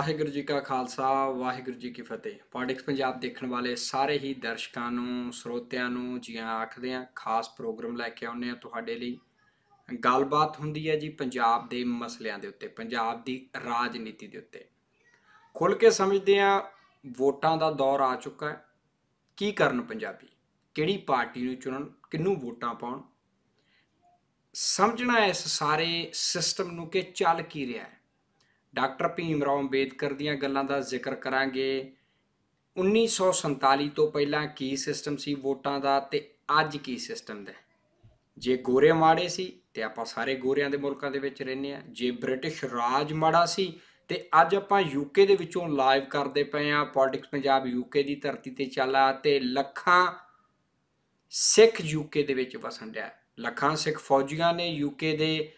ਵਾਹਿਗੁਰੂ ਜੀ ਕਾ ਖਾਲਸਾ ਵਾਹਿਗੁਰੂ ਜੀ ਕੀ ਫਤਿਹ ਪੋਲਿਟਿਕਸ ਪੰਜਾਬ ਦੇਖਣ ਵਾਲੇ ਸਾਰੇ ਹੀ ਦਰਸ਼ਕਾਂ ਨੂੰ ਸਰੋਤਿਆਂ ਨੂੰ ਜੀ ਆਖਦੇ ਆ ਖਾਸ ਪ੍ਰੋਗਰਾਮ ਲੈ ਕੇ ਆਉਨੇ ਆ ਤੁਹਾਡੇ ਲਈ ਗੱਲਬਾਤ ਹੁੰਦੀ ਹੈ ਜੀ ਪੰਜਾਬ ਦੇ ਮਸਲਿਆਂ ਦੇ ਉੱਤੇ ਪੰਜਾਬ ਦੀ ਰਾਜਨੀਤੀ ਦੇ ਉੱਤੇ ਖੁੱਲ ਕੇ ਸਮਝਦੇ ਆ ਵੋਟਾਂ ਦਾ ਦੌਰ ਆ ਚੁੱਕਾ ਹੈ ਕੀ ਕਰਨ ਪੰਜਾਬੀ ਕਿਹੜੀ ਪਾਰਟੀ ਨੂੰ ਚੁਣਨ ਕਿੰਨੂੰ ਵੋਟਾਂ ਪਾਉਣ ਸਮਝਣਾ ਇਸ ਸਾਰੇ ਸਿਸਟਮ ਨੂੰ ਕਿ ਚੱਲ ਕੀ ਰਿਹਾ ਹੈ ਡਾਕਟਰ ਭੀਮ ਰਾਓ ਅੰਬੇਦਕਰ ਦੀਆਂ ਗੱਲਾਂ ਦਾ ਜ਼ਿਕਰ ਕਰਾਂਗੇ 1947 ਤੋਂ ਪਹਿਲਾਂ ਕੀ ਸਿਸਟਮ ਸੀ ਵੋਟਾਂ ਦਾ ਤੇ ਅੱਜ ਕੀ ਸਿਸਟਮ ਦਾ ਜੇ ਗੋਰੇ ਮਾੜੇ ਸੀ ਤੇ ਆਪਾਂ ਸਾਰੇ ਗੋਰਿਆਂ ਦੇ ਮੁਲਕਾਂ ਦੇ ਵਿੱਚ ਰਹਿੰਦੇ ਆ ਜੇ ਬ੍ਰਿਟਿਸ਼ ਰਾਜ ਮਾੜਾ ਸੀ ਤੇ ਅੱਜ ਆਪਾਂ ਯੂਕੇ ਦੇ ਵਿੱਚੋਂ ਲਾਈਵ ਕਰਦੇ ਪਏ ਆ ਪੋਲਿਟਿਕਸ ਪੰਜਾਬ ਯੂਕੇ ਦੀ ਧਰਤੀ ਤੇ ਚੱਲਾ ਤੇ ਲੱਖਾਂ ਸਿੱਖ ਯੂਕੇ ਦੇ ਵਿੱਚ ਵਸਣ ਡਿਆ ਲੱਖਾਂ ਸਿੱਖ ਫੌਜੀਆਂ ਨੇ ਯੂਕੇ ਦੇ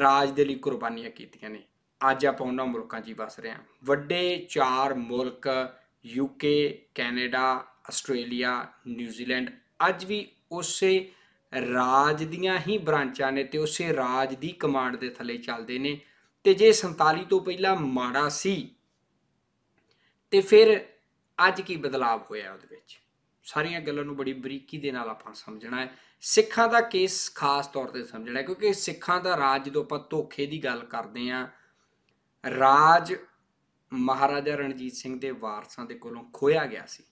ਰਾਜ ਦੇ ਲਈ ਕੁਰਬਾਨੀਆਂ ਕੀਤੀਆਂ ਨੇ ਅੱਜ ਆਪਾਂ ਉਹਨਾਂ ਮੁਲਕਾਂ 'ਚ ਹੀ ਵਸ ਰਹੇ ਹਾਂ ਵੱਡੇ ਚਾਰ ਮੁਲਕ ਯੂਕੇ ਕੈਨੇਡਾ ਆਸਟ੍ਰੇਲੀਆ ਨਿਊਜ਼ੀਲੈਂਡ ਅੱਜ ਵੀ ਉਸੇ ਰਾਜ ਦੀਆਂ ਹੀ ਬ੍ਰਾਂਚਾਂ ਨੇ ਤੇ ਉਸੇ ਰਾਜ ਦੀ ਕਮਾਂਡ ਦੇ ਥੱਲੇ ਚੱਲਦੇ ਨੇ ਤੇ ਜੇ 47 ਤੋਂ ਪਹਿਲਾਂ ਮਾੜਾ ਸੀ ਤੇ ਫਿਰ ਅੱਜ ਕੀ ਬਦਲਾਅ ਹੋਇਆ ਉਹਦੇ ਵਿੱਚ ਸਾਰੀਆਂ ਗੱਲਾਂ ਨੂੰ ਬੜੀ ਬਰੀਕੀ ਦੇ ਨਾਲ ਆਪਾਂ ਸਮਝਣਾ ਹੈ ਸਿੱਖਾਂ ਦਾ ਕੇਸ ਖਾਸ ਤੌਰ ਤੇ ਸਮਝਣਾ ਹੈ ਕਿਉਂਕਿ ਸਿੱਖਾਂ ਦਾ ਰਾਜ ਜਦੋਂ ਆਪਾਂ ਧੋਖੇ ਦੀ ਗੱਲ ਕਰਦੇ ਆਂ ਰਾਜ ਮਹਾਰਾਜਾ ਰਣਜੀਤ ਸਿੰਘ ਦੇ ਵਾਰਸਾਂ ਦੇ ਕੋਲੋਂ ਖੋਇਆ ਗਿਆ ਸੀ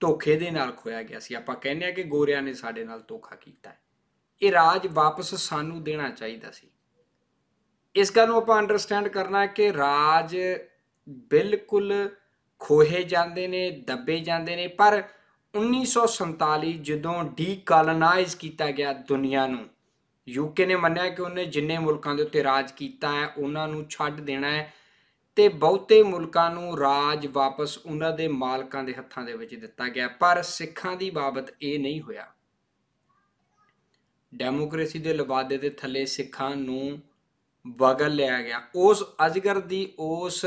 ਧੋਖੇ ਦੇ ਨਾਲ ਖੋਇਆ ਗਿਆ ਸੀ ਆਪਾਂ ਕਹਿੰਦੇ ਆ ਕਿ ਗੋਰਿਆਂ ਨੇ ਸਾਡੇ ਨਾਲ ਧੋਖਾ ਕੀਤਾ ਹੈ ਇਹ ਰਾਜ ਵਾਪਸ ਸਾਨੂੰ ਦੇਣਾ ਚਾਹੀਦਾ ਸੀ ਇਸ ਗੱਲ ਨੂੰ ਆਪਾਂ ਅੰਡਰਸਟੈਂਡ ਕਰਨਾ ਹੈ ਕਿ ਰਾਜ ਬਿਲਕੁਲ ਖੋਹੇ ਜਾਂਦੇ ਨੇ ਦੱਬੇ ਜਾਂਦੇ ਨੇ ਪਰ 1947 ਜਦੋਂ ਡੀਕਲਨਾਈਜ਼ ਕੀਤਾ ਗਿਆ ਦੁਨੀਆ ਨੂੰ ਯੂਕੇ ਨੇ ਮੰਨਿਆ ਕਿ ਉਹਨੇ ਜਿੰਨੇ ਮੁਲਕਾਂ ਦੇ ਉੱਤੇ ਰਾਜ ਕੀਤਾ ਹੈ ਉਹਨਾਂ ਨੂੰ ਛੱਡ ਦੇਣਾ ਹੈ ਤੇ ਬਹੁਤੇ ਮੁਲਕਾਂ ਨੂੰ ਰਾਜ ਵਾਪਸ ਉਹਨਾਂ ਦੇ ਮਾਲਕਾਂ ਦੇ ਹੱਥਾਂ ਦੇ ਵਿੱਚ ਦਿੱਤਾ ਗਿਆ ਪਰ ਸਿੱਖਾਂ ਦੀ ਬਾਬਤ ਇਹ ਨਹੀਂ ਹੋਇਆ ਡੈਮੋਕ੍ਰੇਸੀ ਦੇ ਲਵਾਦੇ ਦੇ ਥੱਲੇ ਸਿੱਖਾਂ ਨੂੰ ਵਗਲ ਲਿਆ ਗਿਆ ਉਸ ਅਜਗਰ ਦੀ ਉਸ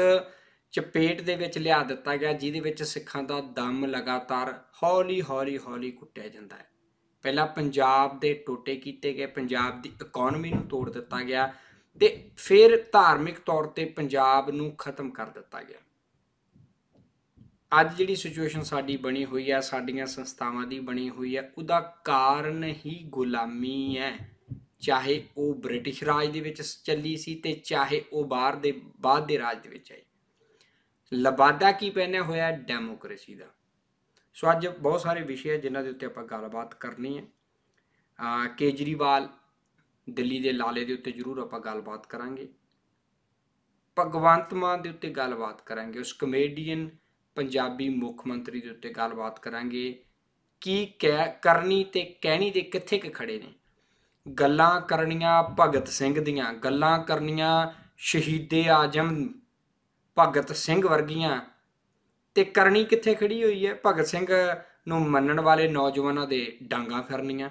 ਚਪੇਟ ਦੇ ਵਿੱਚ ਲਿਆ ਦਿੱਤਾ ਗਿਆ ਜਿਹਦੇ ਵਿੱਚ ਸਿੱਖਾਂ ਦਾ ਦਮ ਲਗਾਤਾਰ ਹੌਲੀ ਹੌਲੀ ਹੌਲੀ ਕੁੱਟਿਆ ਜਾਂਦਾ ਹੈ ਪਹਿਲਾਂ ਪੰਜਾਬ ਦੇ ਟੋਟੇ ਕੀਤੇ ਗਏ ਪੰਜਾਬ ਦੀ ਇਕਨੋਮੀ ਨੂੰ ਤੋੜ ਦਿੱਤਾ ਗਿਆ ਤੇ ਫਿਰ ਧਾਰਮਿਕ ਤੌਰ ਤੇ ਪੰਜਾਬ ਨੂੰ ਖਤਮ ਕਰ ਦਿੱਤਾ ਗਿਆ ਅੱਜ ਜਿਹੜੀ ਸਿਚੁਏਸ਼ਨ ਸਾਡੀ ਬਣੀ ਹੋਈ ਹੈ ਸਾਡੀਆਂ ਸੰਸਥਾਵਾਂ ਦੀ ਬਣੀ ਹੋਈ ਹੈ ਉਹਦਾ ਕਾਰਨ ਹੀ ਗੁਲਾਮੀ ਹੈ ਚਾਹੇ ਉਹ ਬ੍ਰਿਟਿਸ਼ ਰਾਜ ਦੇ ਵਿੱਚ ਚੱਲੀ ਸੀ ਤੇ ਚਾਹੇ ਉਹ ਬਾਹਰ ਦੇ ਬਾਅਦ ਦੇ ਰਾਜ ਦੇ ਵਿੱਚ ਆਈ ਲਬਾਦਾ ਕੀ ਪਹਿਨਿਆ ਹੋਇਆ ਡੈਮੋਕ੍ਰੇਸੀ ਦਾ ਸੋ ਅੱਜ ਬਹੁਤ ਸਾਰੇ ਵਿਸ਼ੇ ਆ ਜਿਨ੍ਹਾਂ ਦੇ ਉੱਤੇ ਆਪਾਂ ਗੱਲਬਾਤ ਕਰਨੀ ਹੈ ਆ ਕੇਜਰੀਵਾਲ ਦਿੱਲੀ ਦੇ ਲਾਲੇ ਦੇ ਉੱਤੇ ਜ਼ਰੂਰ ਆਪਾਂ ਗੱਲਬਾਤ ਕਰਾਂਗੇ ਭਗਵੰਤ ਮਾਨ ਦੇ ਉੱਤੇ ਗੱਲਬਾਤ ਕਰਾਂਗੇ ਉਸ ਕਮੇਡੀਅਨ ਪੰਜਾਬੀ ਮੁੱਖ ਮੰਤਰੀ ਦੇ ਉੱਤੇ ਗੱਲਬਾਤ ਕਰਾਂਗੇ ਕੀ ਕਹਿ ਕਰਨੀ ਤੇ ਕਹਿਣੀ ਦੇ ਕਿੱਥੇ ਕਿ ਖੜੇ ਨੇ ਗੱਲਾਂ ਕਰਨੀਆਂ ਭਗਤ ਸਿੰਘ ਦੀਆਂ ਗੱਲਾਂ ਕਰਨੀਆਂ ਸ਼ਹੀਦੇ ਆਜਮ ਭਗਤ ਸਿੰਘ ਵਰਗੀਆਂ ਤੇ ਕਰਨੀ ਕਿੱਥੇ ਖੜੀ ਹੋਈ ਹੈ ਭਗਤ ਸਿੰਘ ਨੂੰ ਮੰਨਣ ਵਾਲੇ ਨੌਜਵਾਨਾਂ ਦੇ ਡਾਂਗਾ ਫਰਨੀਆਂ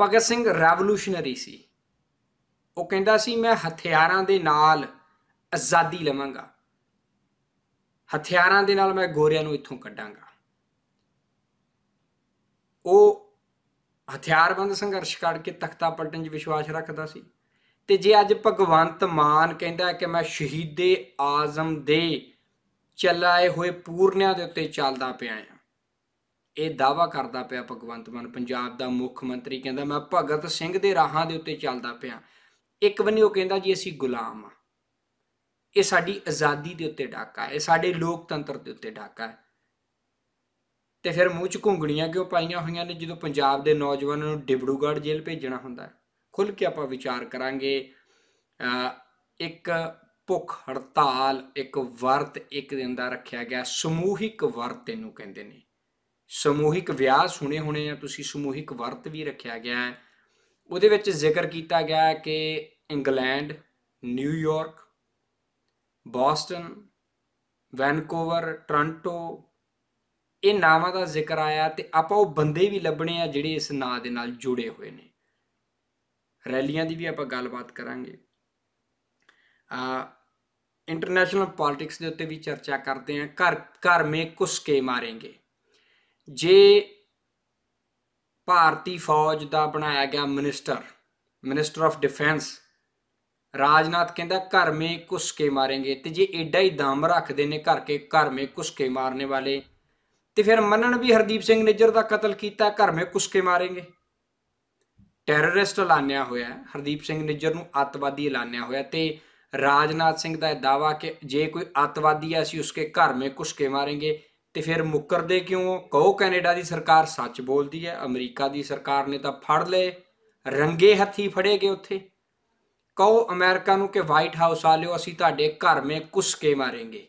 ਭਗਤ ਸਿੰਘ ਰੈਵੋਲੂਸ਼ਨਰੀ ਸੀ ਉਹ ਕਹਿੰਦਾ ਸੀ ਮੈਂ ਹਥਿਆਰਾਂ ਦੇ ਨਾਲ ਆਜ਼ਾਦੀ ਲਵਾਂਗਾ ਹਥਿਆਰਾਂ ਦੇ ਨਾਲ ਮੈਂ ਗੋਰਿਆਂ ਨੂੰ ਇੱਥੋਂ ਕੱਢਾਂਗਾ ਉਹ ਹਥਿਆਰਬੰਦ ਸੰਘਰਸ਼ ਕਰਕੇ ਤਖਤਾ ਪਲਟਣ 'ਚ ਵਿਸ਼ਵਾਸ ਰੱਖਦਾ ਸੀ ਤੇ ਜੇ ਅੱਜ ਭਗਵੰਤ ਮਾਨ ਕਹਿੰਦਾ ਕਿ ਮੈਂ ਸ਼ਹੀਦੇ ਆਜ਼ਮ ਦੇ ਚਲਾਏ ਹੋਏ ਪੂਰਨਿਆਂ ਦੇ ਉੱਤੇ ਚੱਲਦਾ ਪਿਆ ਆ ਇਹ ਦਾਵਾ ਕਰਦਾ ਪਿਆ ਭਗਵੰਤ ਮਾਨ ਪੰਜਾਬ ਦਾ ਮੁੱਖ ਮੰਤਰੀ ਕਹਿੰਦਾ ਮੈਂ ਭਗਤ ਸਿੰਘ ਦੇ ਰਾਹਾਂ ਦੇ ਉੱਤੇ ਚੱਲਦਾ ਪਿਆ ਇੱਕ ਵਨੀ ਉਹ ਕਹਿੰਦਾ ਜੀ ਅਸੀਂ ਗੁਲਾਮ ਆ ਇਹ ਸਾਡੀ ਆਜ਼ਾਦੀ ਦੇ ਉੱਤੇ ਡਾਕਾ ਹੈ ਸਾਡੇ ਲੋਕਤੰਤਰ ਦੇ ਉੱਤੇ ਡਾਕਾ ਹੈ ਤੇ ਫਿਰ ਮੂੰਹ 'ਚ ਘੁੰਗੜੀਆਂ ਕਿਉਂ ਪਾਈਆਂ ਹੋਈਆਂ ਨੇ ਜਦੋਂ ਪੰਜਾਬ ਦੇ ਨੌਜਵਾਨਾਂ ਨੂੰ ਡਿਬੜੂਗੜ੍ਹ ਜੇਲ੍ਹ ਭੇਜਣਾ ਹੁੰਦਾ ਹੈ ਖੁੱਲ ਕੇ ਆਪਾਂ ਵਿਚਾਰ ਕਰਾਂਗੇ ਇੱਕ ਭੁੱਖ ਹੜਤਾਲ ਇੱਕ ਵਰਤ ਇੱਕ ਦਿਨ ਦਾ ਰੱਖਿਆ ਗਿਆ ਸਮੂਹਿਕ ਵਰਤ ਇਹਨੂੰ ਕਹਿੰਦੇ ਨੇ ਸਮੂਹਿਕ ਵਿਆਹ ਸੁਣੇ ਹੋਣੇ ਆ ਤੁਸੀਂ ਸਮੂਹਿਕ ਵਰਤ ਵੀ ਰੱਖਿਆ ਗਿਆ ਉਹਦੇ ਵਿੱਚ ਜ਼ਿਕਰ ਕੀਤਾ ਗਿਆ ਹੈ ਕਿ England New York Boston Vancouver Toronto ਇਹ ਨਾਵਾਂ ਦਾ ਜ਼ਿਕਰ ਆਇਆ ਤੇ ਆਪਾਂ ਉਹ ਬੰਦੇ ਵੀ ਲੱਭਣੇ ਆ ਜਿਹੜੇ ਇਸ ਨਾਂ ਦੇ ਨਾਲ ਜੁੜੇ ਹੋਏ ਨੇ ਰੈਲੀਆਂ ਦੀ ਵੀ ਆਪਾਂ ਗੱਲਬਾਤ ਕਰਾਂਗੇ ਇੰਟਰਨੈਸ਼ਨਲ ਪੋਲਿਟਿਕਸ ਦੇ ਉੱਤੇ ਵੀ ਚਰਚਾ ਕਰਦੇ ਹਾਂ ਘਰ ਘਰ ਮੇ ਕੁਸ ਕੇ ਮਾਰेंगे ਜੇ ਭਾਰਤੀ ਫੌਜ ਦਾ ਬਣਾਇਆ ਗਿਆ minister minister of defence Rajnath ਕਹਿੰਦਾ ਘਰ ਮੇ ਕੁਸ ਕੇ ਮਾਰेंगे ਤੇ ਜੇ ਐਡਾ ਹੀ ਦਮ ਰੱਖਦੇ ਨੇ ਘਰ ਕੇ ਘਰ ਮੇ ਕੁਸ ਕੇ ਮਾਰਨੇ ਵਾਲੇ ਤੇ ਫਿਰ ਮੰਨਣ ਵੀ ਹਰਦੀਪ ਸਿੰਘ ਨਿੱਜਰ ਦਾ ਕਤਲ ਕੀਤਾ ਘਰ ਮੇ ਕੁਸ ਕੇ ਮਾਰेंगे ਟੈਰਰਿਸਟ ਐਲਾਨਿਆ ਹੋਇਆ ਹਰਦੀਪ ਸਿੰਘ ਨਿੱਜਰ ਨੂੰ ਅੱਤਵਾਦੀ ਐਲਾਨਿਆ ਹੋਇਆ ਤੇ ਰਾਜਨਾਥ ਸਿੰਘ ਦਾ ਦਾਵਾ ਕਿ ਜੇ ਕੋਈ ਅਤਵਾਦੀ ਹੈ ਅਸੀਂ ਉਸਕੇ ਘਰ ਮੇ ਕੁਸ਼ਕੇ ਮਾਰਾਂਗੇ ਤੇ ਫਿਰ ਮੁਕਰਦੇ ਕਿਉਂ ਕਹੋ ਕੈਨੇਡਾ ਦੀ ਸਰਕਾਰ ਸੱਚ ਬੋਲਦੀ ਹੈ ਅਮਰੀਕਾ ਦੀ ਸਰਕਾਰ ਨੇ ਤਾਂ ਫੜ ਲਏ ਰੰਗੇ ਹੱਥੀ ਫੜੇ ਗਏ ਉੱਥੇ ਕਹੋ ਅਮਰੀਕਾ ਨੂੰ ਕਿ ਵਾਈਟ ਹਾਊਸ ਆ ਲਿਓ ਅਸੀਂ ਤੁਹਾਡੇ ਘਰ ਮੇ ਕੁਸ਼ਕੇ ਮਾਰਾਂਗੇ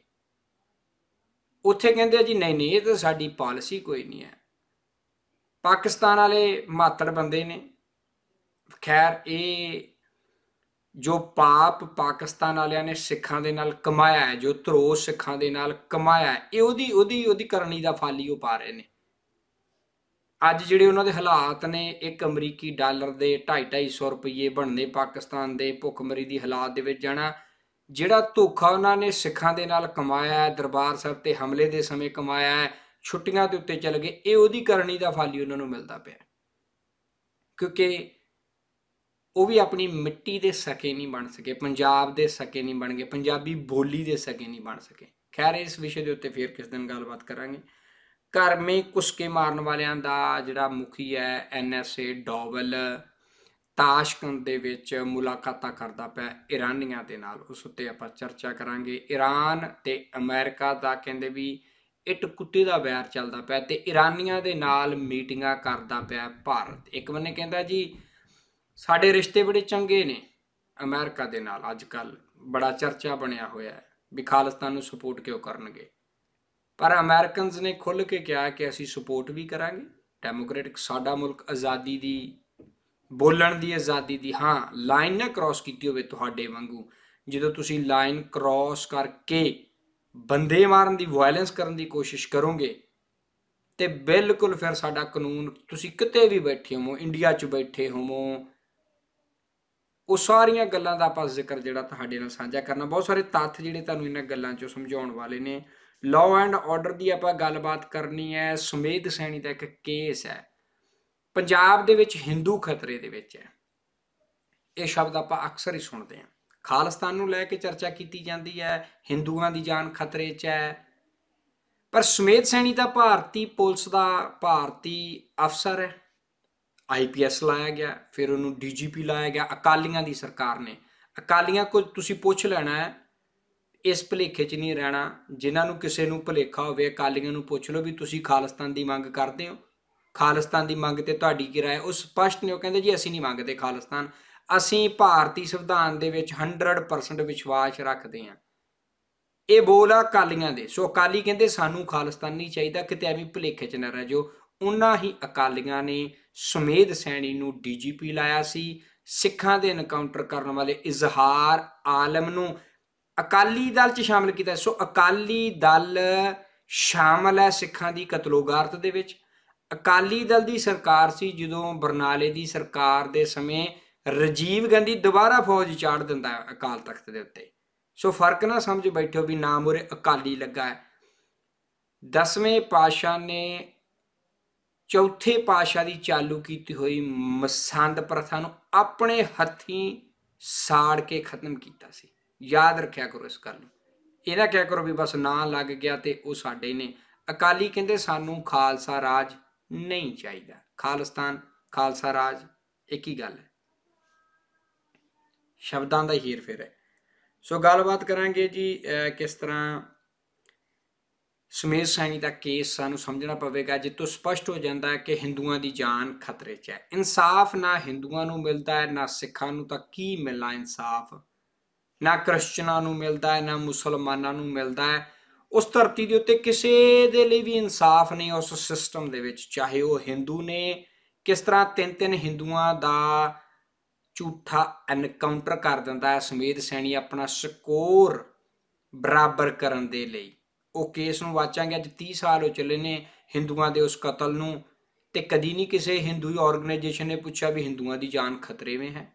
ਉੱਥੇ ਕਹਿੰਦੇ ਜੀ ਨਹੀਂ ਨਹੀਂ ਇਹ ਤਾਂ ਸਾਡੀ ਪਾਲਿਸੀ ਕੋਈ ਨਹੀਂ ਹੈ ਪਾਕਿਸਤਾਨ ਵਾਲੇ ਮਾਤੜ ਬੰਦੇ ਨੇ ਖੈਰ ਇਹ ਜੋ ਪਾਪ ਪਾਕਿਸਤਾਨ ਵਾਲਿਆਂ ਨੇ ਸਿੱਖਾਂ ਦੇ ਨਾਲ ਕਮਾਇਆ ਹੈ ਜੋ ਧਰੋ ਸਿੱਖਾਂ ਦੇ ਨਾਲ ਕਮਾਇਆ ਇਹ ਉਹਦੀ ਉਹਦੀ ਉਹਦੀ ਕਰਨੀ ਦਾ ਫਾਲੀ ਉਹ ਪਾ ਰਹੇ ਨੇ ਅੱਜ ਜਿਹੜੇ ਉਹਨਾਂ ਦੇ ਹਾਲਾਤ ਨੇ ਇੱਕ ਅਮਰੀਕੀ ਡਾਲਰ ਦੇ 2.5-250 ਰੁਪਏ ਬਣਨੇ ਪਾਕਿਸਤਾਨ ਦੇ ਭੁੱਖਮਰੀ ਦੀ ਹਾਲਾਤ ਦੇ ਵਿੱਚ ਜਾਣਾ ਜਿਹੜਾ ਧੋਖਾ ਉਹਨਾਂ ਨੇ ਸਿੱਖਾਂ ਦੇ ਨਾਲ ਕਮਾਇਆ ਹੈ ਦਰਬਾਰ ਸਾਹਿਬ ਤੇ ਹਮਲੇ ਦੇ ਸਮੇਂ ਕਮਾਇਆ ਹੈ ਛੁੱਟੀਆਂ ਦੇ ਉੱਤੇ ਚੱਲ ਗਏ ਇਹ ਉਹਦੀ ਕਰਨੀ ਦਾ ਫਾਲੀ ਉਹਨਾਂ ਨੂੰ ਮਿਲਦਾ ਪਿਆ ਕਿਉਂਕਿ ਉਹ ਵੀ ਆਪਣੀ ਮਿੱਟੀ ਦੇ ਸਕੇ ਨਹੀਂ ਬਣ ਸਕੇ ਪੰਜਾਬ ਦੇ ਸਕੇ ਨਹੀਂ ਬਣ ਗਏ ਪੰਜਾਬੀ ਬੋਲੀ ਦੇ ਸਕੇ ਨਹੀਂ ਬਣ ਸਕੇ ਖੈਰ ਇਸ ਵਿਸ਼ੇ ਦੇ ਉੱਤੇ ਫੇਰ ਕਿਸ ਦਿਨ ਗੱਲਬਾਤ ਕਰਾਂਗੇ ਘਰ ਮੇ ਕੁਸਕੇ ਮਾਰਨ ਵਾਲਿਆਂ ਦਾ ਜਿਹੜਾ ਮੁਖੀ ਹੈ ਐਨਐਸਏ ਡੋਵਲ ਤਾਸ਼ਕੰਦ ਦੇ ਵਿੱਚ ਮੁਲਾਕਾਤਾਂ ਕਰਦਾ ਪਿਆ ਇਰਾਨੀਆਂ ਦੇ ਨਾਲ ਉਸ ਉੱਤੇ ਆਪਾਂ ਚਰਚਾ ਕਰਾਂਗੇ ਇਰਾਨ ਤੇ ਅਮਰੀਕਾ ਦਾ ਕਹਿੰਦੇ ਵੀ ਇੱਟ ਕੁੱਤੇ ਦਾ ਵੈਰ ਚੱਲਦਾ ਪਿਆ ਤੇ ਇਰਾਨੀਆਂ ਦੇ ਨਾਲ ਮੀਟਿੰਗਾਂ ਕਰਦਾ ਪਿਆ ਭਾਰਤ ਇੱਕ ਬੰਨੇ ਕਹਿੰਦਾ ਜੀ ਸਾਡੇ ਰਿਸ਼ਤੇ ਬੜੇ ਚੰਗੇ ਨੇ ਅਮਰੀਕਾ ਦੇ ਨਾਲ ਅੱਜ ਕੱਲ ਬੜਾ ਚਰਚਾ ਬਣਿਆ ਹੋਇਆ ਹੈ ਵੀ ਖਾਲਿਸਤਾਨ ਨੂੰ ਸਪੋਰਟ ਕਿਉਂ ਕਰਨਗੇ ਪਰ ਅਮਰੀਕਨਸ ਨੇ ਖੁੱਲ ਕੇ ਕਿਹਾ ਕਿ ਅਸੀਂ ਸਪੋਰਟ ਵੀ ਕਰਾਂਗੇ ਡੈਮੋਕ੍ਰੈਟਿਕ ਸਾਡਾ ਮੁਲਕ ਆਜ਼ਾਦੀ ਦੀ ਬੋਲਣ ਦੀ ਆਜ਼ਾਦੀ ਦੀ ਹਾਂ ਲਾਈਨ ਨਾ ਕ੍ਰਾਸ ਕੀਤੀ ਹੋਵੇ ਤੁਹਾਡੇ ਵਾਂਗੂ ਜਦੋਂ ਤੁਸੀਂ ਲਾਈਨ ਕ੍ਰਾਸ ਕਰਕੇ ਬੰਦੇ ਮਾਰਨ ਦੀ ਵਾਇਲੈਂਸ ਕਰਨ ਦੀ ਕੋਸ਼ਿਸ਼ ਕਰੋਗੇ ਤੇ ਬਿਲਕੁਲ ਫਿਰ ਸਾਡਾ ਕਾਨੂੰਨ ਤੁਸੀਂ ਕਿਤੇ ਵੀ ਬੈਠੇ ਹੋਵੋ ਇੰਡੀਆ 'ਚ ਬੈਠੇ ਹੋਵੋ ਉਹ ਸਾਰੀਆਂ ਗੱਲਾਂ ਦਾ ਆਪਾਂ ਜ਼ਿਕਰ ਜਿਹੜਾ ਤੁਹਾਡੇ ਨਾਲ ਸਾਂਝਾ ਕਰਨਾ ਬਹੁਤ ਸਾਰੇ ਤੱਥ ਜਿਹੜੇ ਤੁਹਾਨੂੰ ਇਹਨਾਂ ਗੱਲਾਂ 'ਚੋਂ ਸਮਝਾਉਣ ਵਾਲੇ ਨੇ ਲਾਅ ਐਂਡ ਆਰਡਰ ਦੀ ਆਪਾਂ ਗੱਲਬਾਤ ਕਰਨੀ ਹੈ ਸੁਮੇਧ ਸੈਣੀ ਦਾ ਇੱਕ ਕੇਸ ਹੈ ਪੰਜਾਬ ਦੇ ਵਿੱਚ ਹਿੰਦੂ ਖਤਰੇ ਦੇ ਵਿੱਚ ਹੈ ਇਹ ਸ਼ਬਦ ਆਪਾਂ ਅਕਸਰ ਹੀ ਸੁਣਦੇ ਹਾਂ ਖਾਲਸਤਾਨ ਨੂੰ ਲੈ ਕੇ ਚਰਚਾ ਕੀਤੀ ਜਾਂਦੀ ਹੈ ਹਿੰਦੂਆਂ ਦੀ ਜਾਨ ਖਤਰੇ 'ਚ ਹੈ ਪਰ ਸੁਮੇਧ ਸੈਣੀ ਦਾ ਭਾਰਤੀ ਪੁਲਿਸ ਦਾ ਭਾਰਤੀ ਅਫਸਰ ਹੈ ਆਈਪੀਐਸ ਲਾਇਆ ਗਿਆ ਫਿਰ ਉਹਨੂੰ ਡੀਜੀਪੀ ਲਾਇਆ ਗਿਆ ਅਕਾਲੀਆਂ ਦੀ ਸਰਕਾਰ ਨੇ ਅਕਾਲੀਆਂ ਕੋਲ ਤੁਸੀਂ ਪੁੱਛ ਲੈਣਾ ਹੈ ਇਸ ਭਲੇਖੇ 'ਚ ਨਹੀਂ ਰਹਿਣਾ ਜਿਨ੍ਹਾਂ ਨੂੰ ਕਿਸੇ ਨੂੰ ਭਲੇਖਾ ਹੋਵੇ ਅਕਾਲੀਆਂ ਨੂੰ ਪੁੱਛ ਲਓ ਵੀ ਤੁਸੀਂ ਖਾਲਸਤਾਨ ਦੀ ਮੰਗ ਕਰਦੇ ਹੋ ਖਾਲਸਤਾਨ ਦੀ ਮੰਗ ਤੇ ਤੁਹਾਡੀ ਕੀ ਰਾਏ ਉਹ ਸਪਸ਼ਟ ਨੇ ਉਹ ਕਹਿੰਦੇ ਜੀ ਅਸੀਂ ਨਹੀਂ ਮੰਗਦੇ ਖਾਲਸਤਾਨ ਅਸੀਂ ਭਾਰਤੀ ਸੰਵਿਧਾਨ ਦੇ ਵਿੱਚ 100% ਵਿਸ਼ਵਾਸ ਰੱਖਦੇ ਹਾਂ ਇਹ ਬੋਲ ਆ ਅਕਾਲੀਆਂ ਦੇ ਸੋ ਅਕਾਲੀ ਕਹਿੰਦੇ ਸਾਨੂੰ ਖਾਲਸਤਾਨ ਨਹੀਂ ਚਾਹੀਦਾ ਕਿਤੇ ਐਵੇਂ ਭਲੇਖੇ 'ਚ ਨਾ ਰਹਿ ਜਾਓ ਉਹਨਾਂ ਹੀ ਅਕਾਲੀਆਂ ਨੇ ਸੁਮੇਧ ਸੈਣੀ ਨੂੰ ਡੀਜੀਪੀ ਲਾਇਆ ਸੀ ਸਿੱਖਾਂ ਦੇ ਐਨਕਾਊਂਟਰ ਕਰਨ ਵਾਲੇ ਇਜ਼ਹਾਰ ਆਲਮ ਨੂੰ ਅਕਾਲੀ ਦਲ 'ਚ ਸ਼ਾਮਲ ਕੀਤਾ ਸੋ ਅਕਾਲੀ ਦਲ ਸ਼ਾਮਲ ਹੈ ਸਿੱਖਾਂ ਦੀ ਕਤਲੋਗਾਰਤ ਦੇ ਵਿੱਚ ਅਕਾਲੀ ਦਲ ਦੀ ਸਰਕਾਰ ਸੀ ਜਦੋਂ ਬਰਨਾਲੇ ਦੀ ਸਰਕਾਰ ਦੇ ਸਮੇਂ ਰਜੀਵ ਗਾਂਧੀ ਦੁਬਾਰਾ ਫੌਜ ਚਾੜ ਦਿੰਦਾ ਹੈ ਅਕਾਲ ਤਖਤ ਦੇ ਉੱਤੇ ਸੋ ਫਰਕ ਨਾ ਸਮਝ ਬੈਠੋ ਵੀ ਨਾਮ ਉਰੇ ਅਕਾਲੀ ਲੱਗਾ ਹੈ ਦਸਵੇਂ ਪਾਸ਼ਾ ਨੇ ਚੌਥੇ ਪਾਸ਼ਾ ਦੀ ਚਾਲੂ ਕੀਤੀ ਹੋਈ ਮਸੰਦ ਪ੍ਰਥਾ ਨੂੰ ਆਪਣੇ ਹੱਥੀ ਸਾੜ ਕੇ ਖਤਮ ਕੀਤਾ ਸੀ ਯਾਦ ਰੱਖਿਆ ਕਰੋ ਇਸ ਗੱਲ ਨੂੰ ਇਹਦਾ ਕਹਿ ਕਰੋ ਵੀ ਬਸ ਨਾਂ ਲੱਗ ਗਿਆ ਤੇ ਉਹ ਸਾਡੇ ਨੇ ਅਕਾਲੀ ਕਹਿੰਦੇ ਸਾਨੂੰ ਖਾਲਸਾ ਰਾਜ ਨਹੀਂ ਚਾਹੀਦਾ ਖਾਲਸਤਾਨ ਖਾਲਸਾ ਰਾਜ ਇੱਕ ਹੀ ਗੱਲ ਹੈ ਸ਼ਬਦਾਂ ਦਾ ਹੀਰ ਫੇਰ ਹੈ ਸੋ ਗੱਲਬਾਤ ਕਰਾਂਗੇ ਜੀ ਕਿਸ ਤਰ੍ਹਾਂ ਸੁਮੇਸ਼ ਸੈਣੀ ਦਾ ਕੇਸ ਸਾਨੂੰ ਸਮਝਣਾ ਪਵੇਗਾ ਜਿੱਤੋਂ ਸਪਸ਼ਟ ਹੋ ਜਾਂਦਾ ਹੈ ਕਿ ਹਿੰਦੂਆਂ ਦੀ ਜਾਨ ਖਤਰੇ 'ਚ ਹੈ ਇਨਸਾਫ ਨਾ ਹਿੰਦੂਆਂ ਨੂੰ ਮਿਲਦਾ ਹੈ ਨਾ ਸਿੱਖਾਂ ਨੂੰ ਤਾਂ ਕੀ ਮਿਲਣਾ ਇਨਸਾਫ ਨਾ ਕ੍ਰਿਸਚਨਾਂ ਨੂੰ ਮਿਲਦਾ ਹੈ ਨਾ ਮੁਸਲਮਾਨਾਂ ਨੂੰ ਮਿਲਦਾ ਹੈ ਉਸ ਧਰਤੀ ਦੇ ਉੱਤੇ ਕਿਸੇ ਦੇ ਲਈ ਵੀ ਇਨਸਾਫ ਨਹੀਂ ਉਸ ਸਿਸਟਮ ਦੇ ਵਿੱਚ ਚਾਹੇ ਉਹ ਹਿੰਦੂ ਨੇ ਕਿਸ ਤਰ੍ਹਾਂ ਤਿੰਨ ਤਿੰਨ ਹਿੰਦੂਆਂ ਦਾ ਝੂਠਾ ਐਨਕਾਊਂਟਰ ਕਰ ਦਿੰਦਾ ਹੈ ਸੁਮੇਧ ਸੈਣੀ ਆਪਣਾ ਸਕੋਰ ਬਰਾਬਰ ਕਰਨ ਦੇ ਲਈ ਉਹ ਕੇਸ ਨੂੰ ਵਾਚਾਂਗੇ ਅੱਜ 30 ਸਾਲ ਹੋ ਚੱਲੇ ਨੇ ਹਿੰਦੂਆਂ ਦੇ ਉਸ ਕਤਲ ਨੂੰ ਤੇ ਕਦੀ ਨਹੀਂ ਕਿਸੇ ਹਿੰਦੂ ਆਰਗੇਨਾਈਜੇਸ਼ਨ ਨੇ ਪੁੱਛਿਆ ਵੀ ਹਿੰਦੂਆਂ ਦੀ ਜਾਨ ਖਤਰੇ ਵਿੱਚ ਹੈ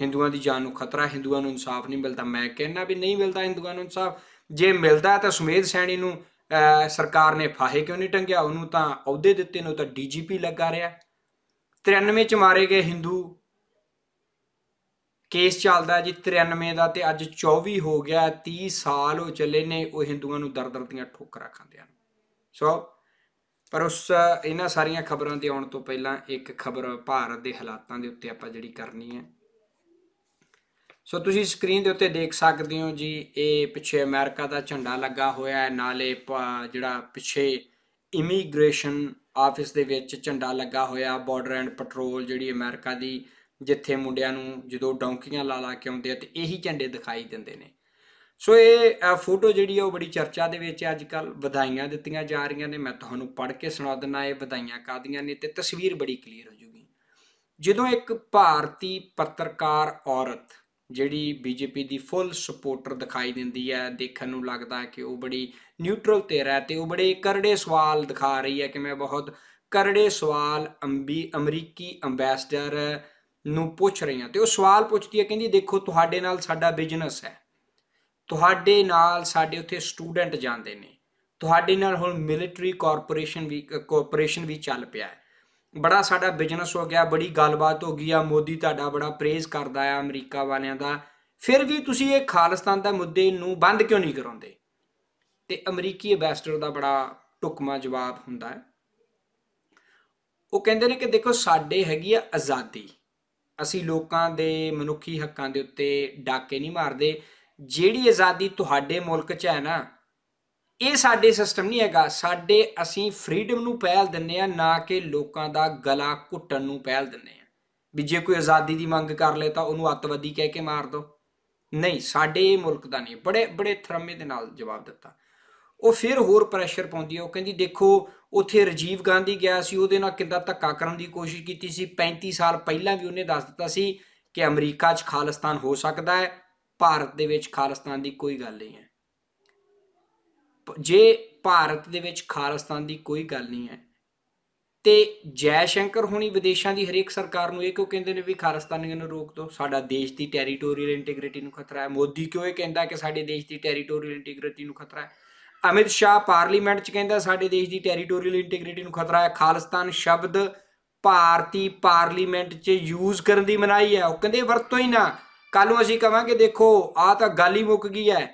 ਹਿੰਦੂਆਂ ਦੀ ਜਾਨ ਨੂੰ ਖਤਰਾ ਹਿੰਦੂਆਂ ਨੂੰ ਇਨਸਾਫ ਨਹੀਂ ਮਿਲਦਾ ਮੈਂ ਕਹਿੰਨਾ ਵੀ ਨਹੀਂ ਮਿਲਦਾ ਹਿੰਦੂਆਂ ਨੂੰ ਇਨਸਾਫ ਜੇ ਮਿਲਦਾ ਤਾਂ ਸੁਮੇਧ ਸੈਣੀ ਨੂੰ ਸਰਕਾਰ ਨੇ ਫਾਹੇ ਕਿਉਂ ਨਹੀਂ ਟੰਗਿਆ ਉਹਨੂੰ ਤਾਂ ਅਹੁਦੇ ਦਿੱਤੇ ਨੂੰ ਤਾਂ ਡੀਜੀਪੀ ਲੱਗਾ ਰਿਹਾ 93 ਚ ਮਾਰੇ ਗਏ ਹਿੰਦੂ ਕੇਸ ਚੱਲਦਾ ਜੀ 93 ਦਾ ਤੇ ਅੱਜ 24 ਹੋ ਗਿਆ 30 ਸਾਲ ਹੋ ਚੱਲੇ ਨੇ ਉਹ ਹਿੰਦੂਆਂ ਨੂੰ ਦਰਦਰ ਦੀਆਂ ਠੋਕਰਾਂ ਖਾਂਦਿਆਂ ਹਨ ਸੋ ਪਰ ਉਸ ਇਹਨਾਂ ਸਾਰੀਆਂ ਖਬਰਾਂ ਦੇ ਆਉਣ ਤੋਂ ਪਹਿਲਾਂ ਇੱਕ ਖਬਰ ਭਾਰਤ ਦੇ ਹਾਲਾਤਾਂ ਦੇ ਉੱਤੇ ਆਪਾਂ ਜਿਹੜੀ ਕਰਨੀ ਹੈ ਸੋ ਤੁਸੀਂ ਸਕਰੀਨ ਦੇ ਉੱਤੇ ਦੇਖ ਸਕਦੇ ਹੋ ਜੀ ਇਹ ਪਿੱਛੇ ਅਮਰੀਕਾ ਦਾ ਝੰਡਾ ਲੱਗਾ ਹੋਇਆ ਹੈ ਨਾਲੇ ਜਿਹੜਾ ਪਿੱਛੇ ਇਮੀਗ੍ਰੇਸ਼ਨ ਆਫਿਸ ਦੇ ਵਿੱਚ ਝੰਡਾ ਲੱਗਾ ਹੋਇਆ ਬਾਰਡਰ ਐਂਡ ਪੈਟਰੋਲ ਜਿਹੜੀ ਅਮਰੀਕਾ ਦੀ ਜਿੱਥੇ ਮੁੰਡਿਆਂ ਨੂੰ ਜਦੋਂ ਡੌਂਕੀਆਂ ਲਾ ਲਾ ਕੇ ਆਉਂਦੇ ਆ ਤੇ ਇਹੀ ਝੰਡੇ ਦਿਖਾਈ ਦਿੰਦੇ ਨੇ ਸੋ ਇਹ ਫੋਟੋ ਜਿਹੜੀ ਆ ਉਹ ਬੜੀ ਚਰਚਾ ਦੇ ਵਿੱਚ ਅੱਜ ਕੱਲ ਵਧਾਈਆਂ ਦਿੱਤੀਆਂ ਜਾ ਰਹੀਆਂ ਨੇ ਮੈਂ ਤੁਹਾਨੂੰ ਪੜ੍ਹ ਕੇ ਸੁਣਾ ਦਿੰਦਾ ਇਹ ਵਧਾਈਆਂ ਕਾਦੀਆਂ ਨੇ ਤੇ ਤਸਵੀਰ ਬੜੀ ਕਲੀਅਰ ਹੋ ਜੂਗੀ ਜਦੋਂ ਇੱਕ ਭਾਰਤੀ ਪੱਤਰਕਾਰ ਔਰਤ ਜਿਹੜੀ ਬੀਜੇਪੀ ਦੀ ਫੁੱਲ ਸਪੋਰਟਰ ਦਿਖਾਈ ਦਿੰਦੀ ਹੈ ਦੇਖਣ ਨੂੰ ਲੱਗਦਾ ਹੈ ਕਿ ਉਹ ਬੜੀ ਨਿਊਟਰਲ ਤੇ ਰਹਿ ਤੇ ਉਹ ਬੜੇ ਕਰੜੇ ਸਵਾਲ ਦਿਖਾ ਰਹੀ ਹੈ ਕਿ ਮੈਂ ਬਹੁਤ ਕਰੜੇ ਸਵਾਲ ਅੰਬੀ ਅਮਰੀਕੀ ਐਮਬੈਸਡਰ ਨੂੰ ਪੁੱਛ ਰਹੀ ਹਾਂ ਤੇ ਉਹ ਸਵਾਲ ਪੁੱਛਦੀ ਹੈ ਕਹਿੰਦੀ ਦੇਖੋ ਤੁਹਾਡੇ ਨਾਲ ਸਾਡਾ ਬਿਜ਼ਨਸ ਹੈ ਤੁਹਾਡੇ ਨਾਲ ਸਾਡੇ ਉੱਥੇ ਸਟੂਡੈਂਟ ਜਾਂਦੇ ਨੇ ਤੁਹਾਡੇ ਨਾਲ ਹੁਣ ਮਿਲਟਰੀ ਕਾਰਪੋਰੇਸ਼ਨ ਵੀ ਕਾਰਪੋਰੇਸ਼ਨ ਵੀ ਚੱਲ ਪਿਆ ਹੈ ਬੜਾ ਸਾਡਾ ਬਿਜ਼ਨਸ ਹੋ ਗਿਆ ਬੜੀ ਗੱਲਬਾਤ ਹੋ ਗਈ ਆ ਮੋਦੀ ਤੁਹਾਡਾ ਬੜਾ ਪ੍ਰੇਜ਼ ਕਰਦਾ ਆ ਅਮਰੀਕਾ ਵਾਲਿਆਂ ਦਾ ਫਿਰ ਵੀ ਤੁਸੀਂ ਇਹ ਖਾਲਿਸਤਾਨ ਦਾ ਮੁੱਦੇ ਨੂੰ ਬੰਦ ਕਿਉਂ ਨਹੀਂ ਕਰਾਉਂਦੇ ਤੇ ਅਮਰੀਕੀ ਐਮਬੈਸਡਰ ਦਾ ਬੜਾ ਟੁਕਮਾ ਜਵਾਬ ਹੁੰਦਾ ਹੈ ਉਹ ਕਹਿੰਦੇ ਨੇ ਕਿ ਦੇਖੋ ਸਾਡੇ ਹੈਗੀ ਆ ਆਜ਼ਾਦੀ ਅਸੀਂ ਲੋਕਾਂ ਦੇ ਮਨੁੱਖੀ ਹੱਕਾਂ ਦੇ ਉੱਤੇ ਡਾਕੇ ਨਹੀਂ ਮਾਰਦੇ ਜਿਹੜੀ ਆਜ਼ਾਦੀ ਤੁਹਾਡੇ ਮੁਲਕ 'ਚ ਹੈ ਨਾ ਇਹ ਸਾਡੇ ਸਿਸਟਮ ਨਹੀਂ ਹੈਗਾ ਸਾਡੇ ਅਸੀਂ ਫਰੀडम ਨੂੰ ਪਹਿਲ ਦਿੰਨੇ ਆ ਨਾ ਕਿ ਲੋਕਾਂ ਦਾ ਗਲਾ ਘੁੱਟਣ ਨੂੰ ਪਹਿਲ ਦਿੰਨੇ ਆ ਵੀ ਜੇ ਕੋਈ ਆਜ਼ਾਦੀ ਦੀ ਮੰਗ ਕਰ ਲੇ ਤਾਂ ਉਹਨੂੰ ਅੱਤਵਾਦੀ ਕਹਿ ਕੇ ਮਾਰ ਦੋ ਨਹੀਂ ਸਾਡੇ ਮੁਲਕ ਦਾ ਨਹੀਂ ਬੜੇ ਬੜੇ ਥਰਮੇ ਦੇ ਨਾਲ ਜਵਾਬ ਦਿੱਤਾ ਉਹ ਫਿਰ ਹੋਰ ਪ੍ਰੈਸ਼ਰ ਪਾਉਂਦੀ ਹੈ ਉਹ ਕਹਿੰਦੀ ਦੇਖੋ ਉੱਥੇ ਰਜੀਵ ਗਾਂਧੀ ਗਿਆ ਸੀ ਉਹਦੇ ਨਾਲ ਕਿੰਦਾ ਧੱਕਾ ਕਰਨ ਦੀ ਕੋਸ਼ਿਸ਼ ਕੀਤੀ ਸੀ 35 ਸਾਲ ਪਹਿਲਾਂ ਵੀ ਉਹਨੇ ਦੱਸ ਦਿੱਤਾ ਸੀ ਕਿ ਅਮਰੀਕਾ 'ਚ ਖਾਲਿਸਤਾਨ ਹੋ ਸਕਦਾ ਹੈ ਭਾਰਤ ਦੇ ਵਿੱਚ ਖਾਲਿਸਤਾਨ ਦੀ ਕੋਈ ਗੱਲ ਨਹੀਂ ਹੈ ਜੇ ਭਾਰਤ ਦੇ ਵਿੱਚ ਖਾਲਿਸਤਾਨ ਦੀ ਕੋਈ ਗੱਲ ਨਹੀਂ ਹੈ ਤੇ ਜੈ ਸ਼ੰਕਰ ਹੁਣੀ ਵਿਦੇਸ਼ਾਂ ਦੀ ਹਰੇਕ ਸਰਕਾਰ ਨੂੰ ਇਹ ਕਿਉਂ ਕਹਿੰਦੇ ਨੇ ਵੀ ਖਾਲਿਸਤਾਨੀਆਂ ਨੂੰ ਰੋਕ ਦਿਓ ਸਾਡਾ ਦੇਸ਼ ਦੀ ਟੈਰੀਟੋਰੀਅਲ ਇੰਟੀਗ੍ਰਿਟੀ ਨੂੰ ਖਤਰਾ ਹੈ ਮੋਦੀ ਕਿਉਂ ਇਹ ਕਹਿੰਦਾ ਕਿ ਸਾਡੇ ਦੇਸ਼ ਦੀ ਟੈਰੀਟੋਰੀਅਲ ਇੰਟੀਗ੍ਰਿਟੀ ਨੂੰ ਖਤਰਾ ਹੈ ਅਮਿਤ ਸ਼ਾਹ ਪਾਰਲੀਮੈਂਟ 'ਚ ਕਹਿੰਦਾ ਸਾਡੇ ਦੇਸ਼ ਦੀ ਟੈਰੀਟੋਰੀਅਲ ਇੰਟੀਗ੍ਰਿਟੀ ਨੂੰ ਖਤਰਾ ਹੈ ਖਾਲਿਸਤਾਨ ਸ਼ਬਦ ਭਾਰਤੀ ਪਾਰਲੀਮੈਂਟ 'ਚ ਯੂਜ਼ ਕਰਨ ਦੀ ਮਨਾਹੀ ਹੈ ਉਹ ਕਹਿੰਦੇ ਵਰਤੋਂ ਹੀ ਨਾ ਕੱਲ ਨੂੰ ਅਸੀਂ ਕਵਾਂਗੇ ਦੇਖੋ ਆ ਤਾਂ ਗੱਲ ਹੀ ਮੁੱਕ ਗਈ ਹੈ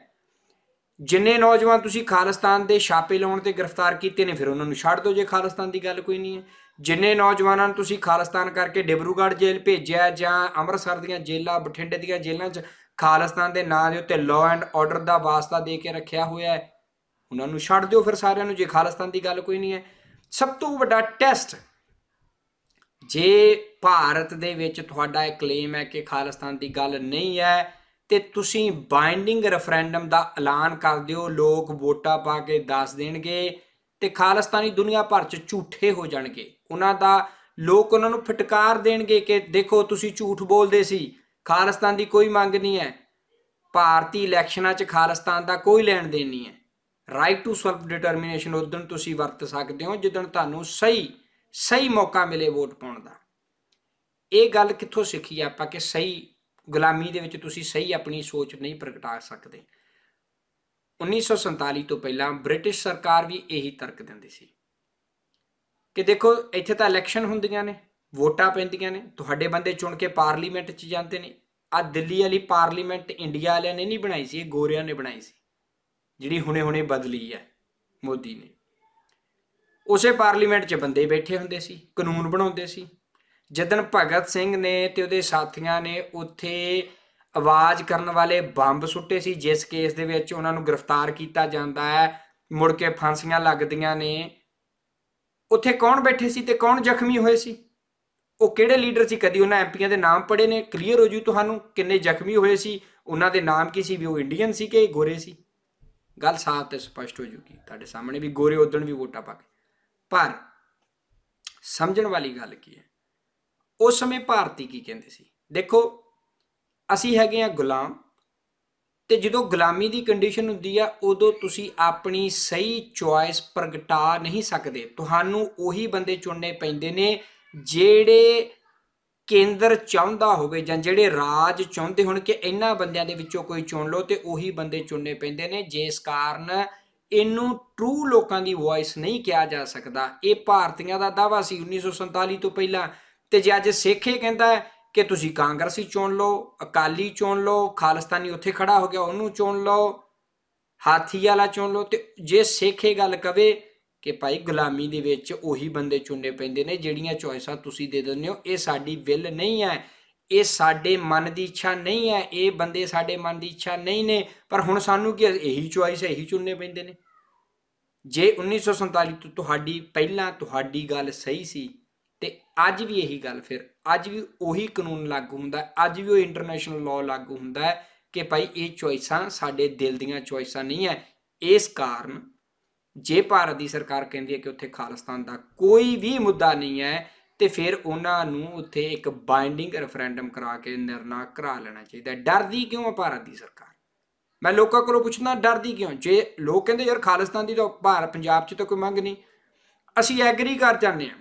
ਜਿੰਨੇ ਨੌਜਵਾਨ ਤੁਸੀਂ ਖਾਲਿਸਤਾਨ ਦੇ ਛਾਪੇ ਲਾਉਣ ਤੇ ਗ੍ਰਿਫਤਾਰ ਕੀਤੇ ਨੇ ਫਿਰ ਉਹਨਾਂ ਨੂੰ ਛੱਡ ਦਿਓ ਜੇ ਖਾਲਿਸਤਾਨ ਦੀ ਗੱਲ ਕੋਈ ਨਹੀਂ ਹੈ ਜਿੰਨੇ ਨੌਜਵਾਨਾਂ ਨੂੰ ਤੁਸੀਂ ਖਾਲਿਸਤਾਨ ਕਰਕੇ ਡਿਬਰੂਗੜ੍ਹ ਜੇਲ੍ਹ ਭੇਜਿਆ ਜਾਂ ਅੰਮ੍ਰਿਤਸਰ ਦੀਆਂ ਜੇਲ੍ਹਾਂ ਬਠਿੰਡੇ ਦੀਆਂ ਜੇਲ੍ਹਾਂ 'ਚ ਖਾਲਿਸਤਾਨ ਦੇ ਨਾਂ ਦੇ ਉੱਤੇ ਲਾਅ ਐਂਡ ਆਰਡਰ ਦਾ ਵਾਸਤਾ ਦੇ ਕੇ ਰੱਖਿਆ ਹੋਇਆ ਹੈ ਉਹਨਾਂ ਨੂੰ ਛੱਡ ਦਿਓ ਫਿਰ ਸਾਰਿਆਂ ਨੂੰ ਜੇ ਖਾਲਿਸਤਾਨ ਦੀ ਗੱਲ ਕੋਈ ਨਹੀਂ ਹੈ ਸਭ ਤੋਂ ਵੱਡਾ ਟੈਸਟ ਜੇ ਭਾਰਤ ਦੇ ਵਿੱਚ ਤੁਹਾਡਾ ਇਹ ਕਲੇਮ ਹੈ ਕਿ ਖਾਲਿਸਤਾਨ ਦੀ ਗੱਲ ਨਹੀਂ ਹੈ ਤੇ ਤੁਸੀਂ ਬਾਈਂਡਿੰਗ ਰੈਫਰੈਂਡਮ ਦਾ ਐਲਾਨ ਕਰ ਦਿਓ ਲੋਕ ਵੋਟਾਂ ਪਾ ਕੇ ਦੱਸ ਦੇਣਗੇ ਤੇ ਖਾਲਿਸਤਾਨੀ ਦੁਨੀਆ ਭਰ 'ਚ ਝੂਠੇ ਹੋ ਜਾਣਗੇ ਉਹਨਾਂ ਦਾ ਲੋਕ ਉਹਨਾਂ ਨੂੰ ਫਟਕਾਰ ਦੇਣਗੇ ਕਿ ਦੇਖੋ ਤੁਸੀਂ ਝੂਠ ਬੋਲਦੇ ਸੀ ਖਾਲਿਸਤਾਨ ਦੀ ਕੋਈ ਮੰਗ ਨਹੀਂ ਹੈ ਭਾਰਤੀ ਇਲੈਕਸ਼ਨਾਂ 'ਚ ਖਾਲਿਸਤਾਨ ਦਾ ਕੋਈ ਲੈਣ ਦੇਣ ਨਹੀਂ ਹੈ ਰਾਈਟ ਟੂ ਸੈਲਫ ਡਿਟਰਮੀਨੇਸ਼ਨ ਉਦੋਂ ਤੁਸੀਂ ਵਰਤ ਸਕਦੇ ਹੋ ਜਦੋਂ ਤੁਹਾਨੂੰ ਸਹੀ ਸਹੀ ਮੌਕਾ ਮਿਲੇ ਵੋਟ ਪਾਉਣ ਦਾ ਇਹ ਗੱਲ ਕਿੱਥੋਂ ਸਿੱਖੀ ਆਪਾਂ ਕਿ ਸਹੀ ਗੁਲਾਮੀ ਦੇ ਵਿੱਚ ਤੁਸੀਂ ਸਹੀ ਆਪਣੀ ਸੋਚ ਨਹੀਂ ਪ੍ਰਗਟਾ ਸਕਦੇ 1947 ਤੋਂ ਪਹਿਲਾਂ ਬ੍ਰਿਟਿਸ਼ ਸਰਕਾਰ ਵੀ ਇਹੀ ਤਰਕ ਦਿੰਦੀ ਸੀ ਕਿ ਦੇਖੋ ਇੱਥੇ ਤਾਂ ਇਲੈਕਸ਼ਨ ਹੁੰਦੀਆਂ ਨੇ ਵੋਟਾਂ ਪੈਂਦੀਆਂ ਨੇ ਤੁਹਾਡੇ ਬੰਦੇ ਚੁਣ ਕੇ ਪਾਰਲੀਮੈਂਟ 'ਚ ਜਾਂਦੇ ਨੇ ਆ ਦਿੱਲੀ ਵਾਲੀ ਪਾਰਲੀਮੈਂਟ ਇੰਡੀਆ ਵਾਲਿਆਂ ਨੇ ਨਹੀਂ ਬਣਾਈ ਸੀ ਇਹ ਗੋਰਿਆਂ ਨੇ ਬਣਾਈ ਸੀ ਜਿਹੜੀ ਹੁਣੇ-ਹੁਣੇ ਬਦਲੀ ਹੈ ਮੋਦੀ ਨੇ ਉਸੇ ਪਾਰਲੀਮੈਂਟ 'ਚ ਬੰਦੇ ਬੈਠੇ ਹੁੰਦੇ ਸੀ ਕਾਨੂੰਨ ਬਣਾਉਂਦੇ ਸੀ ਜਦਨ ਭਗਤ ਸਿੰਘ ਨੇ ਤੇ ਉਹਦੇ ਸਾਥੀਆਂ ਨੇ ਉੱਥੇ ਆਵਾਜ਼ ਕਰਨ ਵਾਲੇ ਬੰਬ ਸੁੱਟੇ ਸੀ ਜਿਸ ਕੇਸ ਦੇ ਵਿੱਚ ਉਹਨਾਂ ਨੂੰ ਗ੍ਰਿਫਤਾਰ ਕੀਤਾ ਜਾਂਦਾ ਹੈ ਮੁੜ ਕੇ ਫਾਂਸੀਆਂ ਲੱਗਦੀਆਂ ਨੇ ਉੱਥੇ ਕੌਣ ਬੈਠੇ ਸੀ ਤੇ ਕੌਣ ਜ਼ਖਮੀ ਹੋਏ ਸੀ ਉਹ ਕਿਹੜੇ ਲੀਡਰ ਸੀ ਕਦੀ ਉਹਨਾਂ ਐਮਪੀਆਂ ਦੇ ਨਾਮ ਪੜੇ ਨੇ ਕਲੀਅਰ ਹੋ ਜੂ ਤੁਹਾਨੂੰ ਕਿੰਨੇ ਜ਼ਖਮੀ ਹੋਏ ਸੀ ਉਹਨਾਂ ਦੇ ਨਾਮ ਕੀ ਸੀ ਵੀ ਉਹ ਇੰਡੀਅਨ ਸੀ ਕਿ ਗੋਰੇ ਸੀ ਗੱਲ ਸਾਫ਼ ਤੇ ਸਪਸ਼ਟ ਹੋ ਜੂਗੀ ਤੁਹਾਡੇ ਸਾਹਮਣੇ ਵੀ ਗੋਰੇ ਉਦਣ ਵੀ ਵੋਟਾਂ ਪਾ ਕੇ ਪਰ ਸਮਝਣ ਵਾਲੀ ਗੱਲ ਕੀ ਹੈ ਉਸ ਸਮੇਂ ਭਾਰਤੀ ਕੀ ਕਹਿੰਦੇ ਸੀ ਦੇਖੋ ਅਸੀਂ ਹੈਗੇ ਆ ਗੁਲਾਮ ਤੇ ਜਦੋਂ ਗੁਲਾਮੀ ਦੀ ਕੰਡੀਸ਼ਨ ਹੁੰਦੀ ਆ ਉਦੋਂ ਤੁਸੀਂ ਆਪਣੀ ਸਹੀ ਚੁਆਇਸ ਪ੍ਰਗਟਾ ਨਹੀਂ ਸਕਦੇ ਤੁਹਾਨੂੰ ਉਹੀ ਬੰਦੇ ਚੁਣਨੇ ਪੈਂਦੇ ਨੇ ਜਿਹੜੇ ਕੇਂਦਰ ਚਾਹੁੰਦਾ ਹੋਵੇ ਜਾਂ ਜਿਹੜੇ ਰਾਜ ਚਾਹੁੰਦੇ ਹੋਣ ਕਿ ਇਹਨਾਂ ਬੰਦਿਆਂ ਦੇ ਵਿੱਚੋਂ ਕੋਈ ਚੁਣ ਲਓ ਤੇ ਉਹੀ ਬੰਦੇ ਚੁਣਨੇ ਪੈਂਦੇ ਨੇ ਜਿਸ ਕਾਰਨ ਇਹਨੂੰ ਟਰੂ ਲੋਕਾਂ ਦੀ ਵੌਇਸ ਨਹੀਂ ਕਿਹਾ ਜਾ ਸਕਦਾ ਇਹ ਭਾਰਤੀਆਂ ਦਾ ਦਾਵਾ ਸੀ 1947 ਤੋਂ ਪਹਿਲਾਂ ਤੇ ਜੇ ਅੱਜ ਸੇਖੇ ਕਹਿੰਦਾ ਕਿ ਤੁਸੀਂ ਕਾਂਗਰਸੀ ਚੁਣ ਲਓ ਅਕਾਲੀ ਚੁਣ ਲਓ ਖਾਲਸਤਾਨੀ ਉੱਥੇ ਖੜਾ ਹੋ ਗਿਆ ਉਹਨੂੰ ਚੁਣ ਲਓ ਹਾਥੀ ਵਾਲਾ ਚੁਣ ਲਓ ਤੇ ਜੇ ਸੇਖੇ ਗੱਲ ਕਵੇ ਕਿ ਭਾਈ ਗੁਲਾਮੀ ਦੇ ਵਿੱਚ ਉਹੀ ਬੰਦੇ ਚੁਣਨੇ ਪੈਂਦੇ ਨੇ ਜਿਹੜੀਆਂ ਚੋਇਸਾਂ ਤੁਸੀਂ ਦੇ ਦਿੰਦੇ ਹੋ ਇਹ ਸਾਡੀ ਵਿਲ ਨਹੀਂ ਹੈ ਇਹ ਸਾਡੇ ਮਨ ਦੀ ਇੱਛਾ ਨਹੀਂ ਹੈ ਇਹ ਬੰਦੇ ਸਾਡੇ ਮਨ ਦੀ ਇੱਛਾ ਨਹੀਂ ਨੇ ਪਰ ਹੁਣ ਸਾਨੂੰ ਕੀ ਇਹੀ ਚੋਇਸ ਇਹੀ ਚੁਣਨੇ ਪੈਂਦੇ ਨੇ ਜੇ 1947 ਤੋਂ ਤੁਹਾਡੀ ਪਹਿਲਾਂ ਤੁਹਾਡੀ ਗੱਲ ਸਹੀ ਸੀ ਤੇ ਅੱਜ ਵੀ ਇਹੀ ਗੱਲ ਫਿਰ ਅੱਜ ਵੀ ਉਹੀ ਕਾਨੂੰਨ ਲਾਗੂ ਹੁੰਦਾ ਅੱਜ ਵੀ ਉਹ ਇੰਟਰਨੈਸ਼ਨਲ ਲਾਅ ਲਾਗੂ ਹੁੰਦਾ ਕਿ ਭਾਈ ਇਹ ਚੋਇਸਾਂ ਸਾਡੇ ਦਿਲ ਦੀਆਂ ਚੋਇਸਾਂ ਨਹੀਂ ਹੈ ਇਸ ਕਾਰਨ ਜੇ ਭਾਰਤ ਦੀ ਸਰਕਾਰ ਕਹਿੰਦੀ ਹੈ ਕਿ ਉੱਥੇ ਖਾਲਿਸਤਾਨ ਦਾ ਕੋਈ ਵੀ ਮੁੱਦਾ ਨਹੀਂ ਹੈ ਤੇ ਫਿਰ ਉਹਨਾਂ ਨੂੰ ਉੱਥੇ ਇੱਕ ਬਾਈਂਡਿੰਗ ਰੈਫਰੈਂਡਮ ਕਰਾ ਕੇ ਨਿਰਣਾ ਕਰਾ ਲੈਣਾ ਚਾਹੀਦਾ ਡਰਦੀ ਕਿਉਂ ਹੈ ਭਾਰਤ ਦੀ ਸਰਕਾਰ ਮੈਂ ਲੋਕਾਂ ਕੋਲੋਂ ਪੁੱਛਣਾ ਡਰਦੀ ਕਿਉਂ ਜੇ ਲੋਕ ਕਹਿੰਦੇ ਯਾਰ ਖਾਲਿਸਤਾਨ ਦੀ ਤਾਂ ਭਾਰਤ ਪੰਜਾਬ 'ਚ ਤਾਂ ਕੋਈ ਮੰਗ ਨਹੀਂ ਅਸੀਂ ਐਗਰੀ ਕਰ ਜਾਂਦੇ ਹਾਂ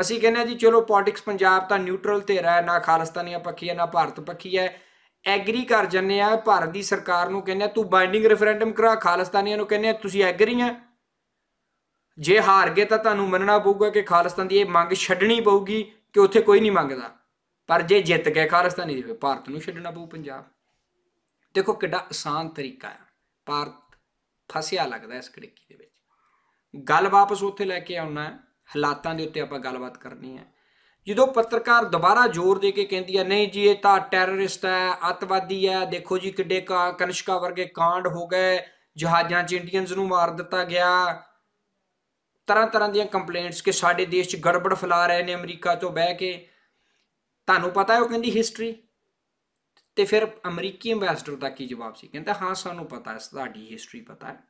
ਅਸੀਂ ਕਹਿੰਦੇ ਆ ਜੀ ਚਲੋ ਪੋਲਿਟਿਕਸ ਪੰਜਾਬ ਤਾਂ ਨਿਊਟਰਲ ਤੇ ਰਹਿ ਨਾ ਖਾਲਿਸਤਾਨੀਆ ਪੱਖੀ ਹੈ ਨਾ ਭਾਰਤ ਪੱਖੀ ਹੈ ਐਗਰੀ ਕਰ ਜਾਂਦੇ ਆ ਭਾਰਤ ਦੀ ਸਰਕਾਰ ਨੂੰ ਕਹਿੰਦੇ ਤੂੰ ਬਾਈਂਡਿੰਗ ਰੈਫਰੈਂਡਮ ਕਰਾ ਖਾਲਿਸਤਾਨੀਆਂ ਨੂੰ ਕਹਿੰਦੇ ਤੁਸੀਂ ਐਗਰੀ ਆ ਜੇ ਹਾਰ ਗਏ ਤਾਂ ਤੁਹਾਨੂੰ ਮੰਨਣਾ ਪਊਗਾ ਕਿ ਖਾਲਸਤਾਨ ਦੀ ਇਹ ਮੰਗ ਛੱਡਣੀ ਪਊਗੀ ਕਿ ਉੱਥੇ ਕੋਈ ਨਹੀਂ ਮੰਗਦਾ ਪਰ ਜੇ ਜਿੱਤ ਗਏ ਨਹੀਂ ਦੇਵੇ ਭਾਰਤ ਨੂੰ ਛੱਡਣਾ ਪਊ ਪੰਜਾਬ ਦੇਖੋ ਕਿੱਡਾ ਆਸਾਨ ਤਰੀਕਾ ਹੈ ਭਾਰਤ ਫਸਿਆ ਲੱਗਦਾ ਇਸ ਕੜਕੀ ਦੇ ਵਿੱਚ ਗੱਲ ਵਾਪਸ ਉੱਥੇ ਲੈ ਕੇ ਆਉਣਾ ਹੈ ਹਾਲਾਤਾਂ ਦੇ ਉੱਤੇ ਆਪਾਂ ਗੱਲਬਾਤ ਕਰਨੀ ਹੈ ਜਦੋਂ ਪੱਤਰਕਾਰ ਦੁਬਾਰਾ ਜ਼ੋਰ ਦੇ ਕੇ ਕਹਿੰਦੀ ਹੈ ਨਹੀਂ ਜੀ ਇਹ ਤਾਂ ਟੈਰਰਿਸਟ ਹੈ ਅਤਵਾਦੀ ਹੈ ਦੇਖੋ ਜੀ ਕਿੱਡੇ ਕਨਿਸ਼ਕਾ ਵਰਗੇ ਕਾਂਡ ਹੋ ਗਏ ਜਹਾਜ਼ਾਂ 'ਚ ਇੰਡੀਅਨਸ ਨੂੰ ਮਾਰ ਦਿੱਤਾ ਗਿਆ ਤਰ੍ਹਾਂ ਤਰ੍ਹਾਂ ਦੀਆਂ ਕੰਪਲੇਂਟਸ ਕਿ ਸਾਡੇ ਦੇਸ਼ 'ਚ ਗੜਬੜ ਫਲਾ ਰਹੇ ਨੇ ਅਮਰੀਕਾ ਤੋਂ ਬਹਿ ਕੇ ਤੁਹਾਨੂੰ ਪਤਾ ਹੈ ਉਹ ਕਹਿੰਦੀ ਹਿਸਟਰੀ ਤੇ ਫਿਰ ਅਮਰੀਕੀ ਐਮਬੈਸਡਰ ਦਾ ਕੀ ਜਵਾਬ ਸੀ ਕਹਿੰਦਾ ਹਾਂ ਸਾਨੂੰ ਪਤਾ ਹੈ ਸਾਡੀ ਹਿਸਟਰੀ ਪਤਾ ਹੈ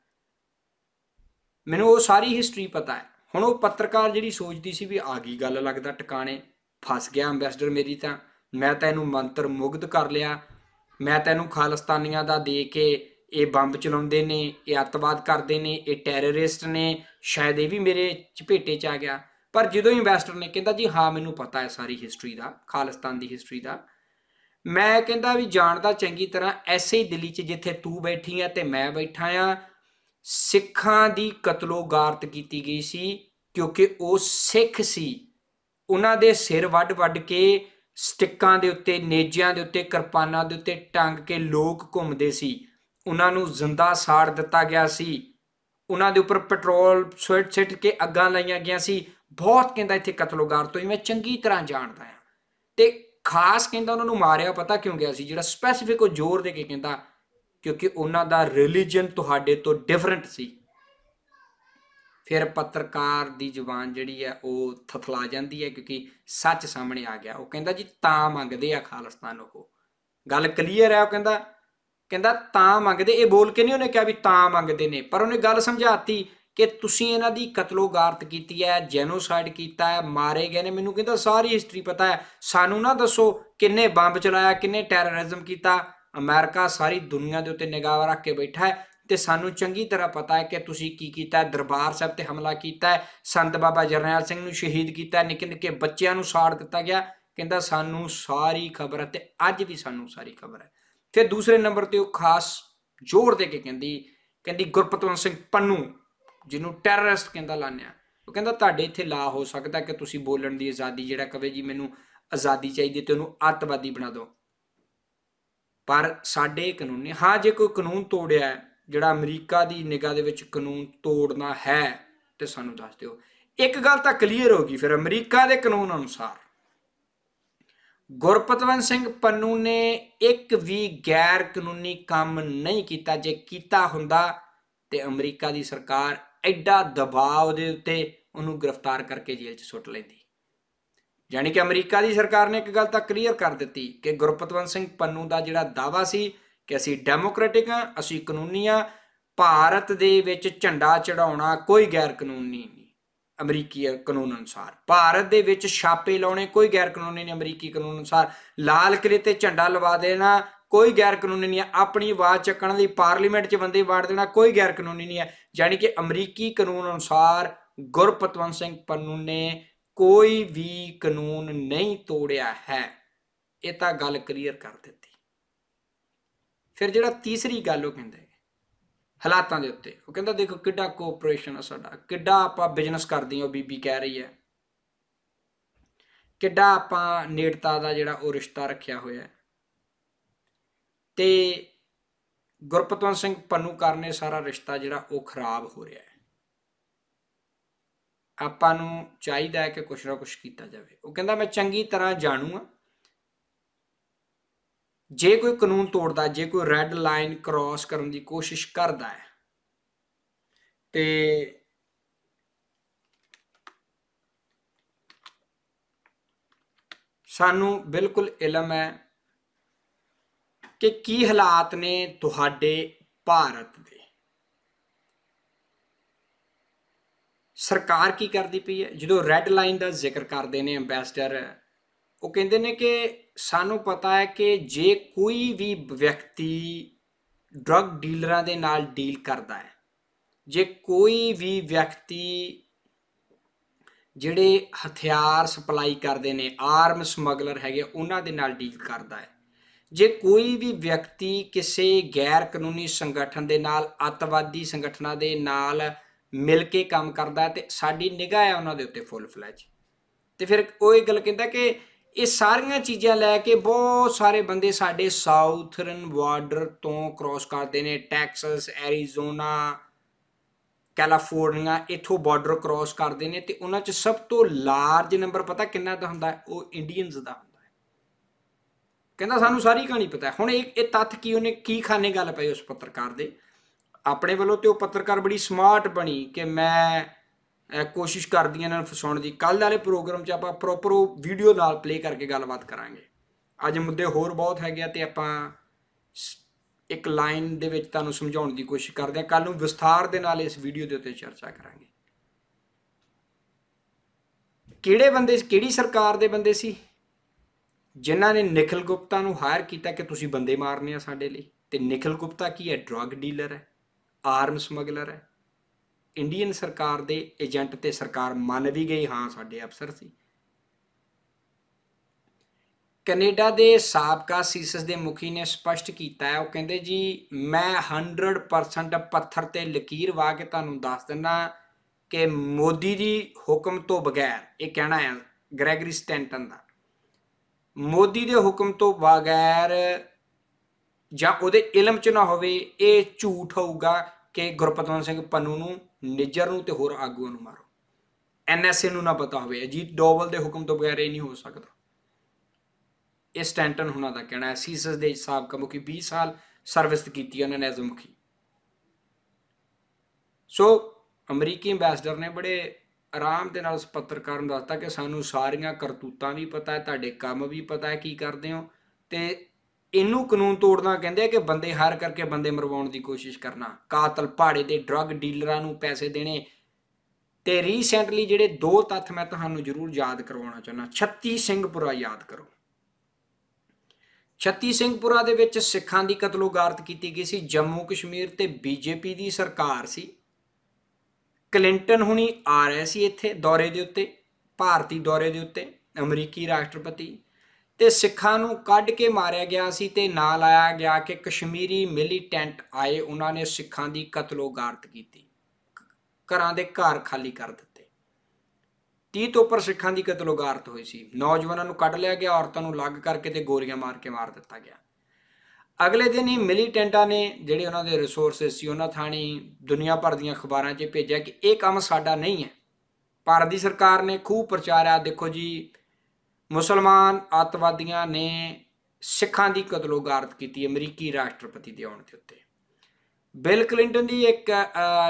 ਮੈਨੂੰ ਉਹ ਸਾਰੀ ਹਿਸਟਰੀ ਪਤਾ ਹੈ ਹੁਣ ਉਹ ਪੱਤਰਕਾਰ ਜਿਹੜੀ ਸੋਚਦੀ ਸੀ ਵੀ ਆ ਗਈ ਗੱਲ ਲੱਗਦਾ ਟਿਕਾਣੇ ਫਸ ਗਿਆ ਐਮਬੈਸਡਰ ਮੇਰੀ ਤਾਂ ਮੈਂ ਤਾਂ ਇਹਨੂੰ ਮੰਤਰ ਮੁਗਧ ਕਰ ਲਿਆ ਮੈਂ ਤੈਨੂੰ ਖਾਲਸਤਾਨੀਆਂ ਦਾ ਦੇ ਕੇ ਇਹ ਬੰਬ ਚਲਾਉਂਦੇ ਨੇ ਇਹ ਅੱਤਵਾਦ ਕਰਦੇ ਨੇ ਇਹ ਟੈਰਰਿਸਟ ਨੇ ਸ਼ਾਇਦ ਇਹ ਵੀ ਮੇਰੇ ਚਪੇਟੇ 'ਚ ਆ ਗਿਆ ਪਰ ਜਦੋਂ ਇਨਵੈਸਟਰ ਨੇ ਕਹਿੰਦਾ ਜੀ ਹਾਂ ਮੈਨੂੰ ਪਤਾ ਹੈ ਸਾਰੀ ਹਿਸਟਰੀ ਦਾ ਖਾਲਿਸਤਾਨ ਦੀ ਹਿਸਟਰੀ ਦਾ ਮੈਂ ਕਹਿੰਦਾ ਵੀ ਜਾਣਦਾ ਚੰਗੀ ਤਰ੍ਹਾਂ ਐਸੇ ਹੀ ਦਿੱਲੀ 'ਚ ਜਿੱਥੇ ਤੂੰ ਬੈਠੀ ਆ ਤੇ ਮੈਂ ਬੈਠਾ ਆ ਸਿੱਖਾਂ ਦੀ ਕਤਲੋਗਾਰਤ ਕੀਤੀ ਗਈ ਸੀ ਕਿਉਂਕਿ ਉਹ ਸਿੱਖ ਸੀ ਉਹਨਾਂ ਦੇ ਸਿਰ ਵੱਡ-ਵੱਡ ਕੇ ਸਟਿੱਕਾਂ ਦੇ ਉੱਤੇ ਨੇਜਿਆਂ ਦੇ ਉੱਤੇ ਕਿਰਪਾਨਾਂ ਦੇ ਉੱਤੇ ਟੰਗ ਕੇ ਲੋਕ ਘੁੰਮਦੇ ਸੀ ਉਹਨਾਂ ਨੂੰ ਜ਼ਿੰਦਾ ਸਾੜ ਦਿੱਤਾ ਗਿਆ ਸੀ ਉਹਨਾਂ ਦੇ ਉੱਪਰ ਪੈਟਰੋਲ ਸਵਿਟ ਸਿੱਟ ਕੇ ਅੱਗਾਂ ਲਾਈਆਂ ਗਿਆ ਸੀ ਬਹੁਤ ਕਹਿੰਦਾ ਇੱਥੇ ਕਤਲੋਗਾਰ ਤੋਂ ਹੀ ਮੈਂ ਚੰਗੀ ਤਰ੍ਹਾਂ ਜਾਣਦਾ ਹਾਂ ਤੇ ਖਾਸ ਕਹਿੰਦਾ ਉਹਨਾਂ ਨੂੰ ਮਾਰਿਆ ਪਤਾ ਕਿਉਂ ਗਿਆ ਸੀ ਜਿਹੜਾ ਸਪੈਸੀਫਿਕ ਉਹ ਜ਼ੋਰ ਦੇ ਕੇ ਕਹਿੰਦਾ ਕਿਉਂਕਿ ਉਹਨਾਂ ਦਾ ਰਿਲੀਜੀਅਨ ਤੁਹਾਡੇ ਤੋਂ ਡਿਫਰੈਂਟ ਸੀ ਫਿਰ ਪੱਤਰਕਾਰ ਦੀ ਜ਼ੁਬਾਨ ਜਿਹੜੀ ਹੈ ਉਹ ਥਥਲਾ ਜਾਂਦੀ ਹੈ ਕਿਉਂਕਿ ਸੱਚ ਸਾਹਮਣੇ ਆ ਗਿਆ ਉਹ ਕਹਿੰਦਾ ਜੀ ਤਾਂ ਮੰਗਦੇ ਆ ਖਾਲਸਤਾਨ ਉਹ ਗੱਲ ਕਲੀਅਰ ਹੈ ਉਹ ਕਹਿੰਦਾ ਕਹਿੰਦਾ ਤਾਂ ਮੰਗਦੇ ਇਹ ਬੋਲ ਕੇ ਨਹੀਂ ਉਹਨੇ ਕਿਹਾ ਵੀ ਤਾਂ ਮੰਗਦੇ ਨੇ ਪਰ ਉਹਨੇ ਗੱਲ ਸਮਝਾਤੀ ਕਿ ਤੁਸੀਂ ਇਹਨਾਂ ਦੀ ਕਤਲੋਗਾਰਤ ਕੀਤੀ ਹੈ ਜੈਨੋਸਾਈਡ ਕੀਤਾ ਹੈ ਮਾਰੇ ਗਏ ਨੇ ਮੈਨੂੰ ਕਹਿੰਦਾ ਸਾਰੀ ਹਿਸਟਰੀ ਪਤਾ ਹੈ ਸਾਨੂੰ ਨਾ ਦੱਸੋ ਕਿੰਨੇ ਬੰਬ ਚਲਾਇਆ ਕਿੰਨੇ ਟੈਰਰਿਜ਼ਮ ਕੀਤਾ ਅਮਰੀਕਾ ਸਾਰੀ ਦੁਨੀਆ ਦੇ ਉੱਤੇ ਨਿਗਾਹ ਰੱਖ ਕੇ ਬੈਠਾ ਹੈ ਤੇ ਸਾਨੂੰ ਚੰਗੀ ਤਰ੍ਹਾਂ ਪਤਾ ਹੈ ਕਿ ਤੁਸੀਂ ਕੀ ਕੀਤਾ ਹੈ ਦਰਬਾਰ ਸਾਹਿਬ ਤੇ ਹਮਲਾ ਕੀਤਾ ਹੈ ਸੰਤ ਬਾਬਾ ਜਰਨੈਲ ਸਿੰਘ ਨੂੰ ਸ਼ਹੀਦ ਕੀਤਾ ਨਿੱਕੇ ਨਿੱਕੇ ਬੱਚਿਆਂ ਨੂੰ ਸਾੜ ਦਿੱਤਾ ਗਿਆ ਕਹਿੰਦਾ ਸਾਨੂੰ ਸਾਰੀ ਖਬਰ ਹੈ ਤੇ ਅੱਜ ਵੀ ਸਾਨੂੰ ਸਾਰੀ ਖਬਰ ਹੈ ਫਿਰ ਦੂਸਰੇ ਨੰਬਰ ਤੇ ਉਹ ਖਾਸ ਜ਼ੋਰ ਦੇ ਕੇ ਕਹਿੰਦੀ ਕਹਿੰਦੀ ਗੁਰਪਤਵੰਤ ਸਿੰਘ ਪੰਨੂ ਜਿਹਨੂੰ ਟੈਰਰਿਸਟ ਕਹਿੰਦਾ ਲਾਨਿਆ ਉਹ ਕਹਿੰਦਾ ਤੁਹਾਡੇ ਇੱਥੇ ਲਾ ਹੋ ਸਕਦਾ ਕਿ ਤੁਸੀਂ ਬੋਲਣ ਦੀ ਆਜ਼ਾਦੀ ਜਿਹੜਾ ਕਵੇ ਜੀ ਮੈਨੂੰ ਆਜ਼ਾਦੀ ਚਾਹੀਦੀ ਤੇ ਉਹਨੂੰ ਅੱਤਵਾਦੀ ਬਣਾ ਦਿਓ ਪਰ ਸਾਡੇ ਕਾਨੂੰਨ ਨੇ ਹਾਂ ਜੇ ਕੋਈ ਕਾਨੂੰਨ ਤੋੜਿਆ ਜਿਹੜਾ ਅਮਰੀਕਾ ਦੀ ਨਿਗਾਹ ਦੇ ਵਿੱਚ ਕਾਨੂੰਨ ਤੋੜਨਾ ਹੈ ਤੇ ਸਾਨੂੰ ਦੱਸ ਦਿਓ ਇੱਕ ਗੱਲ ਤਾਂ ਕਲੀਅਰ ਹੋ ਗਈ ਫਿਰ ਅਮਰੀਕਾ ਦੇ ਕਾਨੂੰਨ ਅਨੁਸਾਰ ਗੁਰਪਤਵੰਤ ਸਿੰਘ ਪੰਨੂ ਨੇ ਇੱਕ ਵੀ ਗੈਰ ਕਾਨੂੰਨੀ ਕੰਮ ਨਹੀਂ ਕੀਤਾ ਜੇ ਕੀਤਾ ਹੁੰਦਾ ਤੇ ਅਮਰੀਕਾ ਦੀ ਸਰਕਾਰ ਐਡਾ ਦਬਾਅ ਦੇ ਉੱਤੇ ਉਹਨੂੰ ਗ੍ਰਿਫਤਾਰ ਕਰਕੇ ਜੇਲ੍ਹ 'ਚ ਸੁੱਟ ਲੈਂਦੀ ਯਾਨੀ ਕਿ ਅਮਰੀਕਾ ਦੀ ਸਰਕਾਰ ਨੇ ਇੱਕ ਗੱਲ ਤਾਂ ਕਲੀਅਰ ਕਰ ਦਿੱਤੀ ਕਿ ਗੁਰਪਤਵੰਤ ਸਿੰਘ ਪੰਨੂ ਦਾ ਜਿਹੜਾ ਦਾਵਾ ਸੀ ਕਿ ਅਸੀਂ ਡੈਮੋਕ੍ਰੈਟਿਕ ਆ ਅਸੀਂ ਕਾਨੂੰਨੀ ਆ ਭਾਰਤ ਦੇ ਵਿੱਚ ਝੰਡਾ ਚੜਾਉਣਾ ਕੋਈ ਗੈਰ ਕਾਨੂੰਨੀ ਅਮਰੀਕੀ ਕਾਨੂੰਨ ਅਨੁਸਾਰ ਭਾਰਤ ਦੇ ਵਿੱਚ ਛਾਪੇ ਲਾਉਣੇ ਕੋਈ ਗੈਰ ਕਾਨੂੰਨੀ ਨਹੀਂ ਅਮਰੀਕੀ ਕਾਨੂੰਨ ਅਨੁਸਾਰ ਲਾਲ ਕਿਲੇ ਤੇ ਝੰਡਾ ਲਵਾ ਦੇਣਾ ਕੋਈ ਗੈਰ ਕਾਨੂੰਨੀ ਨਹੀਂ ਆਪਣੀ ਆਵਾਜ਼ ਚੱਕਣ ਲਈ ਪਾਰਲੀਮੈਂਟ 'ਚ ਬੰਦੇ ਵਾੜ ਦੇਣਾ ਕੋਈ ਗੈਰ ਕਾਨੂੰਨੀ ਨਹੀਂ ਹੈ ਯਾਨੀ ਕਿ ਅਮਰੀਕੀ ਕਾਨੂੰਨ ਅਨੁਸਾਰ ਗੁਰਪਤਵੰਤ ਸਿੰਘ ਪੰਨੂ ਨੇ ਕੋਈ ਵੀ ਕਾਨੂੰਨ ਨਹੀਂ ਤੋੜਿਆ ਹੈ ਇਹ ਤਾਂ ਗੱਲ ਕਲੀਅਰ ਕਰ ਦਿੱਤੀ ਫਿਰ ਜਿਹੜਾ ਤੀਸਰੀ ਗੱਲ ਉਹ ਕਹਿੰਦੇ ਹਾਲਾਤਾਂ ਦੇ ਉੱਤੇ ਉਹ ਕਹਿੰਦਾ ਦੇਖੋ ਕਿੱਡਾ ਕੋਆਪਰੇਸ਼ਨ ਆ ਸਾਡਾ ਕਿੱਡਾ ਆਪਾਂ ਬਿਜ਼ਨਸ ਕਰਦੇ ਹਾਂ ਬੀਬੀ ਕਹਿ ਰਹੀ ਹੈ ਕਿੱਡਾ ਆਪਾਂ ਨੇੜਤਾ ਦਾ ਜਿਹੜਾ ਉਹ ਰਿਸ਼ਤਾ ਰੱਖਿਆ ਹੋਇਆ ਹੈ ਤੇ ਗੁਰਪਤਵੰਤ ਸਿੰਘ ਪੰਨੂ ਕਰਨੇ ਸਾਰਾ ਰਿਸ਼ਤਾ ਜਿਹੜਾ ਉਹ ਖਰਾਬ ਹੋ ਰਿਹਾ ਹੈ ਆਪਾਂ ਨੂੰ ਚਾਹੀਦਾ ਹੈ ਕਿ ਕੁਛ ਨਾ ਕੁਛ ਕੀਤਾ ਜਾਵੇ ਉਹ ਕਹਿੰਦਾ ਮੈਂ ਚੰਗੀ ਤਰ੍ਹਾਂ ਜਾਣੂ ਆ ਜੇ ਕੋਈ ਕਾਨੂੰਨ ਤੋੜਦਾ ਜੇ ਕੋਈ ਰੈੱਡ ਲਾਈਨ ਕ੍ਰਾਸ ਕਰਨ ਦੀ ਕੋਸ਼ਿਸ਼ ਕਰਦਾ ਹੈ ਤੇ ਸਾਨੂੰ ਬਿਲਕੁਲ ਇਲਮ ਹੈ ਕਿ ਕੀ ਹਾਲਾਤ ਨੇ ਤੁਹਾਡੇ ਭਾਰਤ ਦੇ ਸਰਕਾਰ ਕੀ ਕਰਦੀ ਪਈ ਹੈ ਜਦੋਂ ਰੈੱਡ ਲਾਈਨ ਦਾ ਜ਼ਿਕਰ ਕਰਦੇ ਨੇ ਐਮਬੈਸਡਰ ਉਹ ਕਹਿੰਦੇ ਨੇ ਕਿ ਸਾਨੂੰ ਪਤਾ ਹੈ ਕਿ ਜੇ ਕੋਈ ਵੀ ਵਿਅਕਤੀ ਡਰੱਗ ਡੀਲਰਾਂ ਦੇ ਨਾਲ ਡੀਲ ਕਰਦਾ ਹੈ ਜੇ ਕੋਈ ਵੀ ਵਿਅਕਤੀ ਜਿਹੜੇ ਹਥਿਆਰ ਸਪਲਾਈ ਕਰਦੇ ਨੇ ਆਰਮ ਸਮਗਲਰ ਹੈਗੇ ਉਹਨਾਂ ਦੇ ਨਾਲ ਡੀਲ ਕਰਦਾ ਹੈ ਜੇ ਕੋਈ ਵੀ ਵਿਅਕਤੀ ਕਿਸੇ ਗੈਰ ਕਾਨੂੰਨੀ ਸੰਗਠਨ ਦੇ ਨਾਲ ਅਤਵਾਦੀ ਸੰਗਠਨਾਂ ਦੇ ਨਾਲ ਮਿਲ ਕੇ ਕੰਮ ਕਰਦਾ ਤੇ ਸਾਡੀ ਨਿਗਾਹ ਹੈ ਉਹਨਾਂ ਦੇ ਉੱਤੇ ਫੁੱਲ ਫਲੈਜ ਤੇ ਫਿਰ ਉਹ ਇਹ ਗੱਲ ਕਹਿੰਦਾ ਕਿ ਇਹ ਸਾਰੀਆਂ ਚੀਜ਼ਾਂ ਲੈ ਕੇ ਬਹੁਤ ਸਾਰੇ ਬੰਦੇ ਸਾਡੇ ਸਾਊਥਰਨ ਬਾਰਡਰ ਤੋਂ ਕ੍ਰੋਸ ਕਰਦੇ ਨੇ ਟੈਕਸਸ ਐਰੀਜ਼ੋਨਾ ਕੈਲੀਫੋਰਨੀਆ ਇਥੋਂ ਬਾਰਡਰ ਕ੍ਰੋਸ ਕਰਦੇ ਨੇ ਤੇ ਉਹਨਾਂ 'ਚ ਸਭ ਤੋਂ ਲਾਰਜ ਨੰਬਰ ਪਤਾ ਕਿੰਨਾ ਦਾ ਹੁੰਦਾ ਉਹ ਇੰਡੀਅਨਸ ਦਾ ਹੁੰਦਾ ਹੈ ਕਹਿੰਦਾ ਸਾਨੂੰ ਸਾਰੀ ਕਹਾਣੀ ਪਤਾ ਹੁਣ ਇਹ ਇਹ ਤੱਥ ਕੀ ਉਹਨੇ ਕੀ ਖਾਨੇ ਗੱਲ ਪਈ ਉਸ ਪੱਤਰਕਾਰ ਦੇ ਆਪਣੇ ਵੱਲੋਂ ਤੇ ਉਹ ਪੱਤਰਕਾਰ ਬੜੀ ਸਮਾਰਟ ਬਣੀ ਕਿ ਮੈਂ ਕੋਸ਼ਿਸ਼ ਕਰਦੀਆਂ ਇਹਨਾਂ ਨੂੰ ਫਸਾਉਣ ਦੀ ਕੱਲ ਵਾਲੇ ਪ੍ਰੋਗਰਾਮ 'ਚ ਆਪਾਂ ਪ੍ਰੋਪਰ ਵੀਡੀਓ ਨਾਲ ਪਲੇ ਕਰਕੇ ਗੱਲਬਾਤ ਕਰਾਂਗੇ ਅੱਜ ਮੁੱਦੇ ਹੋਰ ਬਹੁਤ ਹੈਗੇ ਆ ਤੇ ਆਪਾਂ ਇੱਕ ਲਾਈਨ ਦੇ ਵਿੱਚ ਤੁਹਾਨੂੰ ਸਮਝਾਉਣ ਦੀ ਕੋਸ਼ਿਸ਼ ਕਰਦੇ ਆ ਕੱਲ ਨੂੰ ਵਿਸਥਾਰ ਦੇ ਨਾਲ ਇਸ ਵੀਡੀਓ ਦੇ ਉੱਤੇ ਚਰਚਾ ਕਰਾਂਗੇ ਕਿਹੜੇ ਬੰਦੇ ਕਿਹੜੀ ਸਰਕਾਰ ਦੇ ਬੰਦੇ ਸੀ ਜਿਨ੍ਹਾਂ ਨੇ ਨikhil gupta ਨੂੰ ਹਾਇਰ ਕੀਤਾ ਕਿ ਤੁਸੀਂ ਬੰਦੇ ਮਾਰਨੇ ਆ ਸਾਡੇ ਲਈ ਤੇ ਨikhil gupta ਕੀ ਹੈ ਡਰੱਗ ਡੀਲਰ ਹੈ ਆਰਮ ਸਮਗਲਰ ਹੈ ਇੰਡੀਅਨ ਸਰਕਾਰ ਦੇ ਏਜੰਟ ਤੇ ਸਰਕਾਰ ਮੰਨ ਵੀ ਗਈ ਹਾਂ ਸਾਡੇ ਅਫਸਰ ਸੀ ਕੈਨੇਡਾ ਦੇ ਸਾਬਕਾ ਸੀਸਸ ਦੇ ਮੁਖੀ ਨੇ ਸਪਸ਼ਟ ਕੀਤਾ ਹੈ ਉਹ ਕਹਿੰਦੇ ਜੀ ਮੈਂ 100% ਪੱਥਰ ਤੇ ਲਕੀਰ ਵਾ ਕੇ ਤੁਹਾਨੂੰ ਦੱਸ ਦਿੰਦਾ ਕਿ ਮੋਦੀ ਦੀ ਹੁਕਮ ਤੋਂ ਬਗੈਰ ਇਹ ਕਹਿਣਾ ਹੈ ਗ੍ਰੈਗਰੀ ਸਟੈਂਟਨ ਦਾ ਮੋਦੀ ਦੇ ਹੁਕਮ ਤੋਂ ਬਗੈਰ ਜਾਂ ਉਹਦੇ ਇਲਮ 'ਚ ਨਾ ਹੋਵੇ ਇਹ ਝੂਠ ਹੋਊਗਾ ਕਿ ਗੁਰਪਤਨ ਸਿੰਘ ਪੰਨੂ ਨੂੰ ਨਿਜਰ ਨੂੰ ਤੇ ਹੋਰ ਆਗੂਆਂ ਨੂੰ ਮਾਰੋ ਐਨਐਸਏ ਨੂੰ ਨਾ ਪਤਾ ਹੋਵੇ ਅਜੀਤ ਡੋਵਲ ਦੇ ਹੁਕਮ ਤੋਂ ਬਗੈਰ ਇਹ ਨਹੀਂ ਹੋ ਸਕਦਾ ਇਹ ਸਟੈਂਟਨ ਹੁਣਾਂ ਦਾ ਕਹਿਣਾ ਹੈ ਸੀਸਸ ਦੇ ਸਾਬਕਾ ਮੁਖੀ 20 ਸਾਲ ਸਰਵਿਸ ਕੀਤੀ ਉਹਨਾਂ ਨੇ ਐਜ਼ ਮੁਖੀ ਸੋ ਅਮਰੀਕੀ ਐਮਬੈਸਡਰ ਨੇ ਬੜੇ ਆਰਾਮ ਦੇ ਨਾਲ ਉਸ ਪੱਤਰਕਾਰ ਨੂੰ ਦੱਸਤਾ ਕਿ ਸਾਨੂੰ ਸਾਰੀਆਂ ਕਰਤੂਤਾਂ ਵੀ ਪਤਾ ਹੈ ਤੁਹਾਡੇ ਕੰਮ ਵੀ ਪਤਾ ਹੈ ਕੀ ਕਰਦੇ ਹੋ ਤੇ ਇਹਨੂੰ ਕਾਨੂੰਨ ਤੋੜਨਾ ਕਹਿੰਦੇ ਆ ਕਿ ਬੰਦੇ ਹਾਰ ਕਰਕੇ ਬੰਦੇ ਮਰਵਾਉਣ ਦੀ ਕੋਸ਼ਿਸ਼ ਕਰਨਾ ਕਾਤਲ ਪਾੜੇ ਦੇ ਡਰੱਗ ਡੀਲਰਾਂ ਨੂੰ ਪੈਸੇ ਦੇਣੇ ਤੇ ਰੀਸੈਂਟਲੀ ਜਿਹੜੇ ਦੋ ਤੱਥ ਮੈਂ ਤੁਹਾਨੂੰ ਜ਼ਰੂਰ ਯਾਦ ਕਰਵਾਉਣਾ ਚਾਹੁੰਦਾ 36 ਸਿੰਘਪੁਰਾ ਯਾਦ ਕਰੋ 36 ਸਿੰਘਪੁਰਾ ਦੇ ਵਿੱਚ ਸਿੱਖਾਂ ਦੀ ਕਤਲੋਗਾਰਤ ਕੀਤੀ ਗਈ ਸੀ ਜੰਮੂ ਕਸ਼ਮੀਰ ਤੇ ਬੀਜੇਪੀ ਦੀ ਸਰਕਾਰ ਸੀ ਕਲਿੰਟਨ ਹੁਣੀ ਆ ਰਹੇ ਸੀ ਇੱਥੇ ਦੌਰੇ ਦੇ ਉੱਤੇ ਭਾਰਤੀ ਦੌਰੇ ਦੇ ਉੱਤੇ ਅਮਰੀਕੀ ਰਾਸ਼ਟਰਪਤੀ ਤੇ ਸਿੱਖਾਂ ਨੂੰ ਕੱਢ ਕੇ ਮਾਰਿਆ ਗਿਆ ਸੀ ਤੇ ਨਾਂ ਲਾਇਆ ਗਿਆ ਕਿ ਕਸ਼ਮੀਰੀ ਮਿਲੀਟੈਂਟ ਆਏ ਉਹਨਾਂ ਨੇ ਸਿੱਖਾਂ ਦੀ ਕਤਲੋਗਾਰਤ ਕੀਤੀ ਘਰਾਂ ਦੇ ਘਰ ਖਾਲੀ ਕਰ ਦਿੱਤੇ 30 ਤੋਂ ਉੱਪਰ ਸਿੱਖਾਂ ਦੀ ਕਤਲੋਗਾਰਤ ਹੋਈ ਸੀ ਨੌਜਵਾਨਾਂ ਨੂੰ ਕੱਢ ਲਿਆ ਗਿਆ ਔਰਤਾਂ ਨੂੰ ਲੱਗ ਕਰਕੇ ਤੇ ਗੋਲੀਆਂ ਮਾਰ ਕੇ ਮਾਰ ਦਿੱਤਾ ਗਿਆ ਅਗਲੇ ਦਿਨ ਹੀ ਮਿਲੀਟੈਂਟਾਂ ਨੇ ਜਿਹੜੇ ਉਹਨਾਂ ਦੇ ਰਿਸੋਰਸਸ ਸੀ ਉਹਨਾਂ ਥਾਣੀ ਦੁਨੀਆ ਭਰ ਦੀਆਂ ਅਖਬਾਰਾਂ 'ਚ ਭੇਜਿਆ ਕਿ ਇਹ ਕੰਮ ਸਾਡਾ ਨਹੀਂ ਹੈ ਭਾਰਤ ਦੀ ਸਰਕਾਰ ਨੇ ਖੂਬ ਪ੍ਰਚਾਰਿਆ ਦੇਖੋ ਜੀ ਮੁਸਲਮਾਨ ਅੱਤਵਾਦੀਆਂ ਨੇ ਸਿੱਖਾਂ ਦੀ ਕਤਲੋਗਾਰਤ ਕੀਤੀ ਅਮਰੀਕੀ ਰਾਸ਼ਟਰਪਤੀ ਦੇ ਆਉਣ ਦੇ ਉੱਤੇ ਬਿਲ ਕਲਿੰਟਨ ਦੀ ਇੱਕ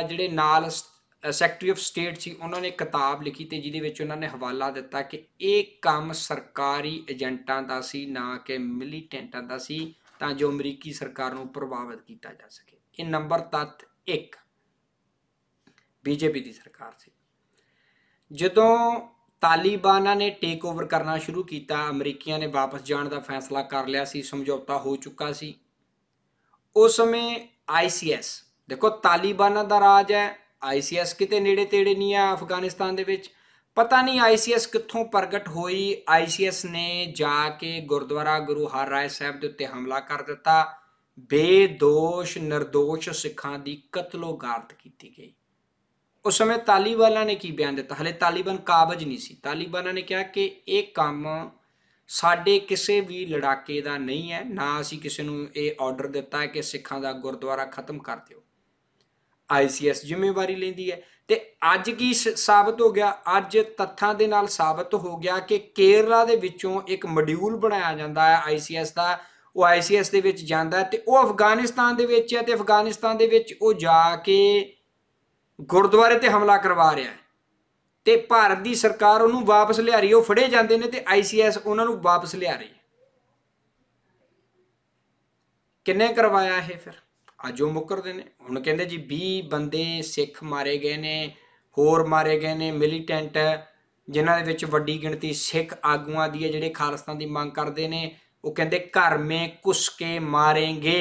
ਜਿਹੜੇ ਨਾਲ ਸੈਕਟਰੀ ਆਫ ਸਟੇਟ ਸੀ ਉਹਨਾਂ ਨੇ ਕਿਤਾਬ ਲਿਖੀ ਤੇ ਜਿਹਦੇ ਵਿੱਚ ਉਹਨਾਂ ਨੇ ਹਵਾਲਾ ਦਿੱਤਾ ਕਿ ਇਹ ਕੰਮ ਸਰਕਾਰੀ ਏਜੰਟਾਂ ਦਾ ਸੀ ਨਾ ਕਿ ਮਿਲੀਟੈਂਟਾਂ ਦਾ ਸੀ ਤਾਂ ਜੋ ਅਮਰੀਕੀ ਸਰਕਾਰ ਨੂੰ ਪ੍ਰਭਾਵਿਤ ਕੀਤਾ ਜਾ ਸਕੇ ਇਹ ਨੰਬਰ ਤੱਤ 1 ਬੀਜੇਪੀ ਦੀ ਸਰਕਾਰ ਸੀ ਜਦੋਂ ਤਾਲਿਬਾਨਾਂ ਨੇ ਟੇਕ ਓਵਰ ਕਰਨਾ ਸ਼ੁਰੂ ਕੀਤਾ ਅਮਰੀਕੀਆਂ ਨੇ ਵਾਪਸ ਜਾਣ ਦਾ ਫੈਸਲਾ ਕਰ ਲਿਆ ਸੀ ਸਮਝੌਤਾ ਹੋ ਚੁੱਕਾ ਸੀ ਉਸ ਸਮੇਂ ਆਈਸੀਐਸ ਦੇਖੋ ਤਾਲਿਬਾਨਾਂ ਦਾ ਰਾਜ ਹੈ ਆਈਸੀਐਸ ਕਿਤੇ ਨੇੜੇ ਤੇੜੇ ਨਹੀਂ ਆ ਅਫਗਾਨਿਸਤਾਨ ਦੇ ਵਿੱਚ ਪਤਾ ਨਹੀਂ ਆਈਸੀਐਸ ਕਿੱਥੋਂ ਪ੍ਰਗਟ ਹੋਈ ਆਈਸੀਐਸ ਨੇ ਜਾ ਕੇ ਗੁਰਦੁਆਰਾ ਗੁਰੂ ਹਰ ਰਾਏ ਸਾਹਿਬ ਦੇ ਉੱਤੇ ਹਮਲਾ ਕਰ ਦਿੱਤਾ ਬੇਦੋਸ਼ ਨਿਰਦੋਸ਼ ਸਿੱਖਾਂ ਦੀ ਕਤਲੋਗਾਰਤ ਕੀਤੀ ਗਈ ਉਸ ਸਮੇਂ ਤਾਲੀਬਾਨਾਂ ਨੇ ਕੀ ਬਿਆਨ ਦਿੱਤਾ ਹਲੇ ਤਾਲੀਬਾਨ ਕਾਬਜ ਨਹੀਂ ਸੀ ਤਾਲੀਬਾਨਾਂ ਨੇ ਕਿਹਾ ਕਿ ਇਹ ਕੰਮ ਸਾਡੇ ਕਿਸੇ ਵੀ ਲੜਾਕੇ ਦਾ ਨਹੀਂ ਹੈ ਨਾ ਅਸੀਂ ਕਿਸੇ ਨੂੰ ਇਹ ਆਰਡਰ ਦਿੱਤਾ ਹੈ ਕਿ ਸਿੱਖਾਂ ਦਾ ਗੁਰਦੁਆਰਾ ਖਤਮ ਕਰ ਦਿਓ ਆਈਸੀਐਸ ਜ਼ਿੰਮੇਵਾਰੀ ਲੈਂਦੀ ਹੈ ਤੇ ਅੱਜ ਕੀ ਸਾਬਤ ਹੋ ਗਿਆ ਅੱਜ ਤੱਥਾਂ ਦੇ ਨਾਲ ਸਾਬਤ ਹੋ ਗਿਆ ਕਿ ਕੇਰਲਾ ਦੇ ਵਿੱਚੋਂ ਇੱਕ ਮੋਡਿਊਲ ਬਣਾਇਆ ਜਾਂਦਾ ਹੈ ਆਈਸੀਐਸ ਦਾ ਉਹ ਆਈਸੀਐਸ ਦੇ ਵਿੱਚ ਜਾਂਦਾ ਤੇ ਉਹ ਅਫਗਾਨਿਸਤਾਨ ਦੇ ਵਿੱਚ ਹੈ ਤੇ ਅਫਗਾਨਿਸਤਾਨ ਦੇ ਵਿੱਚ ਉਹ ਜਾ ਕੇ ਗੁਰਦੁਆਰੇ ਤੇ ਹਮਲਾ ਕਰਵਾ ਰਿਹਾ ਹੈ ਤੇ ਭਾਰਤ ਦੀ ਸਰਕਾਰ ਉਹਨੂੰ ਵਾਪਸ ਲਿਆ ਰਹੀ ਉਹ ਫੜੇ ਜਾਂਦੇ ਨੇ ਤੇ ਆਈਸੀਐਸ ਉਹਨਾਂ ਨੂੰ ਵਾਪਸ ਲਿਆ ਰਹੀ ਕਿੰਨੇ ਕਰਵਾਇਆ ਇਹ ਫਿਰ ਅੱਜ ਉਹ ਮੁਕਰਦੇ ਨੇ ਹੁਣ ਕਹਿੰਦੇ ਜੀ 20 ਬੰਦੇ ਸਿੱਖ ਮਾਰੇ ਗਏ ਨੇ ਹੋਰ ਮਾਰੇ ਗਏ ਨੇ ਮਿਲੀਟੈਂਟ ਜਿਨ੍ਹਾਂ ਦੇ ਵਿੱਚ ਵੱਡੀ ਗਿਣਤੀ ਸਿੱਖ ਆਗੂਆਂ ਦੀ ਹੈ ਜਿਹੜੇ ਖਾਲਸਤਾਨ ਦੀ ਮੰਗ ਕਰਦੇ ਨੇ ਉਹ ਕਹਿੰਦੇ ਘਰ ਮੇ ਕੁਸਕੇ ਮਾਰेंगे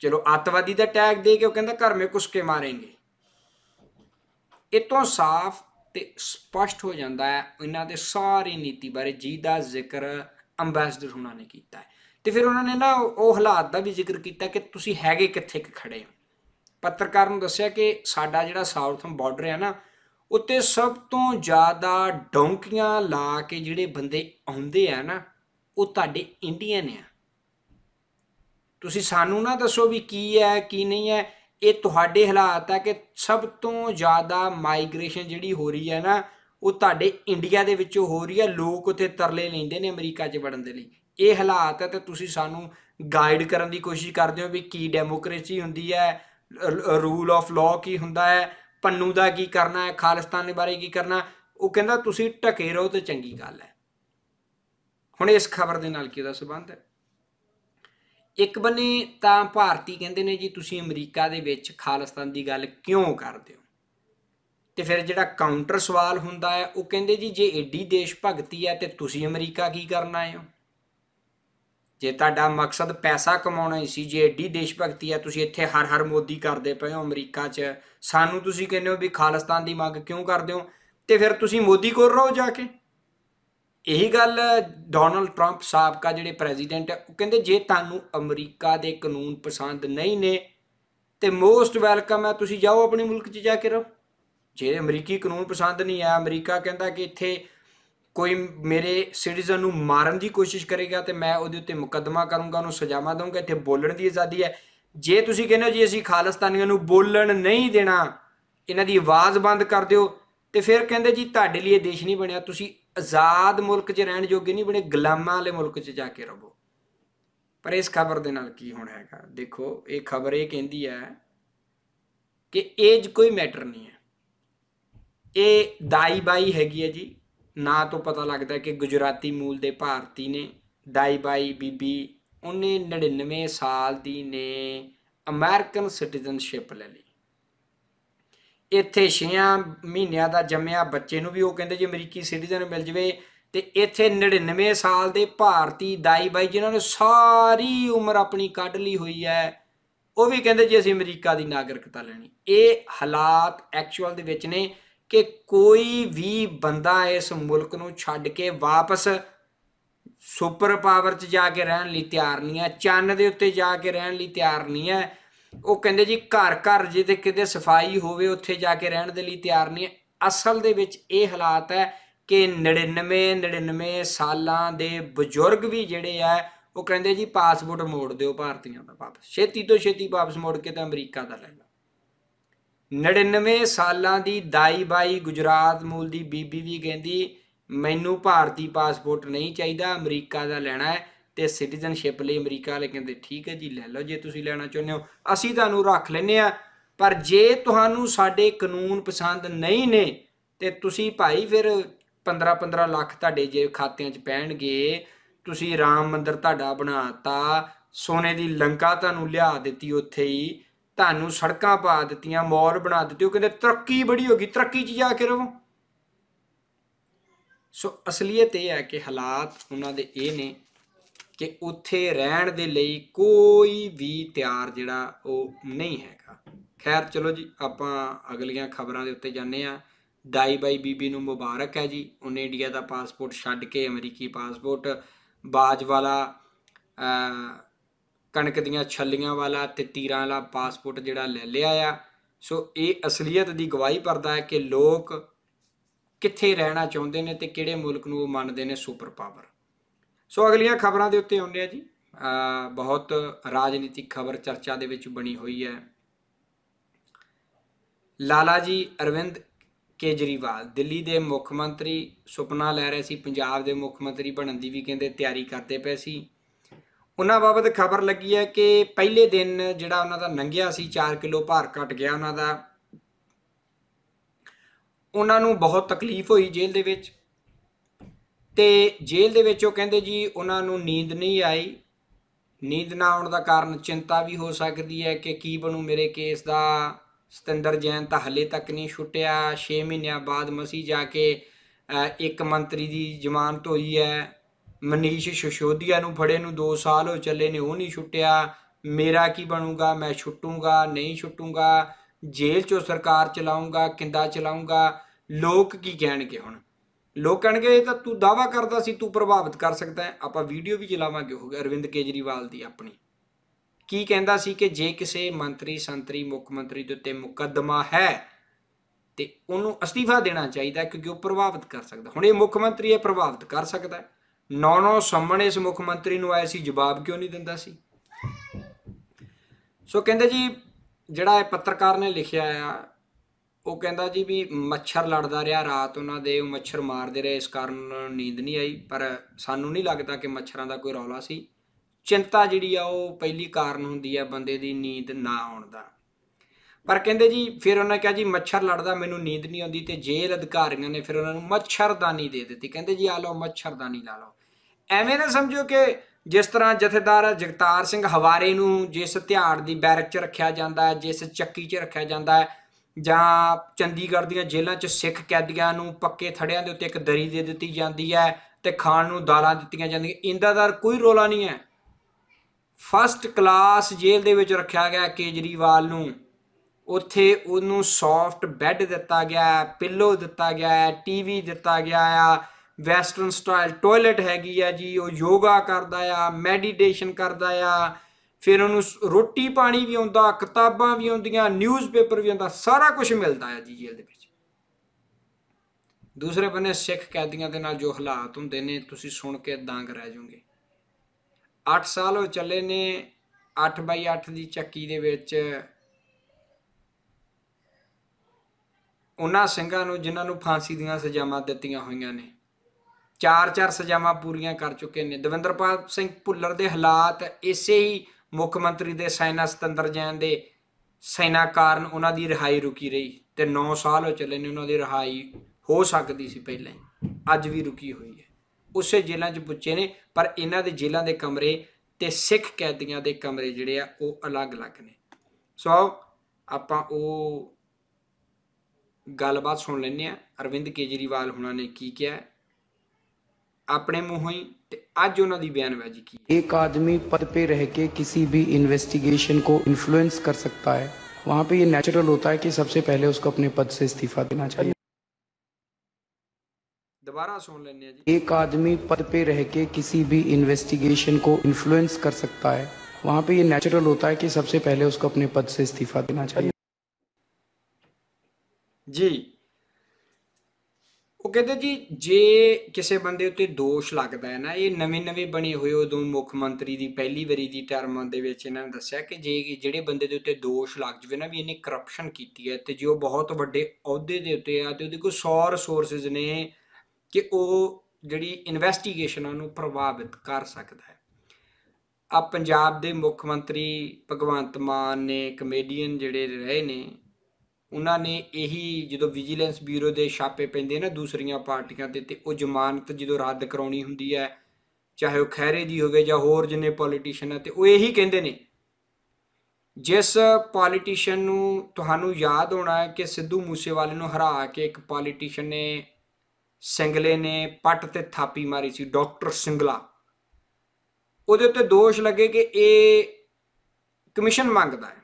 ਚਲੋ ਅੱਤਵਾਦੀ ਦਾ ਟੈਗ ਦੇ ਕੇ ਉਹ ਕਹਿੰਦਾ ਘਰ ਮੇ ਕੁਸਕੇ ਮਾਰेंगे ਇਤੋਂ ਸਾਫ਼ ਤੇ ਸਪਸ਼ਟ ਹੋ ਜਾਂਦਾ ਹੈ ਇਹਨਾਂ ਦੇ ਸਾਰੀ ਨੀਤੀ ਬਾਰੇ ਜਿਹਦਾ ਜ਼ਿਕਰ ਅੰਬੈਸਡਰ ਹੁਣਾਂ ਨੇ ਕੀਤਾ ਹੈ ਤੇ ਫਿਰ ਉਹਨਾਂ ਨੇ ਨਾ ਉਹ ਹਾਲਾਤ ਦਾ ਵੀ ਜ਼ਿਕਰ ਕੀਤਾ ਕਿ ਤੁਸੀਂ ਹੈਗੇ ਕਿੱਥੇ ਕਿ ਖੜੇ ਹੋ ਪੱਤਰਕਾਰ ਨੂੰ ਦੱਸਿਆ ਕਿ ਸਾਡਾ ਜਿਹੜਾ ਸਾਊਥਮ ਬਾਰਡਰ ਹੈ ਨਾ ਉੱਤੇ ਸਭ ਤੋਂ ਜ਼ਿਆਦਾ ਡੌਂਕੀਆਂ ਲਾ ਕੇ ਜਿਹੜੇ ਬੰਦੇ ਆਉਂਦੇ ਆ ਨਾ ਉਹ ਤੁਹਾਡੇ ਇੰਡੀਅਨ ਆ ਤੁਸੀਂ ਸਾਨੂੰ ਨਾ ਦੱਸੋ ਵੀ ਕੀ ਹੈ ਕੀ ਨਹੀਂ ਹੈ ਇਹ ਤੁਹਾਡੇ ਹਾਲਾਤ ਹੈ ਕਿ ਸਭ ਤੋਂ ਜ਼ਿਆਦਾ ਮਾਈਗ੍ਰੇਸ਼ਨ ਜਿਹੜੀ ਹੋ ਰਹੀ ਹੈ ਨਾ ਉਹ ਤੁਹਾਡੇ ਇੰਡੀਆ ਦੇ ਵਿੱਚੋਂ ਹੋ ਰਹੀ ਹੈ ਲੋਕ ਉੱਥੇ ਤਰਲੇ ਲੈਂਦੇ ਨੇ ਅਮਰੀਕਾ 'ਚ ਵੜਨ ਦੇ ਲਈ ਇਹ ਹਾਲਾਤ ਹੈ ਤੇ ਤੁਸੀਂ ਸਾਨੂੰ ਗਾਈਡ ਕਰਨ ਦੀ ਕੋਸ਼ਿਸ਼ ਕਰਦੇ ਹੋ ਵੀ ਕੀ ਡੈਮੋਕ੍ਰੇਸੀ ਹੁੰਦੀ ਹੈ ਰੂਲ ਆਫ ਲਾਅ ਕੀ ਹੁੰਦਾ ਹੈ ਪੰਨੂ ਦਾ ਕੀ ਕਰਨਾ ਹੈ ਖਾਲਿਸਤਾਨ ਦੇ ਬਾਰੇ ਕੀ ਕਰਨਾ ਉਹ ਕਹਿੰਦਾ ਤੁਸੀਂ ਟਕੇ ਰਹੋ ਤੇ ਚੰਗੀ ਗੱਲ ਹੈ ਹੁਣ ਇਸ ਖਬਰ ਦੇ ਨਾਲ ਕੀ ਦਾ ਸਬੰਧ ਹੈ ਇੱਕ ਬੰਨੇ ਤਾਂ ਭਾਰਤੀ ਕਹਿੰਦੇ ਨੇ ਜੀ ਤੁਸੀਂ ਅਮਰੀਕਾ ਦੇ ਵਿੱਚ ਖਾਲਸਤਾਨ ਦੀ ਗੱਲ ਕਿਉਂ ਕਰਦੇ ਹੋ ਤੇ ਫਿਰ ਜਿਹੜਾ ਕਾਊਂਟਰ ਸਵਾਲ ਹੁੰਦਾ ਹੈ ਉਹ ਕਹਿੰਦੇ ਜੀ ਜੇ ਏਡੀ ਦੇਸ਼ ਭਗਤੀ ਹੈ ਤੇ ਤੁਸੀਂ ਅਮਰੀਕਾ ਕੀ ਕਰਨ ਆਏ ਹੋ ਜੇ ਤੁਹਾਡਾ ਮਕਸਦ ਪੈਸਾ ਕਮਾਉਣਾ ਹੀ ਸੀ ਜੇ ਏਡੀ ਦੇਸ਼ ਭਗਤੀ ਹੈ ਤੁਸੀਂ ਇੱਥੇ ਹਰ ਹਰ ਮੋਦੀ ਕਰਦੇ ਪਏ ਹੋ ਅਮਰੀਕਾ 'ਚ ਸਾਨੂੰ ਤੁਸੀਂ ਕਹਿੰਦੇ ਹੋ ਵੀ ਖਾਲਸਤਾਨ ਦੀ ਮੰਗ ਕਿਉਂ ਕਰਦੇ ਹੋ ਤੇ ਫਿਰ ਤੁਸੀਂ ਮੋਦੀ ਕੋਲ ਰਹੋ ਜਾ ਕੇ ਇਹ ਗੱਲ ਡੋਨਲਡ 트ੰਪ ਸਾਬਕਾ ਜਿਹੜੇ ਪ੍ਰੈਜ਼ੀਡੈਂਟ ਹੈ ਉਹ ਕਹਿੰਦੇ ਜੇ ਤੁਹਾਨੂੰ ਅਮਰੀਕਾ ਦੇ ਕਾਨੂੰਨ ਪਸੰਦ ਨਹੀਂ ਨੇ ਤੇ ਮੋਸਟ ਵੈਲਕਮ ਹੈ ਤੁਸੀਂ ਜਾਓ ਆਪਣੇ ਮੁਲਕ 'ਚ ਜਾ ਕੇ ਰਹੋ ਜੇ ਅਮਰੀਕੀ ਕਾਨੂੰਨ ਪਸੰਦ ਨਹੀਂ ਆ ਅਮਰੀਕਾ ਕਹਿੰਦਾ ਕਿ ਇੱਥੇ ਕੋਈ ਮੇਰੇ ਸਿਟੀਜ਼ਨ ਨੂੰ ਮਾਰਨ ਦੀ ਕੋਸ਼ਿਸ਼ ਕਰੇਗਾ ਤੇ ਮੈਂ ਉਹਦੇ ਉੱਤੇ ਮੁਕੱਦਮਾ ਕਰੂੰਗਾ ਉਹਨੂੰ ਸਜ਼ਾਵਾਂ ਦਊਂਗਾ ਇੱਥੇ ਬੋਲਣ ਦੀ ਆਜ਼ਾਦੀ ਹੈ ਜੇ ਤੁਸੀਂ ਕਹਿੰਦੇ ਹੋ ਜੀ ਅਸੀਂ ਖਾਲਸਤਾਨੀਆਂ ਨੂੰ ਬੋਲਣ ਨਹੀਂ ਦੇਣਾ ਇਹਨਾਂ ਦੀ ਆਵਾਜ਼ ਬੰਦ ਕਰ ਦਿਓ ਤੇ ਫਿਰ ਕਹਿੰਦੇ ਜੀ ਤੁਹਾਡੇ ਲਈ ਇਹ ਦੇਸ਼ ਨਹੀਂ ਬਣਿਆ ਤੁਸੀਂ ਆਜ਼ਾਦ ਮੁਲਕ 'ਚ ਰਹਿਣ ਜੋਗੇ ਨਹੀਂ ਬਣੇ ਗੁਲਾਮਾਂ ਵਾਲੇ ਮੁਲਕ 'ਚ ਜਾ ਕੇ ਰਹੋ ਪਰ ਇਸ ਖਬਰ ਦੇ ਨਾਲ ਕੀ ਹੋਣਾ ਹੈਗਾ ਦੇਖੋ ਇਹ ਖਬਰ ਇਹ ਕਹਿੰਦੀ ਹੈ ਕਿ ਏਜ ਕੋਈ ਮੈਟਰ ਨਹੀਂ ਹੈ ਇਹ ਦਾਈ ਬਾਈ ਹੈਗੀ ਹੈ ਜੀ ਨਾਂ ਤੋਂ ਪਤਾ ਲੱਗਦਾ ਕਿ ਗੁਜਰਾਤੀ ਮੂਲ ਦੇ ਭਾਰਤੀ ਨੇ ਦਾਈ ਬਾਈ ਬੀਬੀ ਉਹਨੇ 99 ਸਾਲ ਦੀ ਨੇ ਅਮਰੀਕਨ ਸਿਟੀਜ਼ਨਸ਼ਿਪ ਲੈ ਲਈ ਇੱਥੇ 6 ਮਹੀਨਿਆਂ ਦਾ ਜੰਮਿਆ ਬੱਚੇ ਨੂੰ ਵੀ ਉਹ ਕਹਿੰਦੇ ਜੇ ਅਮਰੀਕੀ ਸਿਟੀਜ਼ਨ ਮਿਲ ਜਵੇ ਤੇ ਇੱਥੇ 99 ਸਾਲ ਦੇ ਭਾਰਤੀ ਦਾਈ ਬਾਈ ਜਿਨ੍ਹਾਂ ਨੇ ਸਾਰੀ ਉਮਰ ਆਪਣੀ ਕੱਢ ਲਈ ਹੋਈ ਹੈ ਉਹ ਵੀ ਕਹਿੰਦੇ ਜੇ ਅਸੀਂ ਅਮਰੀਕਾ ਦੀ ਨਾਗਰਿਕਤਾ ਲੈਣੀ ਇਹ ਹਾਲਾਤ ਐਕਚੁਅਲ ਦੇ ਵਿੱਚ ਨੇ ਕਿ ਕੋਈ ਵੀ ਬੰਦਾ ਇਸ ਮੁਲਕ ਨੂੰ ਛੱਡ ਕੇ ਵਾਪਸ ਸੁਪਰ ਪਾਵਰ 'ਚ ਜਾ ਕੇ ਰਹਿਣ ਲਈ ਤਿਆਰ ਨਹੀਂ ਹੈ ਚੰਨ ਦੇ ਉੱਤੇ ਜਾ ਕੇ ਰਹਿਣ ਲਈ ਤਿਆਰ ਨਹੀਂ ਹੈ ਉਹ ਕਹਿੰਦੇ ਜੀ ਘਰ ਘਰ ਜਿੱਥੇ ਕਿਤੇ ਸਫਾਈ ਹੋਵੇ ਉੱਥੇ ਜਾ ਕੇ ਰਹਿਣ ਦੇ ਲਈ ਤਿਆਰ ਨਹੀਂ ਅਸਲ ਦੇ ਵਿੱਚ ਇਹ ਹਾਲਾਤ ਹੈ ਕਿ 99 99 ਸਾਲਾਂ ਦੇ ਬਜ਼ੁਰਗ ਵੀ ਜਿਹੜੇ ਆ ਉਹ ਕਹਿੰਦੇ ਜੀ ਪਾਸਪੋਰਟ ਮੋੜ ਦਿਓ ਭਾਰਤੀਆਂ ਦਾ ਵਾਪਸ ਛੇਤੀ ਤੋਂ ਛੇਤੀ ਵਾਪਸ ਮੋੜ ਕੇ ਤਾਂ ਅਮਰੀਕਾ ਦਾ ਲੈ ਲਓ 99 ਸਾਲਾਂ ਦੀ ਦਾਈ ਬਾਈ ਗੁਜਰਾਤ ਮੂਲ ਦੀ ਬੀਬੀ ਵੀ ਕਹਿੰਦੀ ਮੈਨੂੰ ਭਾਰਤੀ ਪਾਸਪੋਰਟ ਨਹੀਂ ਚਾਹੀਦਾ ਅਮਰੀਕਾ ਦਾ ਲੈਣਾ ਹੈ ਤੇ ਸਿਟੀਜ਼ਨਸ਼ਿਪ ਲਈ ਅਮਰੀਕਾ ਵਾਲੇ ਕਹਿੰਦੇ ਠੀਕ ਹੈ ਜੀ ਲੈ ਲਓ ਜੇ ਤੁਸੀਂ ਲੈਣਾ ਚਾਹੁੰਦੇ ਹੋ ਅਸੀਂ ਤੁਹਾਨੂੰ ਰੱਖ ਲੈਨੇ ਆ ਪਰ ਜੇ ਤੁਹਾਨੂੰ ਸਾਡੇ ਕਾਨੂੰਨ ਪਸੰਦ ਨਹੀਂ ਨੇ ਤੇ ਤੁਸੀਂ ਭਾਈ ਫਿਰ 15 15 ਲੱਖ ਤੁਹਾਡੇ ਜੇ ਖਾਤਿਆਂ 'ਚ ਪੈਣਗੇ ਤੁਸੀਂ ਰਾਮ ਮੰਦਿਰ ਤੁਹਾਡਾ ਬਣਾਤਾ ਸੋਨੇ ਦੀ ਲੰਕਾ ਤੁਹਾਨੂੰ ਲਿਆ ਦਿੱਤੀ ਉੱਥੇ ਹੀ ਤੁਹਾਨੂੰ ਸੜਕਾਂ ਪਾ ਦਿੱਤੀਆਂ ਮੌਰ ਬਣਾ ਦਿੱਤੇ ਉਹ ਕਹਿੰਦੇ ਤਰੱਕੀ ਬੜੀ ਹੋ ਗਈ ਤਰੱਕੀ 'ਚ ਜਾ ਕੇ ਰਹੋ ਸੋ ਅਸਲੀਅਤ ਇਹ ਹੈ ਕਿ ਹਾਲਾਤ ਉਹਨਾਂ ਦੇ ਇਹ ਨੇ ਕਿ ਉੱਥੇ ਰਹਿਣ ਦੇ ਲਈ ਕੋਈ ਵੀ ਤਿਆਰ ਜਿਹੜਾ ਉਹ ਨਹੀਂ ਹੈਗਾ ਖੈਰ ਚਲੋ ਜੀ ਆਪਾਂ ਅਗਲੀਆਂ ਖਬਰਾਂ ਦੇ ਉੱਤੇ ਜਾਂਦੇ ਆ ਦਾਈ ਬਾਈ ਬੀਬੀ ਨੂੰ ਮੁਬਾਰਕ ਹੈ ਜੀ ਉਹਨੇ ਇੰਡੀਆ ਦਾ ਪਾਸਪੋਰਟ ਛੱਡ ਕੇ ਅਮਰੀਕੀ ਪਾਸਪੋਰਟ ਬਾਜ ਵਾਲਾ ਕਣਕ ਦੀਆਂ ਛੱਲੀਆਂ ਵਾਲਾ ਤੇ ਤੀਰਾਂ ਵਾਲਾ ਪਾਸਪੋਰਟ ਜਿਹੜਾ ਲੈ ਲਿਆ ਆ ਸੋ ਇਹ ਅਸਲੀਅਤ ਦੀ ਗਵਾਹੀ ਪਰਦਾ ਹੈ ਕਿ ਲੋਕ ਕਿੱਥੇ ਰਹਿਣਾ ਚਾਹੁੰਦੇ ਨੇ ਤੇ ਕਿਹੜੇ ਮੁਲਕ ਨੂੰ ਉਹ ਮੰਨਦੇ ਨੇ ਸੁਪਰ ਪਾਵਰ ਸੋ ਅਗਲੀਆਂ ਖਬਰਾਂ ਦੇ ਉੱਤੇ ਆਉਂਦੇ ਆ ਜੀ ਬਹੁਤ ਰਾਜਨੀਤਿਕ ਖਬਰ ਚਰਚਾ ਦੇ ਵਿੱਚ ਬਣੀ ਹੋਈ ਹੈ ਲਾਲਾ ਜੀ ਅਰਵਿੰਦ ਕੇਜਰੀਵਾਲ ਦਿੱਲੀ ਦੇ ਮੁੱਖ ਮੰਤਰੀ ਸੁਪਨਾ ਲੈ ਰਹੇ ਸੀ ਪੰਜਾਬ ਦੇ ਮੁੱਖ ਮੰਤਰੀ ਬਣਨ ਦੀ ਵੀ ਕਹਿੰਦੇ ਤਿਆਰੀ ਕਰਦੇ ਪਏ ਸੀ ਉਹਨਾਂ ਬਾਬਤ ਖਬਰ ਲੱਗੀ ਹੈ ਕਿ ਪਹਿਲੇ ਦਿਨ ਜਿਹੜਾ ਉਹਨਾਂ ਦਾ ਨੰਗਿਆ ਸੀ 4 ਕਿਲੋ ਭਾਰ ਘਟ ਗਿਆ ਉਹਨਾਂ ਦਾ ਉਹਨਾਂ ਨੂੰ ਬਹੁਤ ਤਕਲੀਫ ਹੋਈ ਜੇਲ੍ਹ ਦੇ ਵਿੱਚ ਤੇ ਜੇਲ੍ਹ ਦੇ ਵਿੱਚ ਉਹ ਕਹਿੰਦੇ ਜੀ ਉਹਨਾਂ ਨੂੰ ਨੀਂਦ ਨਹੀਂ ਆਈ ਨੀਂਦ ਨਾ ਆਉਣ ਦਾ ਕਾਰਨ ਚਿੰਤਾ ਵੀ ਹੋ ਸਕਦੀ ਹੈ ਕਿ ਕੀ ਬਣੂ ਮੇਰੇ ਕੇਸ ਦਾ ਸਤਿੰਦਰ ਜੈਨ ਤਾਂ ਹਲੇ ਤੱਕ ਨਹੀਂ ਛੁੱਟਿਆ 6 ਮਹੀਨਿਆਂ ਬਾਅਦ ਮਸੀ ਜਾ ਕੇ ਇੱਕ ਮੰਤਰੀ ਦੀ ਜ਼ਮਾਨਤ ਹੋਈ ਹੈ ਮਨੀਸ਼ ਸ਼ਸ਼ੋਦੀਆ ਨੂੰ ਫੜੇ ਨੂੰ 2 ਸਾਲ ਹੋ ਚੱਲੇ ਨੇ ਉਹ ਨਹੀਂ ਛੁੱਟਿਆ ਮੇਰਾ ਕੀ ਬਣੂਗਾ ਮੈਂ ਛੁੱਟੂਗਾ ਨਹੀਂ ਛੁੱਟੂਗਾ ਜੇਲ੍ਹ ਚੋਂ ਸਰਕਾਰ ਚਲਾਉਂਗਾ ਕਿੰਦਾ ਚਲਾਉਂਗਾ ਲੋਕ ਕੀ ਕਹਿਣਗੇ ਹੁਣ ਲੋਕ ਕਹਿੰਗੇ ਇਹ ਤਾਂ ਤੂੰ ਦਾਵਾ ਕਰਦਾ ਸੀ ਤੂੰ ਪ੍ਰਭਾਵਿਤ ਕਰ ਸਕਦਾ ਹੈ ਆਪਾਂ ਵੀਡੀਓ ਵੀ ਚਲਾਵਾਂਗੇ ਹੋਗੇ ਅਰਵਿੰਦ ਕੇਜਰੀਵਾਲ ਦੀ ਆਪਣੀ ਕੀ ਕਹਿੰਦਾ ਸੀ ਕਿ ਜੇ ਕਿਸੇ ਮੰਤਰੀ ਸੰਤਰੀ ਮੁੱਖ ਮੰਤਰੀ ਦੇ ਉੱਤੇ ਮੁਕੱਦਮਾ ਹੈ ਤੇ ਉਹਨੂੰ ਅਸਤੀਫਾ ਦੇਣਾ ਚਾਹੀਦਾ ਕਿਉਂਕਿ ਉਹ ਪ੍ਰਭਾਵਿਤ ਕਰ ਸਕਦਾ ਹੁਣ ਇਹ ਮੁੱਖ ਮੰਤਰੀ ਇਹ ਪ੍ਰਭਾਵਿਤ ਕਰ ਸਕਦਾ ਨੌ ਨੌ ਸਾਹਮਣੇ ਇਸ ਮੁੱਖ ਮੰਤਰੀ ਨੂੰ ਆਇਆ ਸੀ ਜਵਾਬ ਕਿਉਂ ਨਹੀਂ ਦਿੰਦਾ ਸੀ ਸੋ ਕਹਿੰਦੇ ਜੀ ਜਿਹੜਾ ਇਹ ਪੱਤਰਕਾਰ ਨੇ ਲਿਖਿਆ ਆ ਉਹ ਕਹਿੰਦਾ ਜੀ ਵੀ ਮੱਛਰ ਲੜਦਾ ਰਿਹਾ ਰਾਤ ਉਹਨਾਂ ਦੇ ਉਹ ਮੱਛਰ ਮਾਰਦੇ ਰਹੇ ਇਸ ਕਾਰਨ ਨੀਂਦ ਨਹੀਂ ਆਈ ਪਰ ਸਾਨੂੰ ਨਹੀਂ ਲੱਗਦਾ ਕਿ ਮੱਛਰਾਂ ਦਾ ਕੋਈ ਰੌਲਾ ਸੀ ਚਿੰਤਾ ਜਿਹੜੀ ਆ ਉਹ ਪਹਿਲੀ ਕਾਰਨ ਹੁੰਦੀ ਆ ਬੰਦੇ ਦੀ ਨੀਂਦ ਨਾ ਆਉਣ ਦਾ ਪਰ ਕਹਿੰਦੇ ਜੀ ਫਿਰ ਉਹਨਾਂ ਕਿਹਾ ਜੀ ਮੱਛਰ ਲੜਦਾ ਮੈਨੂੰ ਨੀਂਦ ਨਹੀਂ ਆਉਂਦੀ ਤੇ ਜੇਲ੍ਹ ਅਧਿਕਾਰੀਆਂ ਨੇ ਫਿਰ ਉਹਨਾਂ ਨੂੰ ਮੱਛਰਦਾਨੀ ਦੇ ਦਿੱਤੀ ਕਹਿੰਦੇ ਜੀ ਆ ਲਓ ਮੱਛਰਦਾਨੀ ਲਾ ਲਓ ਐਵੇਂ ਨਾ ਸਮਝੋ ਕਿ ਜਿਸ ਤਰ੍ਹਾਂ ਜਥੇਦਾਰ ਜਗਤਾਰ ਸਿੰਘ ਹਵਾਰੇ ਨੂੰ ਜਿਸ ਧਿਆੜ ਦੀ ਬੈਰਕ 'ਚ ਰੱਖਿਆ ਜਾਂਦਾ ਜਿਸ ਚੱਕੀ 'ਚ ਰੱਖਿਆ ਜਾਂਦਾ ਜਾਂ ਚੰਡੀਗੜ੍ਹ ਦੀਆਂ ਜੇਲ੍ਹਾਂ 'ਚ ਸਿੱਖ ਕੈਦੀਆਂ ਨੂੰ ਪੱਕੇ ਥੜਿਆਂ ਦੇ ਉੱਤੇ ਇੱਕ ਦਰੀ ਦੇ ਦਿੱਤੀ ਜਾਂਦੀ ਹੈ ਤੇ ਖਾਣ ਨੂੰ ਦਾਲਾਂ ਦਿੱਤੀਆਂ ਜਾਂਦੀਆਂ ਇਹਦਾ ਦਾ ਕੋਈ ਰੋਲਾ ਨਹੀਂ ਹੈ ਫਸਟ ਕਲਾਸ ਜੇਲ੍ਹ ਦੇ ਵਿੱਚ ਰੱਖਿਆ ਗਿਆ ਕੇਜਰੀਵਾਲ ਨੂੰ ਉੱਥੇ ਉਹਨੂੰ ਸੌਫਟ ਬੈੱਡ ਦਿੱਤਾ ਗਿਆ ਪਿੱਲੋ ਦਿੱਤਾ ਗਿਆ ਟੀਵੀ ਦਿੱਤਾ ਗਿਆ ਆ ਵੈਸਟਰਨ ਸਟਾਈਲ ਟਾਇਲਟ ਹੈਗੀ ਆ ਜੀ ਉਹ ਯੋਗਾ ਕਰਦਾ ਆ ਮੈਡੀਟੇਸ਼ਨ ਕਰਦਾ ਆ ਫਿਰ ਉਹਨੂੰ ਰੋਟੀ ਪਾਣੀ ਵੀ ਆਉਂਦਾ ਕਿਤਾਬਾਂ ਵੀ ਆਉਂਦੀਆਂ ਨਿਊਜ਼ਪੇਪਰ ਵੀ ਆਉਂਦਾ ਸਾਰਾ ਕੁਝ ਮਿਲਦਾ ਹੈ ਜੀ ਜੇਲ੍ਹ ਦੇ ਵਿੱਚ ਦੂਸਰੇ ਬੰਨੇ ਸਿੱਖ ਕੈਦੀਆਂ ਦੇ ਨਾਲ ਜੋ ਹਾਲਾਤ ਹੁੰਦੇ ਨੇ ਤੁਸੀਂ ਸੁਣ ਕੇ ਦੰਗ ਰਹਿ ਜਾਓਗੇ 8 ਸਾਲ ਉਹ ਚੱਲੇ ਨੇ 8 ਬਾਈ 8 ਦੀ ਚੱਕੀ ਦੇ ਵਿੱਚ ਉਹਨਾਂ ਸਿੰਘਾਂ ਨੂੰ ਜਿਨ੍ਹਾਂ ਨੂੰ ਫਾਂਸੀ ਦੀਆਂ ਸਜ਼ਾਵਾਂ ਦਿੱਤੀਆਂ ਹੋਈਆਂ ਨੇ ਚਾਰ ਚਾਰ ਸਜ਼ਾਵਾਂ ਪੂਰੀਆਂ ਕਰ ਚੁੱਕੇ ਨੇ ਦਵਿੰਦਰਪਾਲ ਸਿੰਘ ਭੁੱਲਰ ਦੇ ਹਾਲਾਤ ਇਸੇ ਹੀ ਮੁੱਖ ਮੰਤਰੀ ਦੇ ਸੈਨਾ ਸਤੰਦਰ ਜੈਨ ਦੇ ਸੈਨਾ ਕਾਰਨ ਉਹਨਾਂ ਦੀ ਰਿਹਾਈ ਰੁਕੀ ਰਹੀ ਤੇ 9 ਸਾਲ ਹੋ ਚੱਲੇ ਨੇ ਉਹਨਾਂ ਦੀ ਰਿਹਾਈ ਹੋ ਸਕਦੀ ਸੀ ਪਹਿਲਾਂ ਅੱਜ ਵੀ ਰੁਕੀ ਹੋਈ ਹੈ ਉਸੇ ਜੇਲ੍ਹਾਂ 'ਚ ਪੁੱਛੇ ਨੇ ਪਰ ਇਹਨਾਂ ਦੇ ਜੇਲ੍ਹਾਂ ਦੇ ਕਮਰੇ ਤੇ ਸਿੱਖ ਕੈਦੀਆਂ ਦੇ ਕਮਰੇ ਜਿਹੜੇ ਆ ਉਹ ਅਲੱਗ-ਅਲੱਗ ਨੇ ਸੋ ਆਪਾਂ ਉਹ ਗੱਲਬਾਤ ਸੁਣ ਲੈਣੇ ਆ ਅਰਵਿੰਦ ਕੇਜਰੀਵਾਲ ਹੁਣਾਂ ਨੇ ਕੀ ਕਿਹਾ ਆਪਣੇ ਮੂੰਹੋਂ ਹੀ आज उन्होंने बयानबाजी की एक आदमी पद पे रह के किसी भी इन्वेस्टिगेशन को इन्फ्लुएंस कर सकता है वहाँ पे ये नेचुरल होता है कि सबसे पहले उसको अपने पद से इस्तीफा देना चाहिए दोबारा सुन लेने जी एक आदमी पद पे रह के किसी भी इन्वेस्टिगेशन को इन्फ्लुएंस कर सकता है वहाँ पे ये नेचुरल होता है कि सबसे पहले उसको अपने पद से इस्तीफा देना चाहिए जी ਉਹ ਕਹਿੰਦੇ ਜੀ ਜੇ ਕਿਸੇ ਬੰਦੇ ਉੱਤੇ ਦੋਸ਼ ਲੱਗਦਾ ਹੈ ਨਾ ਇਹ ਨਵੇਂ-ਨਵੇਂ ਬਣੇ ਹੋਏ ਉਦੋਂ ਮੁੱਖ ਮੰਤਰੀ ਦੀ ਪਹਿਲੀ ਵਾਰੀ ਦੀ ਟਰਮ ਦੇ ਵਿੱਚ ਇਹਨਾਂ ਨੇ ਦੱਸਿਆ ਕਿ ਜੇ ਜਿਹੜੇ ਬੰਦੇ ਦੇ ਉੱਤੇ ਦੋਸ਼ ਲੱਗ ਜਵੇ ਨਾ ਵੀ ਇਹਨੇ ਕਰਪਸ਼ਨ ਕੀਤੀ ਹੈ ਤੇ ਜੇ ਉਹ ਬਹੁਤ ਵੱਡੇ ਅਹੁਦੇ ਦੇ ਉੱਤੇ ਆ ਤੇ ਉਹਦੇ ਕੋਲ 100 ਰਿਸੋਰਸਸ ਨੇ ਕਿ ਉਹ ਜਿਹੜੀ ਇਨਵੈਸਟੀਗੇਸ਼ਨ ਨੂੰ ਪ੍ਰਭਾਵਿਤ ਕਰ ਸਕਦਾ ਹੈ ਆ ਪੰਜਾਬ ਦੇ ਮੁੱਖ ਮੰਤਰੀ ਭਗਵੰਤ ਮਾਨ ਨੇ ਕਮੇਡੀਅਨ ਜਿਹੜੇ ਰਹੇ ਨੇ ਉਹਨਾਂ ਨੇ ਇਹੀ ਜਦੋਂ ਵਿਜੀਲੈਂਸ ਬਿਊਰੋ ਦੇ ਛਾਪੇ ਪੈਂਦੇ ਨਾ ਦੂਸਰੀਆਂ ਪਾਰਟੀਆਂ ਤੇ ਤੇ ਉਹ ਜ਼ਮਾਨਤ ਜਦੋਂ ਰੱਦ ਕਰਾਉਣੀ ਹੁੰਦੀ ਹੈ ਚਾਹੇ ਉਹ ਖੈਰੇ ਦੀ ਹੋਵੇ ਜਾਂ ਹੋਰ ਜਿੰਨੇ ਪੋਲੀਟੀਸ਼ੀਅਨ ਆ ਤੇ ਉਹ ਇਹੀ ਕਹਿੰਦੇ ਨੇ ਜਿਸ ਪੋਲੀਟੀਸ਼ੀਅਨ ਨੂੰ ਤੁਹਾਨੂੰ ਯਾਦ ਹੋਣਾ ਹੈ ਕਿ ਸਿੱਧੂ ਮੂਸੇਵਾਲੇ ਨੂੰ ਹਰਾ ਕੇ ਇੱਕ ਪੋਲੀਟੀਸ਼ੀਅਨ ਨੇ ਸਿੰਗਲੇ ਨੇ ਪੱਟ ਤੇ ਥਾਪੀ ਮਾਰੀ ਸੀ ਡਾਕਟਰ ਸਿੰਗਲਾ ਉਹਦੇ ਉੱਤੇ ਦੋਸ਼ ਲੱਗੇ ਕਿ ਇਹ ਕਮਿਸ਼ਨ ਮੰਗਦਾ ਹੈ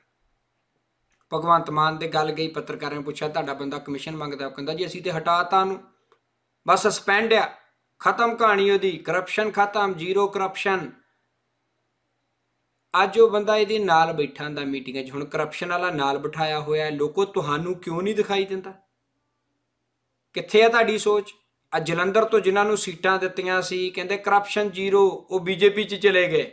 ਭਗਵੰਤ ਮਾਨ ਦੇ ਗੱਲ ਗਈ ਪੱਤਰਕਾਰਾਂ ਨੇ ਪੁੱਛਿਆ ਤੁਹਾਡਾ ਬੰਦਾ ਕਮਿਸ਼ਨ ਮੰਗਦਾ ਉਹ ਕਹਿੰਦਾ ਜੀ ਅਸੀਂ ਤੇ ਹਟਾਤਾ ਨੂੰ ਬਸ ਸਸਪੈਂਡ ਆ ਖਤਮ ਕਹਾਣੀ ਉਹਦੀ ਕਰਪਸ਼ਨ ਖਤਮ ਜ਼ੀਰੋ ਕਰਪਸ਼ਨ ਅੱਜ ਉਹ ਬੰਦਾ ਇਹਦੇ ਨਾਲ ਬੈਠਾ ਹੁੰਦਾ ਮੀਟਿੰਗਾਂ 'ਚ ਹੁਣ ਕਰਪਸ਼ਨ ਵਾਲਾ ਨਾਲ ਬਿਠਾਇਆ ਹੋਇਆ ਲੋਕੋ ਤੁਹਾਨੂੰ ਕਿਉਂ ਨਹੀਂ ਦਿਖਾਈ ਦਿੰਦਾ ਕਿੱਥੇ ਆ ਤੁਹਾਡੀ ਸੋਚ ਅੱਜ ਜਲੰਧਰ ਤੋਂ ਜਿਨ੍ਹਾਂ ਨੂੰ ਸੀਟਾਂ ਦਿੱਤੀਆਂ ਸੀ ਕਹਿੰਦੇ ਕਰਪਸ਼ਨ ਜ਼ੀਰੋ ਉਹ ਬੀਜੇਪੀ 'ਚ ਚਲੇ ਗਏ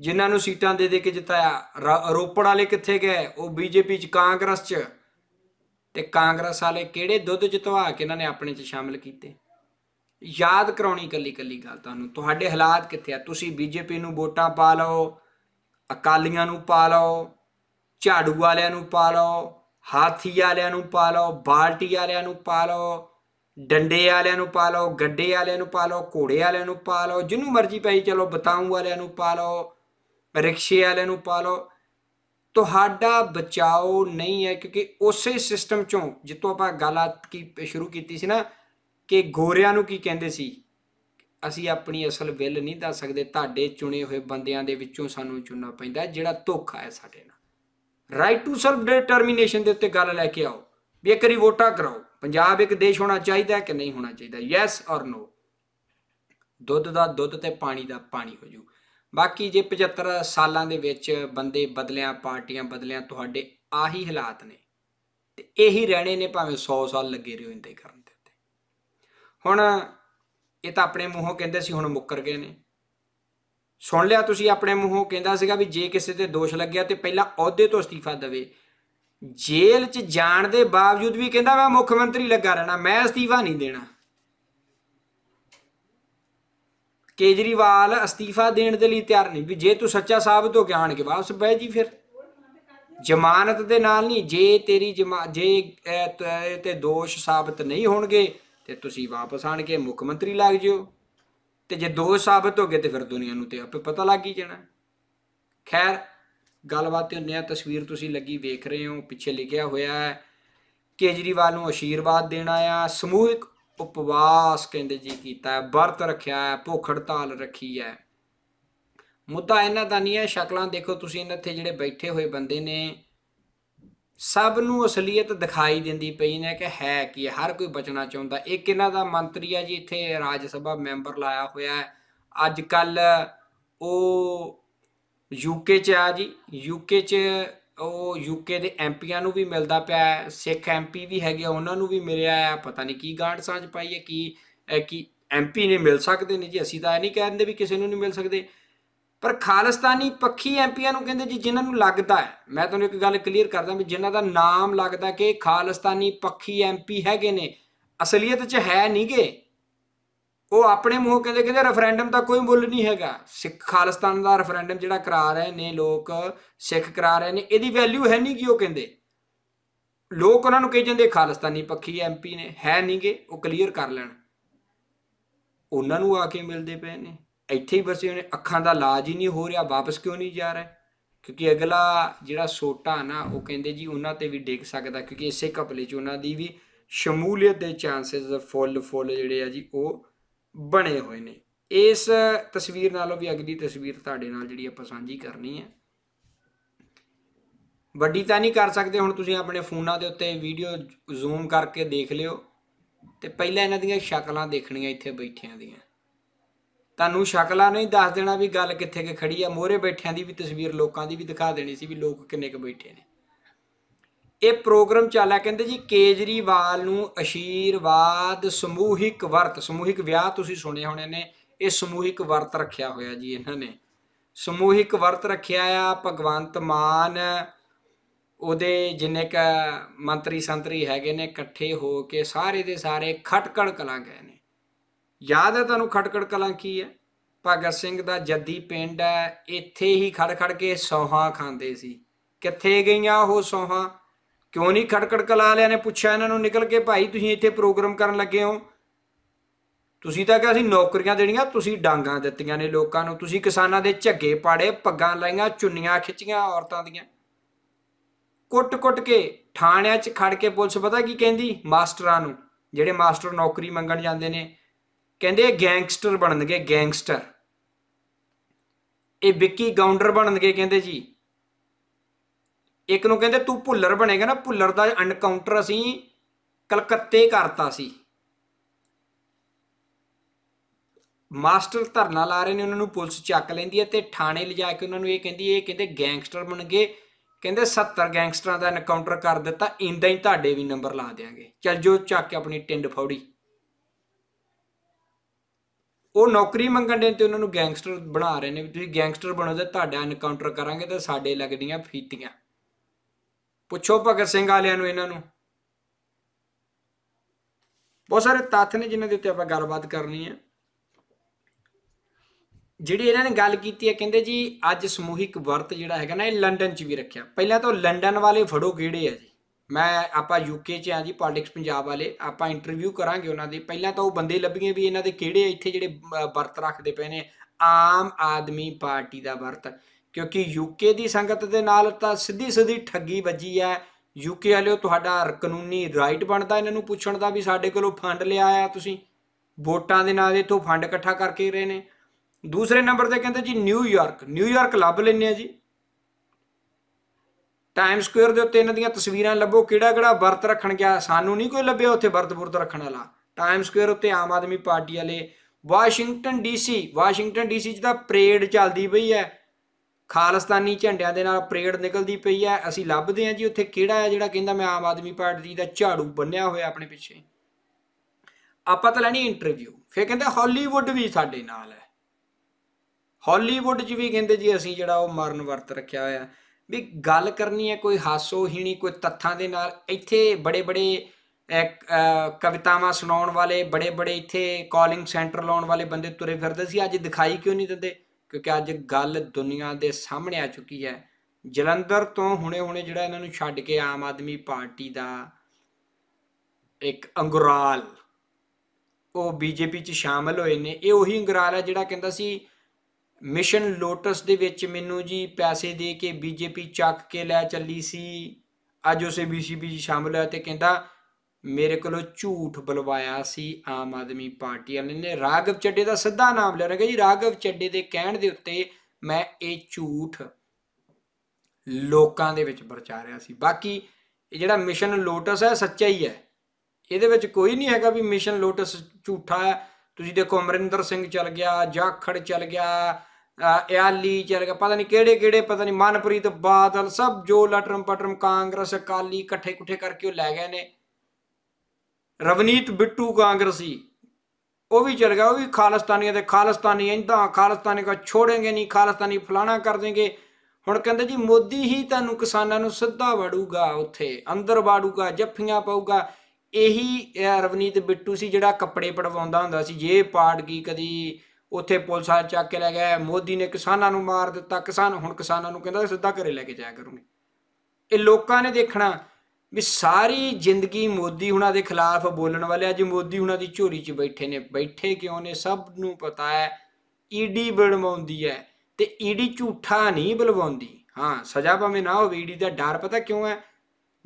ਜਿਨ੍ਹਾਂ ਨੂੰ ਸੀਟਾਂ ਦੇ ਦੇ ਕੇ ਜਿਤਾਇਆ ਰੋਪੜ ਵਾਲੇ ਕਿੱਥੇ ਗਏ ਉਹ ਬੀਜੇਪੀ ਚ ਕਾਂਗਰਸ ਚ ਤੇ ਕਾਂਗਰਸ ਵਾਲੇ ਕਿਹੜੇ ਦੁੱਧ ਜਿਤਵਾ ਕੇ ਇਹਨਾਂ ਨੇ ਆਪਣੇ ਚ ਸ਼ਾਮਿਲ ਕੀਤੇ ਯਾਦ ਕਰਾਉਣੀ ਕੱਲੀ ਕੱਲੀ ਗੱਲ ਤੁਹਾਨੂੰ ਤੁਹਾਡੇ ਹਾਲਾਤ ਕਿੱਥੇ ਆ ਤੁਸੀਂ ਬੀਜੇਪੀ ਨੂੰ ਵੋਟਾਂ ਪਾ ਲਓ ਅਕਾਲੀਆਂ ਨੂੰ ਪਾ ਲਓ ਝਾੜੂ ਵਾਲਿਆਂ ਨੂੰ ਪਾ ਲਓ ਹਾਥੀ ਵਾਲਿਆਂ ਨੂੰ ਪਾ ਲਓ ਬਾਲਟੀ ਵਾਲਿਆਂ ਨੂੰ ਪਾ ਲਓ ਡੰਡੇ ਵਾਲਿਆਂ ਨੂੰ ਪਾ ਲਓ ਗੱਡੇ ਵਾਲਿਆਂ ਨੂੰ ਪਾ ਲਓ ਘੋੜੇ ਵਾਲਿਆਂ ਨੂੰ ਪਾ ਲਓ ਜਿੰਨੂੰ ਮਰਜ਼ੀ ਪਈ ਚਲੋ ਬਤਾਉਂ ਵਾਲਿਆਂ ਨੂੰ ਪਾ ਲਓ ਰਿਕਸ਼ੇ ਵਾਲਿਆਂ ਨੂੰ ਪਾ ਲਓ ਤੁਹਾਡਾ ਬਚਾਓ ਨਹੀਂ ਹੈ ਕਿਉਂਕਿ ਉਸੇ ਸਿਸਟਮ ਚੋਂ ਜਿੱਤੋਂ ਆਪਾਂ ਗੱਲ ਕੀ ਸ਼ੁਰੂ ਕੀਤੀ ਸੀ ਨਾ ਕਿ ਗੋਰਿਆਂ ਨੂੰ ਕੀ ਕਹਿੰਦੇ ਸੀ ਅਸੀਂ ਆਪਣੀ ਅਸਲ ਵਿਲ ਨਹੀਂ ਦੱਸ ਸਕਦੇ ਤੁਹਾਡੇ ਚੁਣੇ ਹੋਏ ਬੰਦਿਆਂ ਦੇ ਵਿੱਚੋਂ ਸਾਨੂੰ ਚੁਣਨਾ ਪੈਂਦਾ ਜਿਹੜਾ ਧੋਖਾ ਹੈ ਸਾਡੇ ਨਾਲ ਰਾਈਟ ਟੂ ਸੈਲਫ ਡਿਟਰਮੀਨੇਸ਼ਨ ਦੇ ਉੱਤੇ ਗੱਲ ਲੈ ਕੇ ਆਓ ਵੀ ਇੱਕ ਵਾਰੀ ਵੋਟਾ ਕਰਾਓ ਪੰਜਾਬ ਇੱਕ ਦੇਸ਼ ਹੋਣਾ ਚਾਹੀਦਾ ਹੈ ਕਿ ਨਹੀਂ ਹੋਣਾ ਚਾਹੀਦਾ ਯੈਸ অর ਨੋ ਦੁੱਧ ਦਾ ਦੁੱਧ ਤੇ ਪਾਣੀ ਦਾ ਪਾਣੀ ਹੋ ਜੂ ਬਾਕੀ ਜੇ 75 ਸਾਲਾਂ ਦੇ ਵਿੱਚ ਬੰਦੇ ਬਦਲਿਆਂ ਪਾਰਟੀਆਂ ਬਦਲਿਆਂ ਤੁਹਾਡੇ ਆਹੀ ਹਾਲਾਤ ਨੇ ਤੇ ਇਹੀ ਰਹਿਣੇ ਨੇ ਭਾਵੇਂ 100 ਸਾਲ ਲੱਗੇ ਰਹੋ ਇੰਦੇ ਕਰਨ ਦੇ ਉੱਤੇ ਹੁਣ ਇਹ ਤਾਂ ਆਪਣੇ ਮੂੰਹੋਂ ਕਹਿੰਦੇ ਸੀ ਹੁਣ ਮੁੱਕਰ ਗਏ ਨੇ ਸੁਣ ਲਿਆ ਤੁਸੀਂ ਆਪਣੇ ਮੂੰਹੋਂ ਕਹਿੰਦਾ ਸੀਗਾ ਵੀ ਜੇ ਕਿਸੇ ਤੇ ਦੋਸ਼ ਲੱਗਿਆ ਤੇ ਪਹਿਲਾਂ ਅਹੁਦੇ ਤੋਂ ਅਸਤੀਫਾ ਦੇਵੇ ਜੇਲ੍ਹ 'ਚ ਜਾਣ ਦੇ ਬਾਵਜੂਦ ਵੀ ਕਹਿੰਦਾ ਮੈਂ ਮੁੱਖ ਮੰਤਰੀ ਲੱਗਾ ਰਹਿਣਾ ਮੈਂ ਅਸਤੀਫਾ ਨਹੀਂ ਦੇਣਾ ਕੇਜਰੀਵਾਲ ਅਸਤੀਫਾ ਦੇਣ ਦੇ ਲਈ ਤਿਆਰ ਨਹੀਂ ਵੀ ਜੇ ਤੂੰ ਸੱਚਾ ਸਾਬਤ ਹੋ ਕੇ ਕੇ ਵਾਪਸ ਬਹਿ ਜੀ ਫਿਰ ਜ਼ਮਾਨਤ ਦੇ ਨਾਲ ਨਹੀਂ ਜੇ ਤੇਰੀ ਜੇ ਤੇ ਦੋਸ਼ ਸਾਬਤ ਨਹੀਂ ਹੋਣਗੇ ਤੇ ਤੁਸੀਂ ਵਾਪਸ ਆਣ ਕੇ ਮੁੱਖ ਮੰਤਰੀ ਲੱਗ ਜਿਓ ਤੇ ਜੇ ਦੋਸ਼ ਸਾਬਤ ਹੋ ਗਏ ਤੇ ਫਿਰ ਦੁਨੀਆ ਨੂੰ ਤੇ ਆਪੇ ਪਤਾ ਲੱਗ ਹੀ ਜਾਣਾ ਖੈਰ ਗੱਲਬਾਤ ਤੇ ਨਿਆ ਤਸਵੀਰ ਤੁਸੀਂ ਲੱਗੀ ਵੇਖ ਰਹੇ ਹੋ ਪਿੱਛੇ ਲਿਖਿਆ ਹੋਇਆ ਹੈ ਕੇਜਰੀਵਾਲ ਨੂੰ ਆਸ਼ੀਰਵਾਦ ਦੇਣਾ ਆ ਸਮੂਹਿਕ ਉਪਵਾਸ ਕਹਿੰਦੇ ਜੀ ਕੀਤਾ ਹੈ ਵਰਤ ਰੱਖਿਆ ਹੈ ਭੁੱਖ ਹੜਤਾਲ ਰੱਖੀ ਹੈ ਮੁੱਦਾ ਇਹਨਾਂ ਦਾ ਨਹੀਂ ਹੈ ਸ਼ਕਲਾਂ ਦੇਖੋ ਤੁਸੀਂ ਇਹਨਾਂ ਇੱਥੇ ਜਿਹੜੇ ਬੈਠੇ ਹੋਏ ਬੰਦੇ ਨੇ ਸਭ ਨੂੰ ਅਸਲੀਅਤ ਦਿਖਾਈ ਦਿੰਦੀ ਪਈ ਨੇ ਕਿ ਹੈ ਕੀ ਹਰ ਕੋਈ ਬਚਣਾ ਚਾਹੁੰਦਾ ਇੱਕ ਇਹਨਾਂ ਦਾ ਮੰਤਰੀ ਆ ਜੀ ਇੱਥੇ ਰਾਜ ਸਭਾ ਮੈਂਬਰ ਲਾਇਆ ਹੋਇਆ ਹੈ ਅੱਜ ਕੱਲ ਉਹ ਯੂਕੇ ਚ ਆ ਜੀ ਯੂਕੇ ਚ ਉਹ ਯੂਕੇ ਦੇ ਐਮਪੀਆਂ ਨੂੰ ਵੀ ਮਿਲਦਾ ਪਿਆ ਸਿੱਖ ਐਮਪੀ ਵੀ ਹੈਗੇ ਉਹਨਾਂ ਨੂੰ ਵੀ ਮਿਲਿਆ ਆ ਪਤਾ ਨਹੀਂ ਕੀ ਗਾਂਢ ਸਾਂਝ ਪਾਈ ਹੈ ਕੀ ਕੀ ਐਮਪੀ ਨੇ ਮਿਲ ਸਕਦੇ ਨੇ ਜੀ ਅਸੀਂ ਤਾਂ ਇਹ ਨਹੀਂ ਕਹਿੰਦੇ ਵੀ ਕਿਸੇ ਨੂੰ ਨਹੀਂ ਮਿਲ ਸਕਦੇ ਪਰ ਖਾਲਸਤਾਨੀ ਪੱਖੀ ਐਮਪੀਆਂ ਨੂੰ ਕਹਿੰਦੇ ਜੀ ਜਿਨ੍ਹਾਂ ਨੂੰ ਲੱਗਦਾ ਹੈ ਮੈਂ ਤੁਹਾਨੂੰ ਇੱਕ ਗੱਲ ਕਲੀਅਰ ਕਰਦਾ ਵੀ ਜਿਨ੍ਹਾਂ ਦਾ ਨਾਮ ਲੱਗਦਾ ਕਿ ਖਾਲਸਤਾਨੀ ਪੱਖੀ ਐਮਪੀ ਹੈਗੇ ਨੇ ਅਸਲੀਅਤ 'ਚ ਹੈ ਨਹੀਂਗੇ ਉਹ ਆਪਣੇ ਮੂੰਹ ਕਹਿੰਦੇ ਕਹਿੰਦੇ ਰੈਫਰੈਂਡਮ ਦਾ ਕੋਈ ਮੁੱਲ ਨਹੀਂ ਹੈਗਾ ਸਿੱਖ ਖਾਲਸਤਾਨ ਦਾ ਰੈਫਰੈਂਡਮ ਜਿਹੜਾ ਕਰਾ ਰਹੇ ਨੇ ਲੋਕ ਸਿੱਖ ਕਰਾ ਰਹੇ ਨੇ ਇਹਦੀ ਵੈਲਿਊ ਹੈ ਨਹੀਂ ਕਿ ਉਹ ਕਹਿੰਦੇ ਲੋਕ ਉਹਨਾਂ ਨੂੰ ਕਹੀ ਜਾਂਦੇ ਖਾਲਸਤਾਨੀ ਪੱਖੀ ਐਮਪੀ ਨੇ ਹੈ ਨਹੀਂਗੇ ਉਹ ਕਲੀਅਰ ਕਰ ਲੈਣ ਉਹਨਾਂ ਨੂੰ ਆ ਕੇ ਮਿਲਦੇ ਪਏ ਨੇ ਇੱਥੇ ਹੀ ਬਸੇ ਉਹਨੇ ਅੱਖਾਂ ਦਾ ਇਲਾਜ ਹੀ ਨਹੀਂ ਹੋ ਰਿਹਾ ਵਾਪਸ ਕਿਉਂ ਨਹੀਂ ਜਾ ਰਿਹਾ ਕਿਉਂਕਿ ਅਗਲਾ ਜਿਹੜਾ ਸੋਟਾ ਨਾ ਉਹ ਕਹਿੰਦੇ ਜੀ ਉਹਨਾਂ ਤੇ ਵੀ ਡਿੱਗ ਸਕਦਾ ਕਿਉਂਕਿ ਇਸੇ ਕਪਲੇ 'ਚ ਉਹਨਾਂ ਦੀ ਵੀ ਸ਼ਮੂਲੀਅਤ ਦੇ ਚਾਂਸਸ ਫੁੱਲ ਫੁੱਲ ਜਿਹੜੇ ਆ ਜੀ ਉਹ ਬਣੇ ਹੋਏ ਨੇ ਇਸ ਤਸਵੀਰ ਨਾਲੋਂ ਵੀ ਅਗਲੀ ਤਸਵੀਰ ਤੁਹਾਡੇ ਨਾਲ ਜਿਹੜੀ ਆਪਾਂ ਸਾਂਝੀ ਕਰਨੀ ਹੈ ਵੱਡੀ ਤਾਂ ਨਹੀਂ ਕਰ ਸਕਦੇ ਹੁਣ ਤੁਸੀਂ ਆਪਣੇ ਫੋਨਾਂ ਦੇ ਉੱਤੇ ਵੀਡੀਓ ਜ਼ੂਮ ਕਰਕੇ ਦੇਖ ਲਿਓ ਤੇ ਪਹਿਲਾਂ ਇਹਨਾਂ ਦੀਆਂ ਸ਼ਕਲਾਂ ਦੇਖਣੀਆਂ ਇੱਥੇ ਬੈਠਿਆਂ ਦੀਆਂ ਤੁਹਾਨੂੰ ਸ਼ਕਲਾਂ ਨਹੀਂ ਦੱਸ ਦੇਣਾ ਵੀ ਗੱਲ ਕਿੱਥੇ ਕਿ ਖੜੀ ਆ ਮੋਹਰੇ ਬੈਠਿਆਂ ਦੀ ਵੀ ਤਸਵੀਰ ਲੋਕਾਂ ਦੀ ਵੀ ਦਿਖਾ ਦੇਣੀ ਸੀ ਵੀ ਲੋਕ ਕਿੰਨੇ ਕੁ ਬੈਠੇ ਨੇ ਇਹ ਪ੍ਰੋਗਰਾਮ ਚੱਲਿਆ ਕਹਿੰਦੇ ਜੀ ਕੇਜਰੀਵਾਲ ਨੂੰ ਅਸ਼ੀਰਵਾਦ ਸਮੂਹਿਕ ਵਰਤ ਸਮੂਹਿਕ ਵਿਆਹ ਤੁਸੀਂ ਸੁਣਿਆ ਹੋਣੇ ਨੇ ਇਹ ਸਮੂਹਿਕ ਵਰਤ ਰੱਖਿਆ ਹੋਇਆ ਜੀ ਇਹਨਾਂ ਨੇ ਸਮੂਹਿਕ ਵਰਤ ਰੱਖਿਆ ਆ ਭਗਵੰਤ ਮਾਨ ਉਹਦੇ ਜਿੰਨੇ ਕ ਮੰਤਰੀ ਸੰਤਰੀ ਹੈਗੇ ਨੇ ਇਕੱਠੇ ਹੋ ਕੇ ਸਾਰੇ ਦੇ ਸਾਰੇ ਖਟਕੜ ਕਲਾਂ ਗਏ ਨੇ ਯਾਦ ਹੈ ਤੁਹਾਨੂੰ ਖਟਕੜ ਕਲਾਂ ਕੀ ਹੈ ਭਗਤ ਸਿੰਘ ਦਾ ਜੱਦੀ ਪਿੰਡ ਹੈ ਇੱਥੇ ਹੀ ਖੜ ਖੜ ਕੇ ਸੌਹਾਂ ਖਾਂਦੇ ਸੀ ਕਿੱਥੇ ਗਈਆਂ ਉਹ ਸੌਹਾਂ ਕਿਉਂ ਨਹੀਂ ਖਟਕੜ ਕਲਾ ਵਾਲਿਆਂ ਨੇ ਪੁੱਛਿਆ ਇਹਨਾਂ ਨੂੰ ਨਿਕਲ ਕੇ ਭਾਈ ਤੁਸੀਂ ਇੱਥੇ ਪ੍ਰੋਗਰਾਮ ਕਰਨ ਲੱਗੇ ਹੋ ਤੁਸੀਂ ਤਾਂ ਕਿਹਾ ਸੀ ਨੌਕਰੀਆਂ ਦੇਣੀਆਂ ਤੁਸੀਂ ਡਾਂਗਾ ਦਿੱਤੀਆਂ ਨੇ ਲੋਕਾਂ ਨੂੰ ਤੁਸੀਂ ਕਿਸਾਨਾਂ ਦੇ ਝੱਗੇ ਪਾੜੇ ਪੱਗਾਂ ਲਾਈਆਂ ਚੁੰਨੀਆਂ ਖਿੱਚੀਆਂ ਔਰਤਾਂ ਦੀਆਂ ਕੁੱਟ-ਕੁੱਟ ਕੇ ਥਾਣਿਆਂ 'ਚ ਖੜ ਕੇ ਪੁਲਿਸ ਪਤਾ ਕੀ ਕਹਿੰਦੀ ਮਾਸਟਰਾਂ ਨੂੰ ਜਿਹੜੇ ਮਾਸਟਰ ਨੌਕਰੀ ਮੰਗਣ ਜਾਂਦੇ ਨੇ ਕਹਿੰਦੇ ਗੈਂਗਸਟਰ ਬਣਨਗੇ ਗੈਂਗਸਟਰ ਇਹ ਵਿੱਕੀ ਗਾਉਂਡਰ ਬਣਨਗੇ ਕਹਿੰਦੇ ਜੀ ਇੱਕ ਨੂੰ ਕਹਿੰਦੇ ਤੂੰ ਭੁੱਲਰ ਬਣੇਗਾ ਨਾ ਭੁੱਲਰ ਦਾ ਅਨਕਾਊਂਟਰ ਅਸੀਂ ਕਲਕੱਤੇ ਕਰਤਾ ਸੀ ਮਾਸਟਰ ਧਰਨਾ ਲਾ ਰਹੇ ਨੇ ਉਹਨਾਂ ਨੂੰ ਪੁਲਿਸ ਚੱਕ ਲੈਂਦੀ ਹੈ ਤੇ ਥਾਣੇ ਲਿਜਾ ਕੇ ਉਹਨਾਂ ਨੂੰ ਇਹ ਕਹਿੰਦੀ ਇਹ ਕਹਿੰਦੇ ਗੈਂਗਸਟਰ ਬਣ ਗਏ ਕਹਿੰਦੇ 70 ਗੈਂਗਸਟਰਾਂ ਦਾ ਅਨਕਾਊਂਟਰ ਕਰ ਦਿੱਤਾ ਇੰਦਾ ਹੀ ਤੁਹਾਡੇ ਵੀ ਨੰਬਰ ਲਾ ਦੇਾਂਗੇ ਚੱਲ ਜੋ ਚੱਕ ਕੇ ਆਪਣੀ ਟਿੰਡ ਫੌੜੀ ਉਹ ਨੌਕਰੀ ਮੰਗਣ ਦੇ ਤੇ ਉਹਨਾਂ ਨੂੰ ਗੈਂਗਸਟਰ ਬਣਾ ਰਹੇ ਨੇ ਵੀ ਤੁਸੀਂ ਗੈਂਗਸਟਰ ਬਣੋ ਤੇ ਤੁਹਾਡਾ ਅਨਕਾਊਂਟਰ ਕਰਾਂਗੇ ਤੇ ਸਾਡੇ ਲੱਗਦੀਆਂ ਫੀਤੀਆਂ ਪੁੱਛੋ ਭਗਤ ਸਿੰਘ ਵਾਲਿਆਂ ਨੂੰ ਇਹਨਾਂ ਨੂੰ ਬਹੁਤ ਸਾਰੇ ਤੱਥ ਨੇ ਜਿਨ੍ਹਾਂ ਦੇ ਉੱਤੇ ਆਪਾਂ ਗੱਲਬਾਤ ਕਰਨੀ ਹੈ ਜਿਹੜੀ ਇਹਨਾਂ ਨੇ ਗੱਲ ਕੀਤੀ ਹੈ ਕਹਿੰਦੇ ਜੀ ਅੱਜ ਸਮੂਹਿਕ ਵਰਤ ਜਿਹੜਾ ਹੈਗਾ ਨਾ ਇਹ ਲੰਡਨ 'ਚ ਵੀ ਰੱਖਿਆ ਪਹਿਲਾਂ ਤਾਂ ਲੰਡਨ ਵਾਲੇ ਫੜੋ ਕਿਹੜੇ ਆ ਜੀ ਮੈਂ ਆਪਾਂ ਯੂਕੇ 'ਚ ਆ ਜੀ ਪੋਲਿਟਿਕਸ ਪੰਜਾਬ ਵਾਲੇ ਆਪਾਂ ਇੰਟਰਵਿਊ ਕਰਾਂਗੇ ਉਹਨਾਂ ਦੇ ਪਹਿਲਾਂ ਤਾਂ ਉਹ ਬੰਦੇ ਲੱਭੀਏ ਵੀ ਇਹਨਾਂ ਦੇ ਕਿਹੜੇ ਇੱਥੇ ਜਿਹੜੇ ਵਰਤ ਰੱਖਦੇ ਪਏ ਨੇ ਆਮ ਆਦਮੀ ਪਾਰਟੀ ਦਾ ਵਰਤ ਕਿਉਂਕਿ ਯੂਕੇ ਦੀ ਸੰਗਤ ਦੇ ਨਾਲ ਤਾਂ ਸਿੱਧੀ ਸਿੱਧੀ ਠੱਗੀ ਵੱਜੀ ਹੈ ਯੂਕੇ ਵਾਲਿਓ ਤੁਹਾਡਾ ਕਾਨੂੰਨੀ ਰਾਈਟ ਬਣਦਾ ਇਹਨਾਂ ਨੂੰ ਪੁੱਛਣ ਦਾ ਵੀ ਸਾਡੇ ਕੋਲੋਂ ਫੰਡ ਲਿਆ ਆ ਤੁਸੀਂ ਵੋਟਾਂ ਦੇ ਨਾਂ ਦੇ ਤੋਂ ਫੰਡ ਇਕੱਠਾ ਕਰਕੇ ਰਹੇ ਨੇ ਦੂਸਰੇ ਨੰਬਰ ਤੇ ਕਹਿੰਦੇ ਜੀ ਨਿਊਯਾਰਕ ਨਿਊਯਾਰਕ ਲੱਭ ਲੈਣੇ ਆ ਜੀ ਟਾਈਮ ਸਕੁਅਰ ਦੇ ਉੱਤੇ ਇਹਨਾਂ ਦੀਆਂ ਤਸਵੀਰਾਂ ਲੱਭੋ ਕਿਹੜਾ ਕਿਹੜਾ ਵਰਤ ਰੱਖਣ ਗਿਆ ਸਾਨੂੰ ਨਹੀਂ ਕੋਈ ਲੱਭਿਆ ਉੱਥੇ ਵਰਤ ਬੁਰਤ ਰੱਖਣ ਵਾਲਾ ਟਾਈਮ ਸਕੁਅਰ ਉੱਤੇ ਆਮ ਆਦਮੀ ਪਾਰਟੀ ਵਾਲੇ ਵਾਸ਼ਿੰਗਟਨ ਡੀਸੀ ਵਾਸ਼ਿੰਗਟਨ ਡੀਸੀ 'ਚ ਦਾ ਪਰੇਡ ਚੱਲਦੀ ਪਈ ਹੈ ਖਾਲਸਤਾਨੀ ਝੰਡਿਆਂ ਦੇ ਨਾਲ ਪਰੇਡ ਨਿਕਲਦੀ ਪਈ ਹੈ ਅਸੀਂ ਲੱਭਦੇ ਹਾਂ ਜੀ ਉੱਥੇ ਕਿਹੜਾ ਹੈ ਜਿਹੜਾ ਕਹਿੰਦਾ ਮੈਂ ਆਮ ਆਦਮੀ ਪਾਰਟੀ ਦਾ ਝਾੜੂ ਬੰਨਿਆ ਹੋਇਆ ਆਪਣੇ ਪਿੱਛੇ ਆਪਾਂ ਤਾਂ ਲੈਣੀ ਇੰਟਰਵਿਊ ਫੇਰ ਕਹਿੰਦਾ ਹਾਲੀਵੁੱਡ ਵੀ ਸਾਡੇ ਨਾਲ ਹੈ ਹਾਲੀਵੁੱਡ 'ਚ ਵੀ ਕਹਿੰਦੇ ਜੀ ਅਸੀਂ ਜਿਹੜਾ ਉਹ ਮਰਨ ਵਰਤ ਰੱਖਿਆ ਹੋਇਆ ਵੀ ਗੱਲ ਕਰਨੀ ਹੈ ਕੋਈ ਹਾਸੋ ਹੀਣੀ ਕੋਈ ਤੱਥਾਂ ਦੇ ਨਾਲ ਇੱਥੇ ਬੜੇ ਬੜੇ ਕਵਿਤਾਵਾਂ ਸੁਣਾਉਣ ਵਾਲੇ ਬੜੇ ਬੜੇ ਇੱਥੇ ਕਾਲਿੰਗ ਸੈਂਟਰ ਲਾਉਣ ਵਾਲੇ ਬੰਦੇ ਤੁਰੇ ਫਿਰਦੇ ਸੀ ਅੱਜ ਦਿਖਾਈ ਕਿਉਂ ਨਹੀਂ ਦਿੰਦੇ ਕਿਉਂਕਿ ਅੱਜ ਗੱਲ ਦੁਨੀਆ ਦੇ ਸਾਹਮਣੇ ਆ ਚੁੱਕੀ ਹੈ ਜਲੰਧਰ ਤੋਂ ਹੁਣੇ-ਹੁਣੇ ਜਿਹੜਾ ਇਹਨਾਂ ਨੂੰ ਛੱਡ ਕੇ ਆਮ ਆਦਮੀ ਪਾਰਟੀ ਦਾ ਇੱਕ ਅੰਗਰਾਲ ਉਹ ਬੀਜੇਪੀ 'ਚ ਸ਼ਾਮਲ ਹੋਏ ਨੇ ਇਹ ਉਹੀ ਅੰਗਰਾਲ ਹੈ ਜਿਹੜਾ ਕਹਿੰਦਾ ਸੀ ਮਿਸ਼ਨ ਲੋਟਸ ਦੇ ਵਿੱਚ ਮੈਨੂੰ ਜੀ ਪੈਸੇ ਦੇ ਕੇ ਬੀਜੇਪੀ ਚੱਕ ਕੇ ਲੈ ਚੱਲੀ ਸੀ ਅੱਜ ਉਸੇ ਬੀਸੀਪੀ 'ਚ ਸ਼ਾਮਲ ਹੋਇਆ ਤੇ ਕਹਿੰਦਾ ਮੇਰੇ ਕੋਲੋਂ ਝੂਠ ਬਲਵਾਇਆ ਸੀ ਆਮ ਆਦਮੀ ਪਾਰਟੀ ਵਾਲੇ ਨੇ ਰਾਗਵ ਚੱਡੇ ਦਾ ਸਿੱਧਾ ਨਾਮ ਲੈ ਰਿਹਾ ਜੀ ਰਾਗਵ ਚੱਡੇ ਦੇ ਕਹਿਣ ਦੇ ਉੱਤੇ ਮੈਂ ਇਹ ਝੂਠ ਲੋਕਾਂ ਦੇ ਵਿੱਚ ਪ੍ਰਚਾਰਿਆ ਸੀ ਬਾਕੀ ਇਹ ਜਿਹੜਾ ਮਿਸ਼ਨ ਲੋਟਸ ਹੈ ਸੱਚਾ ਹੀ ਹੈ ਇਹਦੇ ਵਿੱਚ ਕੋਈ ਨਹੀਂ ਹੈਗਾ ਵੀ ਮਿਸ਼ਨ ਲੋਟਸ ਝੂਠਾ ਹੈ ਤੁਸੀਂ ਦੇਖੋ ਅਮਰਿੰਦਰ ਸਿੰਘ ਚੱਲ ਗਿਆ ਜਾਖੜ ਚੱਲ ਗਿਆ ਇਆਲੀ ਚੱਲ ਗਿਆ ਪਤਾ ਨਹੀਂ ਕਿਹੜੇ ਕਿਹੜੇ ਪਤਾ ਨਹੀਂ ਮਨਪ੍ਰੀਤ ਬਾਦਲ ਸਭ ਜੋ ਲਟਰਮ ਪਟਰਮ ਕਾਂਗਰਸ ਅਕਾਲੀ ਇਕੱਠੇ ਕੁੱਠੇ ਕਰਕੇ ਉਹ ਲੈ ਗਏ ਨੇ ਰਵਨੀਤ ਬਿੱਟੂ ਕਾਂਗਰਸੀ ਉਹ ਵੀ ਚਲ ਗਿਆ ਉਹ ਵੀ ਖਾਲਸਤਾਨੀਆਂ ਦੇ ਖਾਲਸਤਾਨੀ ਇੰਦਾ ਖਾਲਸਤਾਨੀ ਕਾ ਛੋੜेंगे ਨਹੀਂ ਖਾਲਸਤਾਨੀ ਫਲਾਣਾ ਕਰ ਦੇਗੇ ਹੁਣ ਕਹਿੰਦੇ ਜੀ ਮੋਦੀ ਹੀ ਤੁਹਾਨੂੰ ਕਿਸਾਨਾਂ ਨੂੰ ਸਿੱਧਾ ਵੜੂਗਾ ਉੱਥੇ ਅੰਦਰ ਵੜੂਗਾ ਜੱਫੀਆਂ ਪਾਊਗਾ ਇਹੀ ਰਵਨੀਤ ਬਿੱਟੂ ਸੀ ਜਿਹੜਾ ਕੱਪੜੇ ਪੜਵਾਉਂਦਾ ਹੁੰਦਾ ਸੀ ਜੇ ਪਾੜ ਗਈ ਕਦੀ ਉੱਥੇ ਪੁਲਿਸ ਆ ਚੱਕ ਕੇ ਲੈ ਗਿਆ ਮੋਦੀ ਨੇ ਕਿਸਾਨਾਂ ਨੂੰ ਮਾਰ ਦਿੱਤਾ ਕਿਸਾਨ ਹੁਣ ਕਿਸਾਨਾਂ ਨੂੰ ਕਹਿੰਦਾ ਸਿੱਧਾ ਘਰੇ ਲੈ ਕੇ ਜਾਇਆ ਕਰੂੰਗੇ ਇਹ ਲੋਕਾਂ ਨੇ ਦੇਖਣਾ ਵੀ ਸਾਰੀ ਜ਼ਿੰਦਗੀ ਮੋਦੀ ਹੁਣਾਂ ਦੇ ਖਿਲਾਫ ਬੋਲਣ ਵਾਲੇ ਅੱਜ ਮੋਦੀ ਹੁਣਾਂ ਦੀ ਝੋਲੀ 'ਚ ਬੈਠੇ ਨੇ ਬੈਠੇ ਕਿਉਂ ਨੇ ਸਭ ਨੂੰ ਪਤਾ ਹੈ ਈਡੀ ਬੜਮਾਉਂਦੀ ਹੈ ਤੇ ਈਡੀ ਝੂਠਾ ਨਹੀਂ ਬਲਵਾਉਂਦੀ ਹਾਂ ਸਜ਼ਾ ਭਾਵੇਂ ਨਾ ਹੋਵੇ ਈਡੀ ਦਾ ਡਰ ਪਤਾ ਕਿਉਂ ਹੈ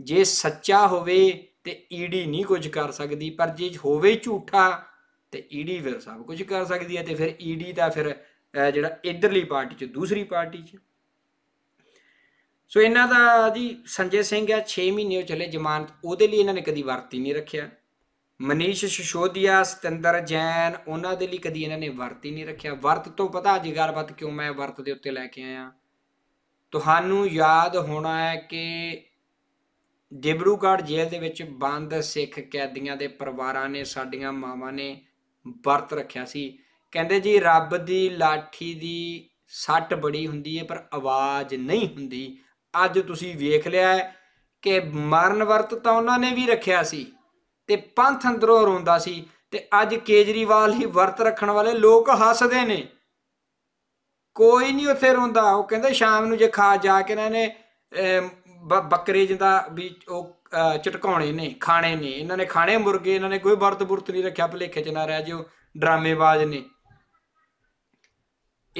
ਜੇ ਸੱਚਾ ਹੋਵੇ ਤੇ ਈਡੀ ਨਹੀਂ ਕੁਝ ਕਰ ਸਕਦੀ ਪਰ ਜੇ ਹੋਵੇ ਝੂਠਾ ਤੇ ਈਡੀ ਫਿਰ ਸਭ ਕੁਝ ਕਰ ਸਕਦੀ ਹੈ ਤੇ ਫਿਰ ਈਡੀ ਦਾ ਫਿਰ ਜਿਹੜਾ ਇਧਰਲੀ ਪਾਰਟੀ 'ਚ ਦੂਸਰੀ ਪਾਰਟੀ 'ਚ ਸੋ ਇਹਨਾਂ ਦਾ ਜੀ ਸੰਜੇ ਸਿੰਘ ਆ 6 ਮਹੀਨੇ ਉਹ ਚਲੇ ਜ਼ਮਾਨਤ ਉਹਦੇ ਲਈ ਇਹਨਾਂ ਨੇ ਕਦੀ ਵਰਤੀ ਨਹੀਂ ਰੱਖਿਆ ਮਨੀਸ਼ ਸ਼ਸ਼ੋਦੀਆ ਸਤਿੰਦਰ ਜੈਨ ਉਹਨਾਂ ਦੇ ਲਈ ਕਦੀ ਇਹਨਾਂ ਨੇ ਵਰਤ ਨਹੀਂ ਰੱਖਿਆ ਵਰਤ ਤੋਂ ਪਤਾ ਅੱਜ ਗੱਲਬਾਤ ਕਿਉਂ ਮੈਂ ਵਰਤ ਦੇ ਉੱਤੇ ਲੈ ਕੇ ਆਇਆ ਤੁਹਾਨੂੰ ਯਾਦ ਹੋਣਾ ਹੈ ਕਿ ਡਿਬਰੂਗੜ੍ਹ ਜੇਲ੍ਹ ਦੇ ਵਿੱਚ ਬੰਦ ਸਿੱਖ ਕੈਦੀਆਂ ਦੇ ਪਰਿਵਾਰਾਂ ਨੇ ਸਾਡੀਆਂ ਮਾਵਾਂ ਨੇ ਵਰਤ ਰੱਖਿਆ ਸੀ ਕਹਿੰਦੇ ਜੀ ਰੱਬ ਦੀ ਲਾਠੀ ਦੀ ਸੱਟ ਬੜੀ ਹੁੰਦੀ ਹੈ ਪਰ ਆਵਾਜ਼ ਨਹੀਂ ਹੁੰਦੀ ਅੱਜ ਤੁਸੀਂ ਵੇਖ ਲਿਆ ਹੈ ਕਿ ਮਰਨ ਵਰਤ ਤਾਂ ਉਹਨਾਂ ਨੇ ਵੀ ਰੱਖਿਆ ਸੀ ਤੇ ਪੰਥ ਅੰਦਰੋਂ ਰੋਂਦਾ ਸੀ ਤੇ ਅੱਜ ਕੇਜਰੀਵਾਲ ਹੀ ਵਰਤ ਰੱਖਣ ਵਾਲੇ ਲੋਕ ਹੱਸਦੇ ਨੇ ਕੋਈ ਨਹੀਂ ਉੱਥੇ ਰੋਂਦਾ ਉਹ ਕਹਿੰਦੇ ਸ਼ਾਮ ਨੂੰ ਜੇ ਖਾ ਜਾ ਕੇ ਇਹਨਾਂ ਨੇ ਬੱਕਰੇ ਜਿੰਦਾ ਵੀ ਉਹ ਚਟਕਾਉਣੇ ਨੇ ਖਾਣੇ ਨੇ ਇਹਨਾਂ ਨੇ ਖਾਣੇ ਮੁਰਗੇ ਇਹਨਾਂ ਨੇ ਕੋਈ ਵਰਤ ਬੁਰਤ ਨਹੀਂ ਰੱਖਿਆ ਭਲੇਖੇ ਚ ਨਾ ਰਹਿ ਜਿਓ ਡਰਾਮੇਬਾਜ਼ ਨੇ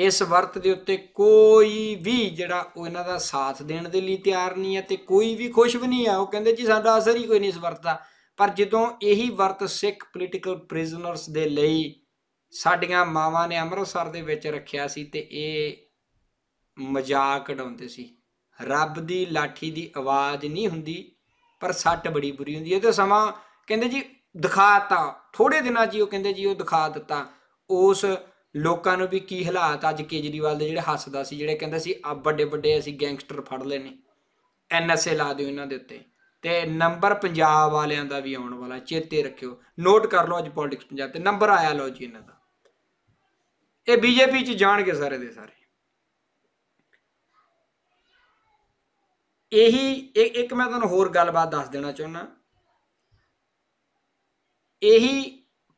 ਇਸ ਵਰਤ ਦੇ ਉੱਤੇ ਕੋਈ ਵੀ ਜਿਹੜਾ ਉਹ ਇਹਨਾਂ ਦਾ ਸਾਥ ਦੇਣ ਦੇ ਲਈ ਤਿਆਰ ਨਹੀਂ ਹੈ ਤੇ ਕੋਈ ਵੀ ਖੁਸ਼ ਵੀ ਨਹੀਂ ਆ ਉਹ ਕਹਿੰਦੇ ਜੀ ਸਾਡਾ ਅਸਰ ਹੀ ਕੋਈ ਨਹੀਂ ਇਸ ਵਰਤ ਦਾ ਪਰ ਜਦੋਂ ਇਹੀ ਵਰਤ ਸਿੱਖ ਪੋਲੀਟੀਕਲ ਪ੍ਰਿਜ਼ਨਰਸ ਦੇ ਲਈ ਸਾਡੀਆਂ ਮਾਵਾਂ ਨੇ ਅੰਮ੍ਰਿਤਸਰ ਦੇ ਵਿੱਚ ਰੱਖਿਆ ਸੀ ਤੇ ਇਹ ਮਜ਼ਾਕ ਉਡਾਉਂਦੇ ਸੀ ਰੱਬ ਦੀ ਲਾਠੀ ਦੀ ਆਵਾਜ਼ ਨਹੀਂ ਹੁੰਦੀ ਪਰ ਸੱਟ ਬੜੀ ਬੁਰੀ ਹੁੰਦੀ ਹੈ ਤੇ ਸਮਾਂ ਕਹਿੰਦੇ ਜੀ ਦਿਖਾਤਾ ਥੋੜੇ ਦਿਨਾਂ ਜੀ ਉਹ ਕਹਿੰਦੇ ਜੀ ਉਹ ਦਿਖਾ ਦਿੱਤਾ ਉਸ ਲੋਕਾਂ ਨੂੰ ਵੀ ਕੀ ਹਾਲਾਤ ਅੱਜ ਕੇਜਰੀਵਾਲ ਦੇ ਜਿਹੜੇ ਹੱਸਦਾ ਸੀ ਜਿਹੜੇ ਕਹਿੰਦਾ ਸੀ ਆ ਵੱਡੇ ਵੱਡੇ ਅਸੀਂ ਗੈਂਗਸਟਰ ਫੜ ਲਏ ਨੇ ਐਨਐਸਏ ਲਾ ਦਿਓ ਇਹਨਾਂ ਦੇ ਉੱਤੇ ਤੇ ਨੰਬਰ ਪੰਜਾਬ ਵਾਲਿਆਂ ਦਾ ਵੀ ਆਉਣ ਵਾਲਾ ਚੇਤੇ ਰੱਖਿਓ ਨੋਟ ਕਰ ਲਓ ਅੱਜ ਪੋਲਿਟਿਕਸ ਪੰਜਾਬ ਤੇ ਨੰਬਰ ਆਇਆ ਲਓ ਜੀ ਇਹਨਾਂ ਦਾ ਇਹ ਬੀਜੇਪੀ ਚ ਜਾਣਗੇ ਸਾਰੇ ਦੇ ਸਾਰੇ ਇਹੀ ਇੱਕ ਮੈਂ ਤੁਹਾਨੂੰ ਹੋਰ ਗੱਲਬਾਤ ਦੱਸ ਦੇਣਾ ਚਾਹੁੰਦਾ ਇਹੀ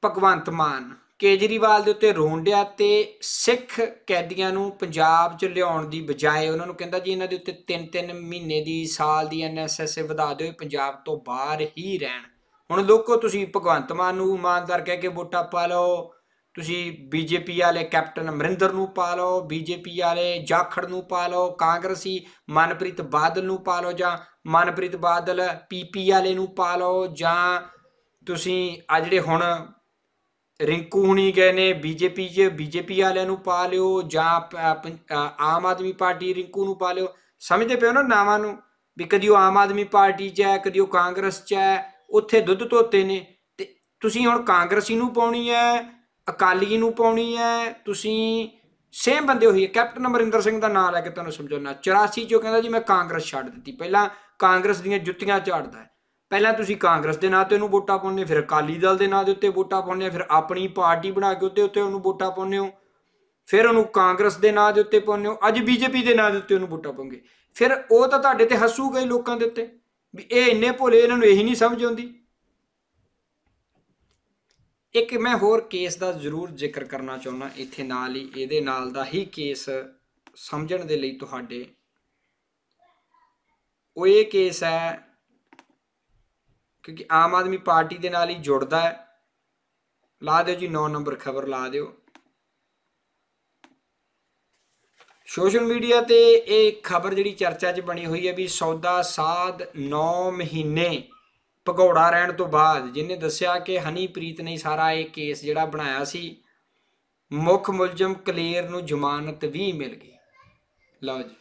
ਭਗਵੰਤ ਮਾਨ ਕੇਜਰੀਵਾਲ ਦੇ ਉੱਤੇ ਰੋਂਡਿਆ ਤੇ ਸਿੱਖ ਕੈਦੀਆਂ ਨੂੰ ਪੰਜਾਬ 'ਚ ਲਿਆਉਣ ਦੀ ਬਜਾਏ ਉਹਨਾਂ ਨੂੰ ਕਹਿੰਦਾ ਜੀ ਇਹਨਾਂ ਦੇ ਉੱਤੇ 3-3 ਮਹੀਨੇ ਦੀ ਸਾਲ ਦੀ ਐਨਐਸਐਸ ਵਧਾ ਦਿਓ ਪੰਜਾਬ ਤੋਂ ਬਾਹਰ ਹੀ ਰਹਿਣ ਹੁਣ ਲੋਕੋ ਤੁਸੀਂ ਭਗਵੰਤ ਮਾਨ ਨੂੰ ਇਮਾਨਦਾਰ ਕਹਿ ਕੇ ਵੋਟਾਂ ਪਾ ਲਓ ਤੁਸੀਂ ਬੀਜੇਪੀ ਵਾਲੇ ਕੈਪਟਨ ਅਮਰਿੰਦਰ ਨੂੰ ਪਾ ਲਓ ਬੀਜੇਪੀ ਵਾਲੇ ਜਾਖੜ ਨੂੰ ਪਾ ਲਓ ਕਾਂਗਰਸੀ ਮਨਪ੍ਰੀਤ ਬਾਦਲ ਨੂੰ ਪਾ ਲਓ ਜਾਂ ਮਨਪ੍ਰੀਤ ਬਾਦਲ ਪੀਪੀ ਵਾਲੇ ਨੂੰ ਪਾ ਲਓ ਜਾਂ ਤੁਸੀਂ ਆ ਜਿਹੜੇ ਹੁਣ ਰਿੰਕੂ ਹੁਣੀ ਗਏ ਨੇ ਬੀਜੇਪੀ 'ਚ ਬੀਜੇਪੀ ਵਾਲਿਆਂ ਨੂੰ ਪਾ ਲਿਓ ਜਾਂ ਆਮ ਆਦਮੀ ਪਾਰਟੀ ਰਿੰਕੂ ਨੂੰ ਪਾ ਲਿਓ ਸਮਝਦੇ ਪਿਓ ਨਾ ਨਾਵਾਂ ਨੂੰ ਵੀ ਕਦੀ ਉਹ ਆਮ ਆਦਮੀ ਪਾਰਟੀ 'ਚ ਹੈ ਕਦੀ ਉਹ ਕਾਂਗਰਸ 'ਚ ਹੈ ਉੱਥੇ ਦੁੱਧ ਧੋਤੇ ਨੇ ਤੇ ਤੁਸੀਂ ਹੁਣ ਕਾਂਗਰਸੀ ਨੂੰ ਪਾਉਣੀ ਹੈ ਅਕਾਲੀ ਨੂੰ ਪਾਉਣੀ ਹੈ ਤੁਸੀਂ ਸੇਮ ਬੰਦੇ ਹੋਈ ਕੈਪਟਨ ਅਮਰਿੰਦਰ ਸਿੰਘ ਦਾ ਨਾਮ ਲੈ ਕੇ ਤੁਹਾਨੂੰ ਸਮਝਾਉਣਾ 84 ਚੋਂ ਕਹਿੰਦਾ ਜੀ ਮੈਂ ਕਾਂਗਰਸ ਛੱਡ ਦਿੱਤੀ ਪਹਿਲਾਂ ਕਾਂਗਰਸ ਦੀਆਂ ਜੁੱਤੀਆਂ ਝਾੜਦਾ ਪਹਿਲਾਂ ਤੁਸੀਂ ਕਾਂਗਰਸ ਦੇ ਨਾਂ ਤੇ ਉਹਨੂੰ ਵੋਟਾਂ ਪਾਉਂਦੇ ਫਿਰ ਅਕਾਲੀ ਦਲ ਦੇ ਨਾਂ ਦੇ ਉੱਤੇ ਵੋਟਾਂ ਪਾਉਂਦੇ ਫਿਰ ਆਪਣੀ ਪਾਰਟੀ ਬਣਾ ਕੇ ਉੱਤੇ ਉੱਤੇ ਉਹਨੂੰ ਵੋਟਾਂ ਪਾਉਂਦੇ ਹੋ ਫਿਰ ਉਹਨੂੰ ਕਾਂਗਰਸ ਦੇ ਨਾਂ ਦੇ ਉੱਤੇ ਪਾਉਂਦੇ ਹੋ ਅੱਜ ਬੀਜੇਪੀ ਦੇ ਨਾਂ ਦੇ ਉੱਤੇ ਉਹਨੂੰ ਵੋਟਾਂ ਪਾਉਂਗੇ ਫਿਰ ਉਹ ਤਾਂ ਤੁਹਾਡੇ ਤੇ ਹੱਸੂ ਗਏ ਲੋਕਾਂ ਦੇ ਉੱਤੇ ਵੀ ਇਹ ਇੰਨੇ ਭੋਲੇ ਇਹਨਾਂ ਨੂੰ ਇਹੀ ਨਹੀਂ ਸਮਝ ਆਉਂਦੀ ਇੱਕ ਮੈਂ ਹੋਰ ਕੇਸ ਦਾ ਜ਼ਰੂਰ ਜ਼ਿਕਰ ਕਰਨਾ ਚਾਹੁੰਦਾ ਇੱਥੇ ਨਾਲ ਹੀ ਇਹਦੇ ਨਾਲ ਦਾ ਹੀ ਕੇਸ ਸਮਝਣ ਦੇ ਲਈ ਤੁਹਾਡੇ ਉਹ ਇਹ ਕੇਸ ਹੈ ਕਿਉਂਕਿ ਆਮ ਆਦਮੀ ਪਾਰਟੀ ਦੇ ਨਾਲ ਹੀ ਜੁੜਦਾ ਹੈ ਲਾ ਦਿਓ ਜੀ 9 ਨੰਬਰ ਖਬਰ ਲਾ ਦਿਓ ਸੋਸ਼ਲ ਮੀਡੀਆ ਤੇ ਇਹ ਖਬਰ ਜਿਹੜੀ ਚਰਚਾ 'ਚ ਬਣੀ ਹੋਈ ਹੈ ਵੀ ਸੌਦਾ ਸਾਧ 9 ਮਹੀਨੇ ਭਗੌੜਾ ਰਹਿਣ ਤੋਂ ਬਾਅਦ ਜਿਨੇ ਦੱਸਿਆ ਕਿ ਹਨੀਪ੍ਰੀਤ ਨੇ ਸਾਰਾ ਇਹ ਕੇਸ ਜਿਹੜਾ ਬਣਾਇਆ ਸੀ ਮੁੱਖ ਮੁਲਜ਼ਮ ਕਲੇਰ ਨੂੰ ਜ਼ਮਾਨਤ ਵੀ ਮਿਲ ਗਈ ਲਓ ਜੀ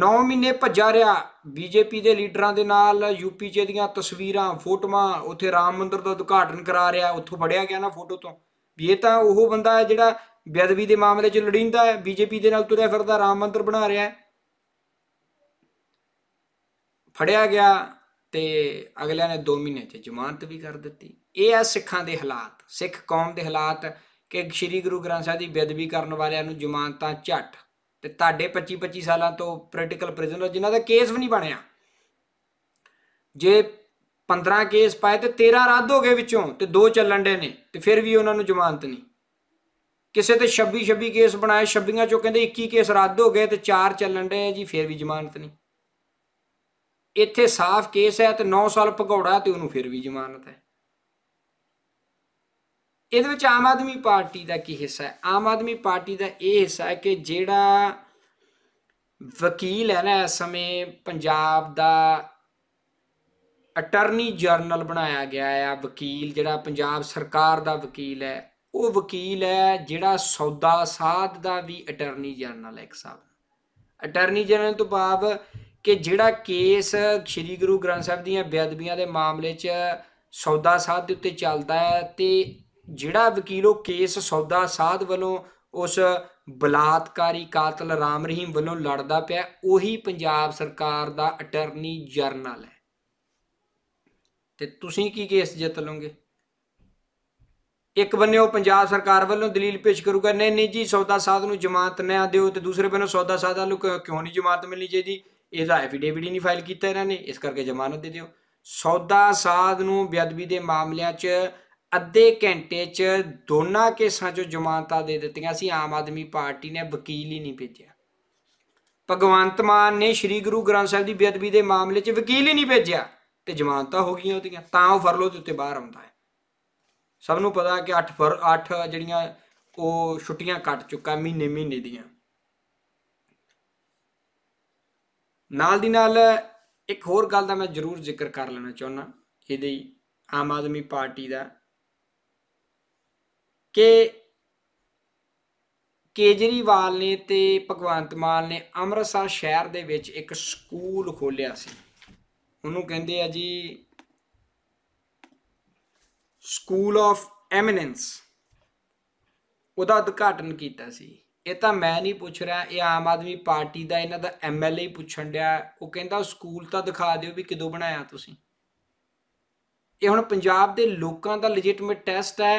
9 ਮਹੀਨੇ ਭੱਜਾ ਰਿਹਾ ਬੀਜੇਪੀ ਦੇ ਲੀਡਰਾਂ ਦੇ ਨਾਲ ਯੂਪੀ ਚ ਦੀਆਂ ਤਸਵੀਰਾਂ ਫੋਟੋਆਂ ਉੱਥੇ ਰਾਮ ਮੰਦਿਰ ਦਾ ਉਦਘਾਟਨ ਕਰਾ ਰਿਹਾ ਉੱਥੋਂ ਫੜਿਆ ਗਿਆ ਨਾ ਫੋਟੋ ਤੋਂ ਵੀ ਇਹ ਤਾਂ ਉਹ ਬੰਦਾ ਹੈ ਜਿਹੜਾ ਬੇਅਦਬੀ ਦੇ ਮਾਮਲੇ 'ਚ ਲੜਿੰਦਾ ਹੈ ਬੀਜੇਪੀ ਦੇ ਨਾਲ ਤੁਰਿਆ ਫਿਰਦਾ ਰਾਮ ਮੰਦਿਰ ਬਣਾ ਰਿਹਾ ਫੜਿਆ ਗਿਆ ਤੇ ਅਗਲਿਆਂ ਨੇ 2 ਮਹੀਨੇ 'ਚ ਜ਼ਮਾਨਤ ਵੀ ਕਰ ਦਿੱਤੀ ਇਹ ਆ ਸਿੱਖਾਂ ਦੇ ਹਾਲਾਤ ਸਿੱਖ ਕੌਮ ਦੇ ਹਾਲਾਤ ਕਿ ਸ੍ਰੀ ਗੁਰੂ ਗ੍ਰੰਥ ਸਾਹਿਬ ਦੀ ਬੇਅਦਬੀ ਕਰਨ ਵਾਲਿਆਂ ਨੂੰ ਜ਼ਮਾਨਤਾਂ ਝੱਟ ਤੇ ਤੁਹਾਡੇ 25 25 ਸਾਲਾਂ ਤੋਂ ਪੋਲੀਟੀਕਲ ਪ੍ਰਿਜ਼ਨਰ ਜਿਨ੍ਹਾਂ ਦਾ ਕੇਸ ਵੀ ਨਹੀਂ ਬਣਿਆ ਜੇ 15 ਕੇਸ ਪਾਏ ਤੇ 13 ਰੱਦ ਹੋ ਗਏ ਵਿੱਚੋਂ ਤੇ ਦੋ ਚੱਲਣ ਦੇ ਨੇ ਤੇ ਫਿਰ ਵੀ ਉਹਨਾਂ ਨੂੰ ਜ਼ਮਾਨਤ ਨਹੀਂ ਕਿਸੇ ਤੇ 26 26 ਕੇਸ ਬਣਾਏ 26ਾਂ ਚੋਂ ਕਹਿੰਦੇ 21 ਕੇਸ ਰੱਦ ਹੋ ਗਏ ਤੇ ਚਾਰ ਚੱਲਣ ਦੇ ਜੀ ਫਿਰ ਵੀ ਜ਼ਮਾਨਤ ਨਹੀਂ ਇੱਥੇ ਸਾਫ਼ ਕੇਸ ਹੈ ਤੇ 9 ਸਾਲ ਭਗੌੜਾ ਤੇ ਉਹਨੂੰ ਫਿਰ ਵੀ ਜ਼ਮਾਨਤ ਹੈ ਇਹਦੇ ਵਿੱਚ ਆਮ ਆਦਮੀ ਪਾਰਟੀ ਦਾ ਕੀ ਹਿੱਸਾ ਹੈ ਆਮ ਆਦਮੀ ਪਾਰਟੀ ਦਾ ਇਹ ਹਿੱਸਾ ਹੈ ਕਿ ਜਿਹੜਾ ਵਕੀਲ ਹੈ ਨਾ ਇਸ ਸਮੇਂ ਪੰਜਾਬ ਦਾ ਅਟਰਨੀ ਜਰਨਲ ਬਣਾਇਆ ਗਿਆ ਆ ਵਕੀਲ ਜਿਹੜਾ ਪੰਜਾਬ ਸਰਕਾਰ ਦਾ ਵਕੀਲ ਹੈ ਉਹ ਵਕੀਲ ਹੈ ਜਿਹੜਾ ਸੌਦਾ ਸਾਧ ਦਾ ਵੀ ਅਟਰਨੀ ਜਰਨਲ ਹੈ ਇੱਕ ਸਾਹਿਬ ਅਟਰਨੀ ਜਰਨਲ ਤੋਂ ਬਾਅਦ ਕਿ ਜਿਹੜਾ ਕੇਸ ਸ੍ਰੀ ਗੁਰੂ ਗ੍ਰੰਥ ਸਾਹਿਬ ਦੀਆਂ ਬੇਅਦਬੀਆਂ ਦੇ ਮਾਮਲੇ 'ਚ ਸੌਦਾ ਸਾਧ ਦੇ ਉੱਤੇ ਚੱਲਦਾ ਹੈ ਤੇ ਜਿਹੜਾ ਵਕੀਲ ਉਹ ਕੇਸ ਸੌਦਾ ਸਾਧ ਵੱਲੋਂ ਉਸ ਬਲਾਤਕਾਰੀ ਕਾਤਲ ਰਾਮ ਰਹੀਮ ਵੱਲੋਂ ਲੜਦਾ ਪਿਆ ਉਹੀ ਪੰਜਾਬ ਸਰਕਾਰ ਦਾ ਅਟਾਰਨੀ ਜਰਨਲ ਹੈ ਤੇ ਤੁਸੀਂ ਕੀ ਕੇਸ ਜਿੱਤ ਲਓਗੇ ਇੱਕ ਬੰਨੇ ਉਹ ਪੰਜਾਬ ਸਰਕਾਰ ਵੱਲੋਂ ਦਲੀਲ ਪੇਸ਼ ਕਰੂਗਾ ਨਹੀਂ ਨਹੀਂ ਜੀ ਸੌਦਾ ਸਾਧ ਨੂੰ ਜ਼ਮਾਨਤ ਨਾ ਦਿਓ ਤੇ ਦੂਸਰੇ ਬੰਨੇ ਸੌਦਾ ਸਾਧ ਨੂੰ ਕਿਉਂ ਨਹੀਂ ਜ਼ਮਾਨਤ ਮਿਲਣੀ ਚਾਹੀਦੀ ਇਹਦਾ ਐਫੀਡੇਵਿਟ ਹੀ ਨਹੀਂ ਫਾਈਲ ਕੀਤਾ ਇਹਨਾਂ ਨੇ ਇਸ ਕਰਕੇ ਜ਼ਮਾਨਤ ਦੇ ਦਿਓ ਸੌਦਾ ਸਾਧ ਨੂੰ ਬੇਅਦਬੀ ਦੇ ਮਾਮਲਿਆਂ 'ਚ ਅੱਧੇ ਘੰਟੇ 'ਚ ਦੋਨਾਂ ਕੇਸਾਂ 'ਚੋਂ ਜ਼ਮਾਨਤਾ ਦੇ ਦਿੱਤੀਆਂ ਸੀ ਆਮ ਆਦਮੀ ਪਾਰਟੀ ਨੇ ਵਕੀਲ ਹੀ ਨਹੀਂ ਭੇਜਿਆ ਭਗਵੰਤ ਮਾਨ ਨੇ ਸ੍ਰੀ ਗੁਰੂ ਗ੍ਰੰਥ ਸਾਹਿਬ ਦੀ ਬੇਅਦਬੀ ਦੇ ਮਾਮਲੇ 'ਚ ਵਕੀਲ ਹੀ ਨਹੀਂ ਭੇਜਿਆ ਤੇ ਜ਼ਮਾਨਤਾ ਹੋ ਗਈਆਂ ਉਹਦੀਆਂ ਤਾਂ ਉਹ ਫਰਲੋ ਦੇ ਉੱਤੇ ਬਾਹਰ ਆਉਂਦਾ ਹੈ ਸਭ ਨੂੰ ਪਤਾ ਕਿ 8 ਫਰ 8 ਜਿਹੜੀਆਂ ਉਹ ਛੁੱਟੀਆਂ ਕੱਟ ਚੁੱਕਾ ਮਹੀਨੇ ਮਹੀਨੇ ਦੀਆਂ ਨਾਲ ਦੀ ਨਾਲ ਇੱਕ ਹੋਰ ਗੱਲ ਦਾ ਮੈਂ ਜ਼ਰੂਰ ਜ਼ਿਕਰ ਕਰ ਲੈਣਾ ਚਾਹੁੰਦਾ ਇਹਦੇ ਆਮ ਆਦਮੀ ਪਾਰਟੀ ਦਾ ਕਿ ਕੇਜਰੀਵਾਲ ਨੇ ਤੇ ਭਗਵੰਤ ਮਾਨ ਨੇ ਅੰਮ੍ਰਿਤਸਰ ਸ਼ਹਿਰ ਦੇ ਵਿੱਚ ਇੱਕ ਸਕੂਲ ਖੋਲਿਆ ਸੀ ਉਹਨੂੰ ਕਹਿੰਦੇ ਆ ਜੀ ਸਕੂਲ ਆਫ ਐਮਿਨੈਂਸ ਉਹਦਾ ਉਦਘਾਟਨ ਕੀਤਾ ਸੀ ਇਹ ਤਾਂ ਮੈਂ ਨਹੀਂ ਪੁੱਛ ਰਿਹਾ ਇਹ ਆਮ ਆਦਮੀ ਪਾਰਟੀ ਦਾ ਇਹਨਾਂ ਦਾ ਐਮਐਲਏ ਪੁੱਛਣ ਡਿਆ ਉਹ ਕਹਿੰਦਾ ਸਕੂਲ ਤਾਂ ਦਿਖਾ ਦਿਓ ਵੀ ਕਿਦੋਂ ਬਣਾਇਆ ਤੁਸੀਂ ਇਹ ਹੁਣ ਪੰਜਾਬ ਦੇ ਲੋਕਾਂ ਦਾ ਲੈਜੀਟਿਮੇਟ ਟੈਸਟ ਹੈ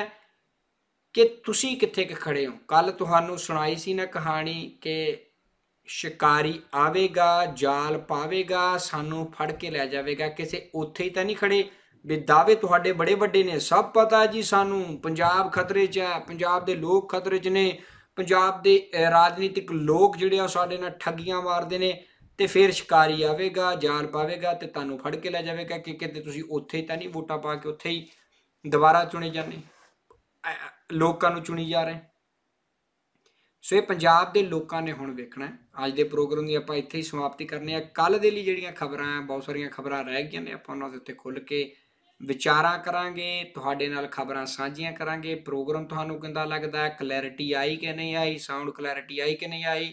ਕਿ ਤੁਸੀਂ ਕਿੱਥੇ ਕਿ ਖੜੇ ਹੋ ਕੱਲ ਤੁਹਾਨੂੰ ਸੁਣਾਈ ਸੀ ਨਾ ਕਹਾਣੀ ਕਿ ਸ਼ਿਕਾਰੀ ਆਵੇਗਾ ਜਾਲ ਪਾਵੇਗਾ ਸਾਨੂੰ ਫੜ ਕੇ ਲੈ ਜਾਵੇਗਾ ਕਿਸੇ ਉੱਥੇ ਹੀ ਤਾਂ ਨਹੀਂ ਖੜੇ ਵੀ ਦਾਅਵੇ ਤੁਹਾਡੇ ਬੜੇ ਵੱਡੇ ਨੇ ਸਭ ਪਤਾ ਜੀ ਸਾਨੂੰ ਪੰਜਾਬ ਖਤਰੇ 'ਚ ਹੈ ਪੰਜਾਬ ਦੇ ਲੋਕ ਖਤਰੇ 'ਚ ਨੇ ਪੰਜਾਬ ਦੇ ਰਾਜਨੀਤਿਕ ਲੋਕ ਜਿਹੜੇ ਆ ਸਾਡੇ ਨਾਲ ਠੱਗੀਆਂ ਮਾਰਦੇ ਨੇ ਤੇ ਫਿਰ ਸ਼ਿਕਾਰੀ ਆਵੇਗਾ ਜਾਲ ਪਾਵੇਗਾ ਤੇ ਤੁਹਾਨੂੰ ਫੜ ਕੇ ਲੈ ਜਾਵੇਗਾ ਕਿ ਕਿਤੇ ਤੁਸੀਂ ਉੱਥੇ ਹੀ ਤਾਂ ਨਹੀਂ ਵੋਟਾਂ ਪਾ ਕੇ ਉੱਥੇ ਹੀ ਦੁਬਾਰਾ ਚੁਣੇ ਜਾਂਦੇ ਲੋਕਾਂ ਨੂੰ ਚੁਣੀ ਜਾ ਰਹੇ ਸੋ ਇਹ ਪੰਜਾਬ ਦੇ ਲੋਕਾਂ ਨੇ ਹੁਣ ਵੇਖਣਾ ਅੱਜ ਦੇ ਪ੍ਰੋਗਰਾਮ ਦੀ ਆਪਾਂ ਇੱਥੇ ਹੀ ਸਮਾਪਤੀ ਕਰਨੇ ਆ ਕੱਲ ਦੇ ਲਈ ਜਿਹੜੀਆਂ ਖਬਰਾਂ ਆ ਬਹੁਤ ਸਾਰੀਆਂ ਖਬਰਾਂ ਰਹਿ ਗਈਆਂ ਨੇ ਆਪਾਂ ਉਹਨਾਂ ਦੇ ਉੱਤੇ ਖੁੱਲ ਕੇ ਵਿਚਾਰਾਂ ਕਰਾਂਗੇ ਤੁਹਾਡੇ ਨਾਲ ਖਬਰਾਂ ਸਾਂਝੀਆਂ ਕਰਾਂਗੇ ਪ੍ਰੋਗਰਾਮ ਤੁਹਾਨੂੰ ਕਿੰਦਾ ਲੱਗਦਾ ਕਲੈਰਿਟੀ ਆਈ ਕਿ ਨਹੀਂ ਆਈ ਸਾਊਂਡ ਕਲੈਰਿਟੀ ਆਈ ਕਿ ਨਹੀਂ ਆਈ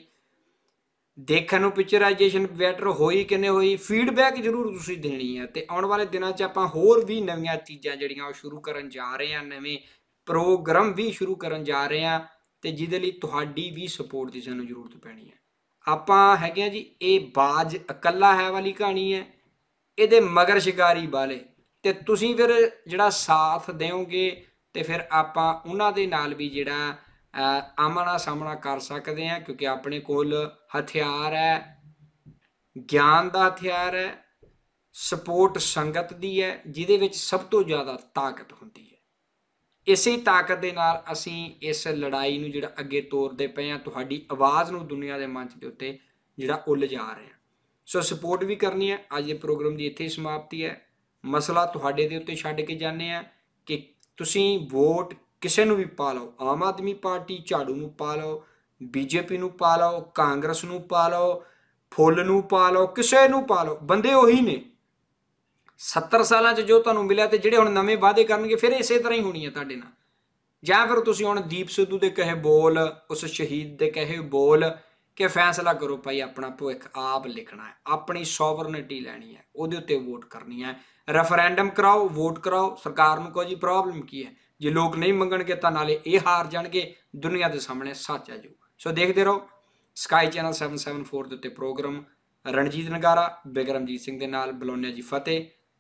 ਦੇਖਣ ਨੂੰ ਪਿਕਚਰਾਈਜੇਸ਼ਨ ਬੈਟਰ ਹੋਈ ਕਿ ਨਹੀਂ ਹੋਈ ਫੀਡਬੈਕ ਜ਼ਰੂਰ ਤੁਸੀਂ ਦੇਣੀ ਹੈ ਤੇ ਆਉਣ ਵਾਲੇ ਦਿਨਾਂ 'ਚ ਆਪਾਂ ਹੋਰ ਵੀ ਨਵੀਆਂ ਚੀਜ਼ਾਂ ਜਿਹੜੀਆਂ ਉਹ ਸ਼ੁਰੂ ਕਰਨ ਜਾ ਰਹੇ ਹਾਂ ਨਵੇਂ ਪ੍ਰੋਗਰਾਮ ਵੀ ਸ਼ੁਰੂ ਕਰਨ ਜਾ ਰਹੇ ਹਾਂ ਤੇ ਜਿਹਦੇ ਲਈ ਤੁਹਾਡੀ ਵੀ ਸਪੋਰਟ ਦੀ ਸਾਨੂੰ ਜ਼ਰੂਰਤ ਪੈਣੀ ਹੈ ਆਪਾਂ ਹੈਗੇ ਆ ਜੀ ਇਹ ਬਾਜ ਇਕੱਲਾ ਹੈ ਵਾਲੀ ਕਹਾਣੀ ਹੈ ਇਹਦੇ ਮਗਰ ਸ਼ਿਕਾਰੀ ਵਾਲੇ ਤੇ ਤੁਸੀਂ ਫਿਰ ਜਿਹੜਾ ਸਾਥ ਦਿਓਗੇ ਤੇ ਫਿਰ ਆਪਾਂ ਉਹਨਾਂ ਦੇ ਨਾਲ ਵੀ ਜਿਹੜਾ ਆਮਣਾ ਸਾਹਮਣਾ ਕਰ ਸਕਦੇ ਆ ਕਿਉਂਕਿ ਆਪਣੇ ਕੋਲ ਹਥਿਆਰ ਹੈ ਗਿਆਨ ਦਾ ਹਥਿਆਰ ਹੈ ਸਪੋਰਟ ਸੰਗਤ ਦੀ ਹੈ ਜਿਹਦੇ ਵਿੱਚ ਸਭ ਤੋਂ ਜ਼ਿਆਦਾ ਤਾਕਤ ਹੁੰਦੀ ਹੈ ਇਸੇ ਤਾਕਤ ਦੇ ਨਾਲ ਅਸੀਂ ਇਸ ਲੜਾਈ ਨੂੰ ਜਿਹੜਾ ਅੱਗੇ ਤੋਰਦੇ ਪਏ ਆ ਤੁਹਾਡੀ ਆਵਾਜ਼ ਨੂੰ ਦੁਨੀਆ ਦੇ ਮੰਚ ਦੇ ਉੱਤੇ ਜਿਹੜਾ ਉੱਲ ਜਾ ਰਹੇ ਆ ਸੋ ਸਪੋਰਟ ਵੀ ਕਰਨੀ ਹੈ ਅੱਜ ਦੇ ਪ੍ਰੋਗਰਾਮ ਦੀ ਇੱਥੇ ਸਮਾਪਤੀ ਹੈ ਮਸਲਾ ਤੁਹਾਡੇ ਦੇ ਉੱਤੇ ਛੱਡ ਕੇ ਜਾਂਦੇ ਆ ਕਿ ਤੁਸੀਂ ਵੋਟ ਕਿਸੇ ਨੂੰ ਵੀ ਪਾ ਲਓ ਆਮ ਆਦਮੀ ਪਾਰਟੀ ਝਾੜੂ ਨੂੰ ਪਾ ਲਓ ਬੀਜੇਪੀ ਨੂੰ ਪਾ ਲਓ ਕਾਂਗਰਸ ਨੂੰ ਪਾ ਲਓ ਫੁੱਲ ਨੂੰ ਪਾ ਲਓ ਕਿਸੇ ਨੂੰ ਪਾ ਲਓ ਬੰਦੇ ਉਹੀ ਨੇ 70 ਸਾਲਾਂ 'ਚ ਜੋ ਤੁਹਾਨੂੰ ਮਿਲਿਆ ਤੇ ਜਿਹੜੇ ਹੁਣ ਨਵੇਂ ਵਾਅਦੇ ਕਰਨਗੇ ਫਿਰ ਇਸੇ ਤਰ੍ਹਾਂ ਹੀ ਹੋਣੀ ਹੈ ਤੁਹਾਡੇ ਨਾਲ ਜਾਂ ਫਿਰ ਤੁਸੀਂ ਹੁਣ ਦੀਪ ਸਿੱਧੂ ਦੇ ਕਹੇ ਬੋਲ ਉਸ ਸ਼ਹੀਦ ਦੇ ਕਹੇ ਬੋਲ ਕਿ ਫੈਸਲਾ ਕਰੋ ਭਾਈ ਆਪਣਾ ਭੁਖ ਆਪ ਲਿਖਣਾ ਹੈ ਆਪਣੀ ਸੋਵਰਨਿਟੀ ਲੈਣੀ ਹੈ ਉਹਦੇ ਉੱਤੇ ਵੋਟ ਕਰਨੀ ਹੈ ਰੈਫਰੈਂਡਮ ਕਰਾਓ ਵੋਟ ਕਰਾਓ ਸਰਕਾਰ ਨੂੰ ਕਹੋ ਜੀ ਪ੍ਰੋਬਲਮ ਕੀ ਹੈ ਜੇ ਲੋਕ ਨਹੀਂ ਮੰਗਣਗੇ ਤਾਂ ਨਾਲੇ ਇਹ ਹਾਰ ਜਾਣਗੇ ਦੁਨੀਆ ਦੇ ਸਾਹਮਣੇ ਸੱਚ ਆ ਜੂ ਸੋ ਦੇਖਦੇ ਰਹੋ ਸਕਾਈ ਚੈਨਲ 774 ਦੇ ਉੱਤੇ ਪ੍ਰੋਗਰਾਮ ਰਣਜੀਤ ਨਗਾਰਾ ਬਿਗਰਮਜੀਤ ਸਿੰਘ ਦੇ ਨਾਲ ਬਲੋਨਿਆ ਜੀ ਫਤਿਹ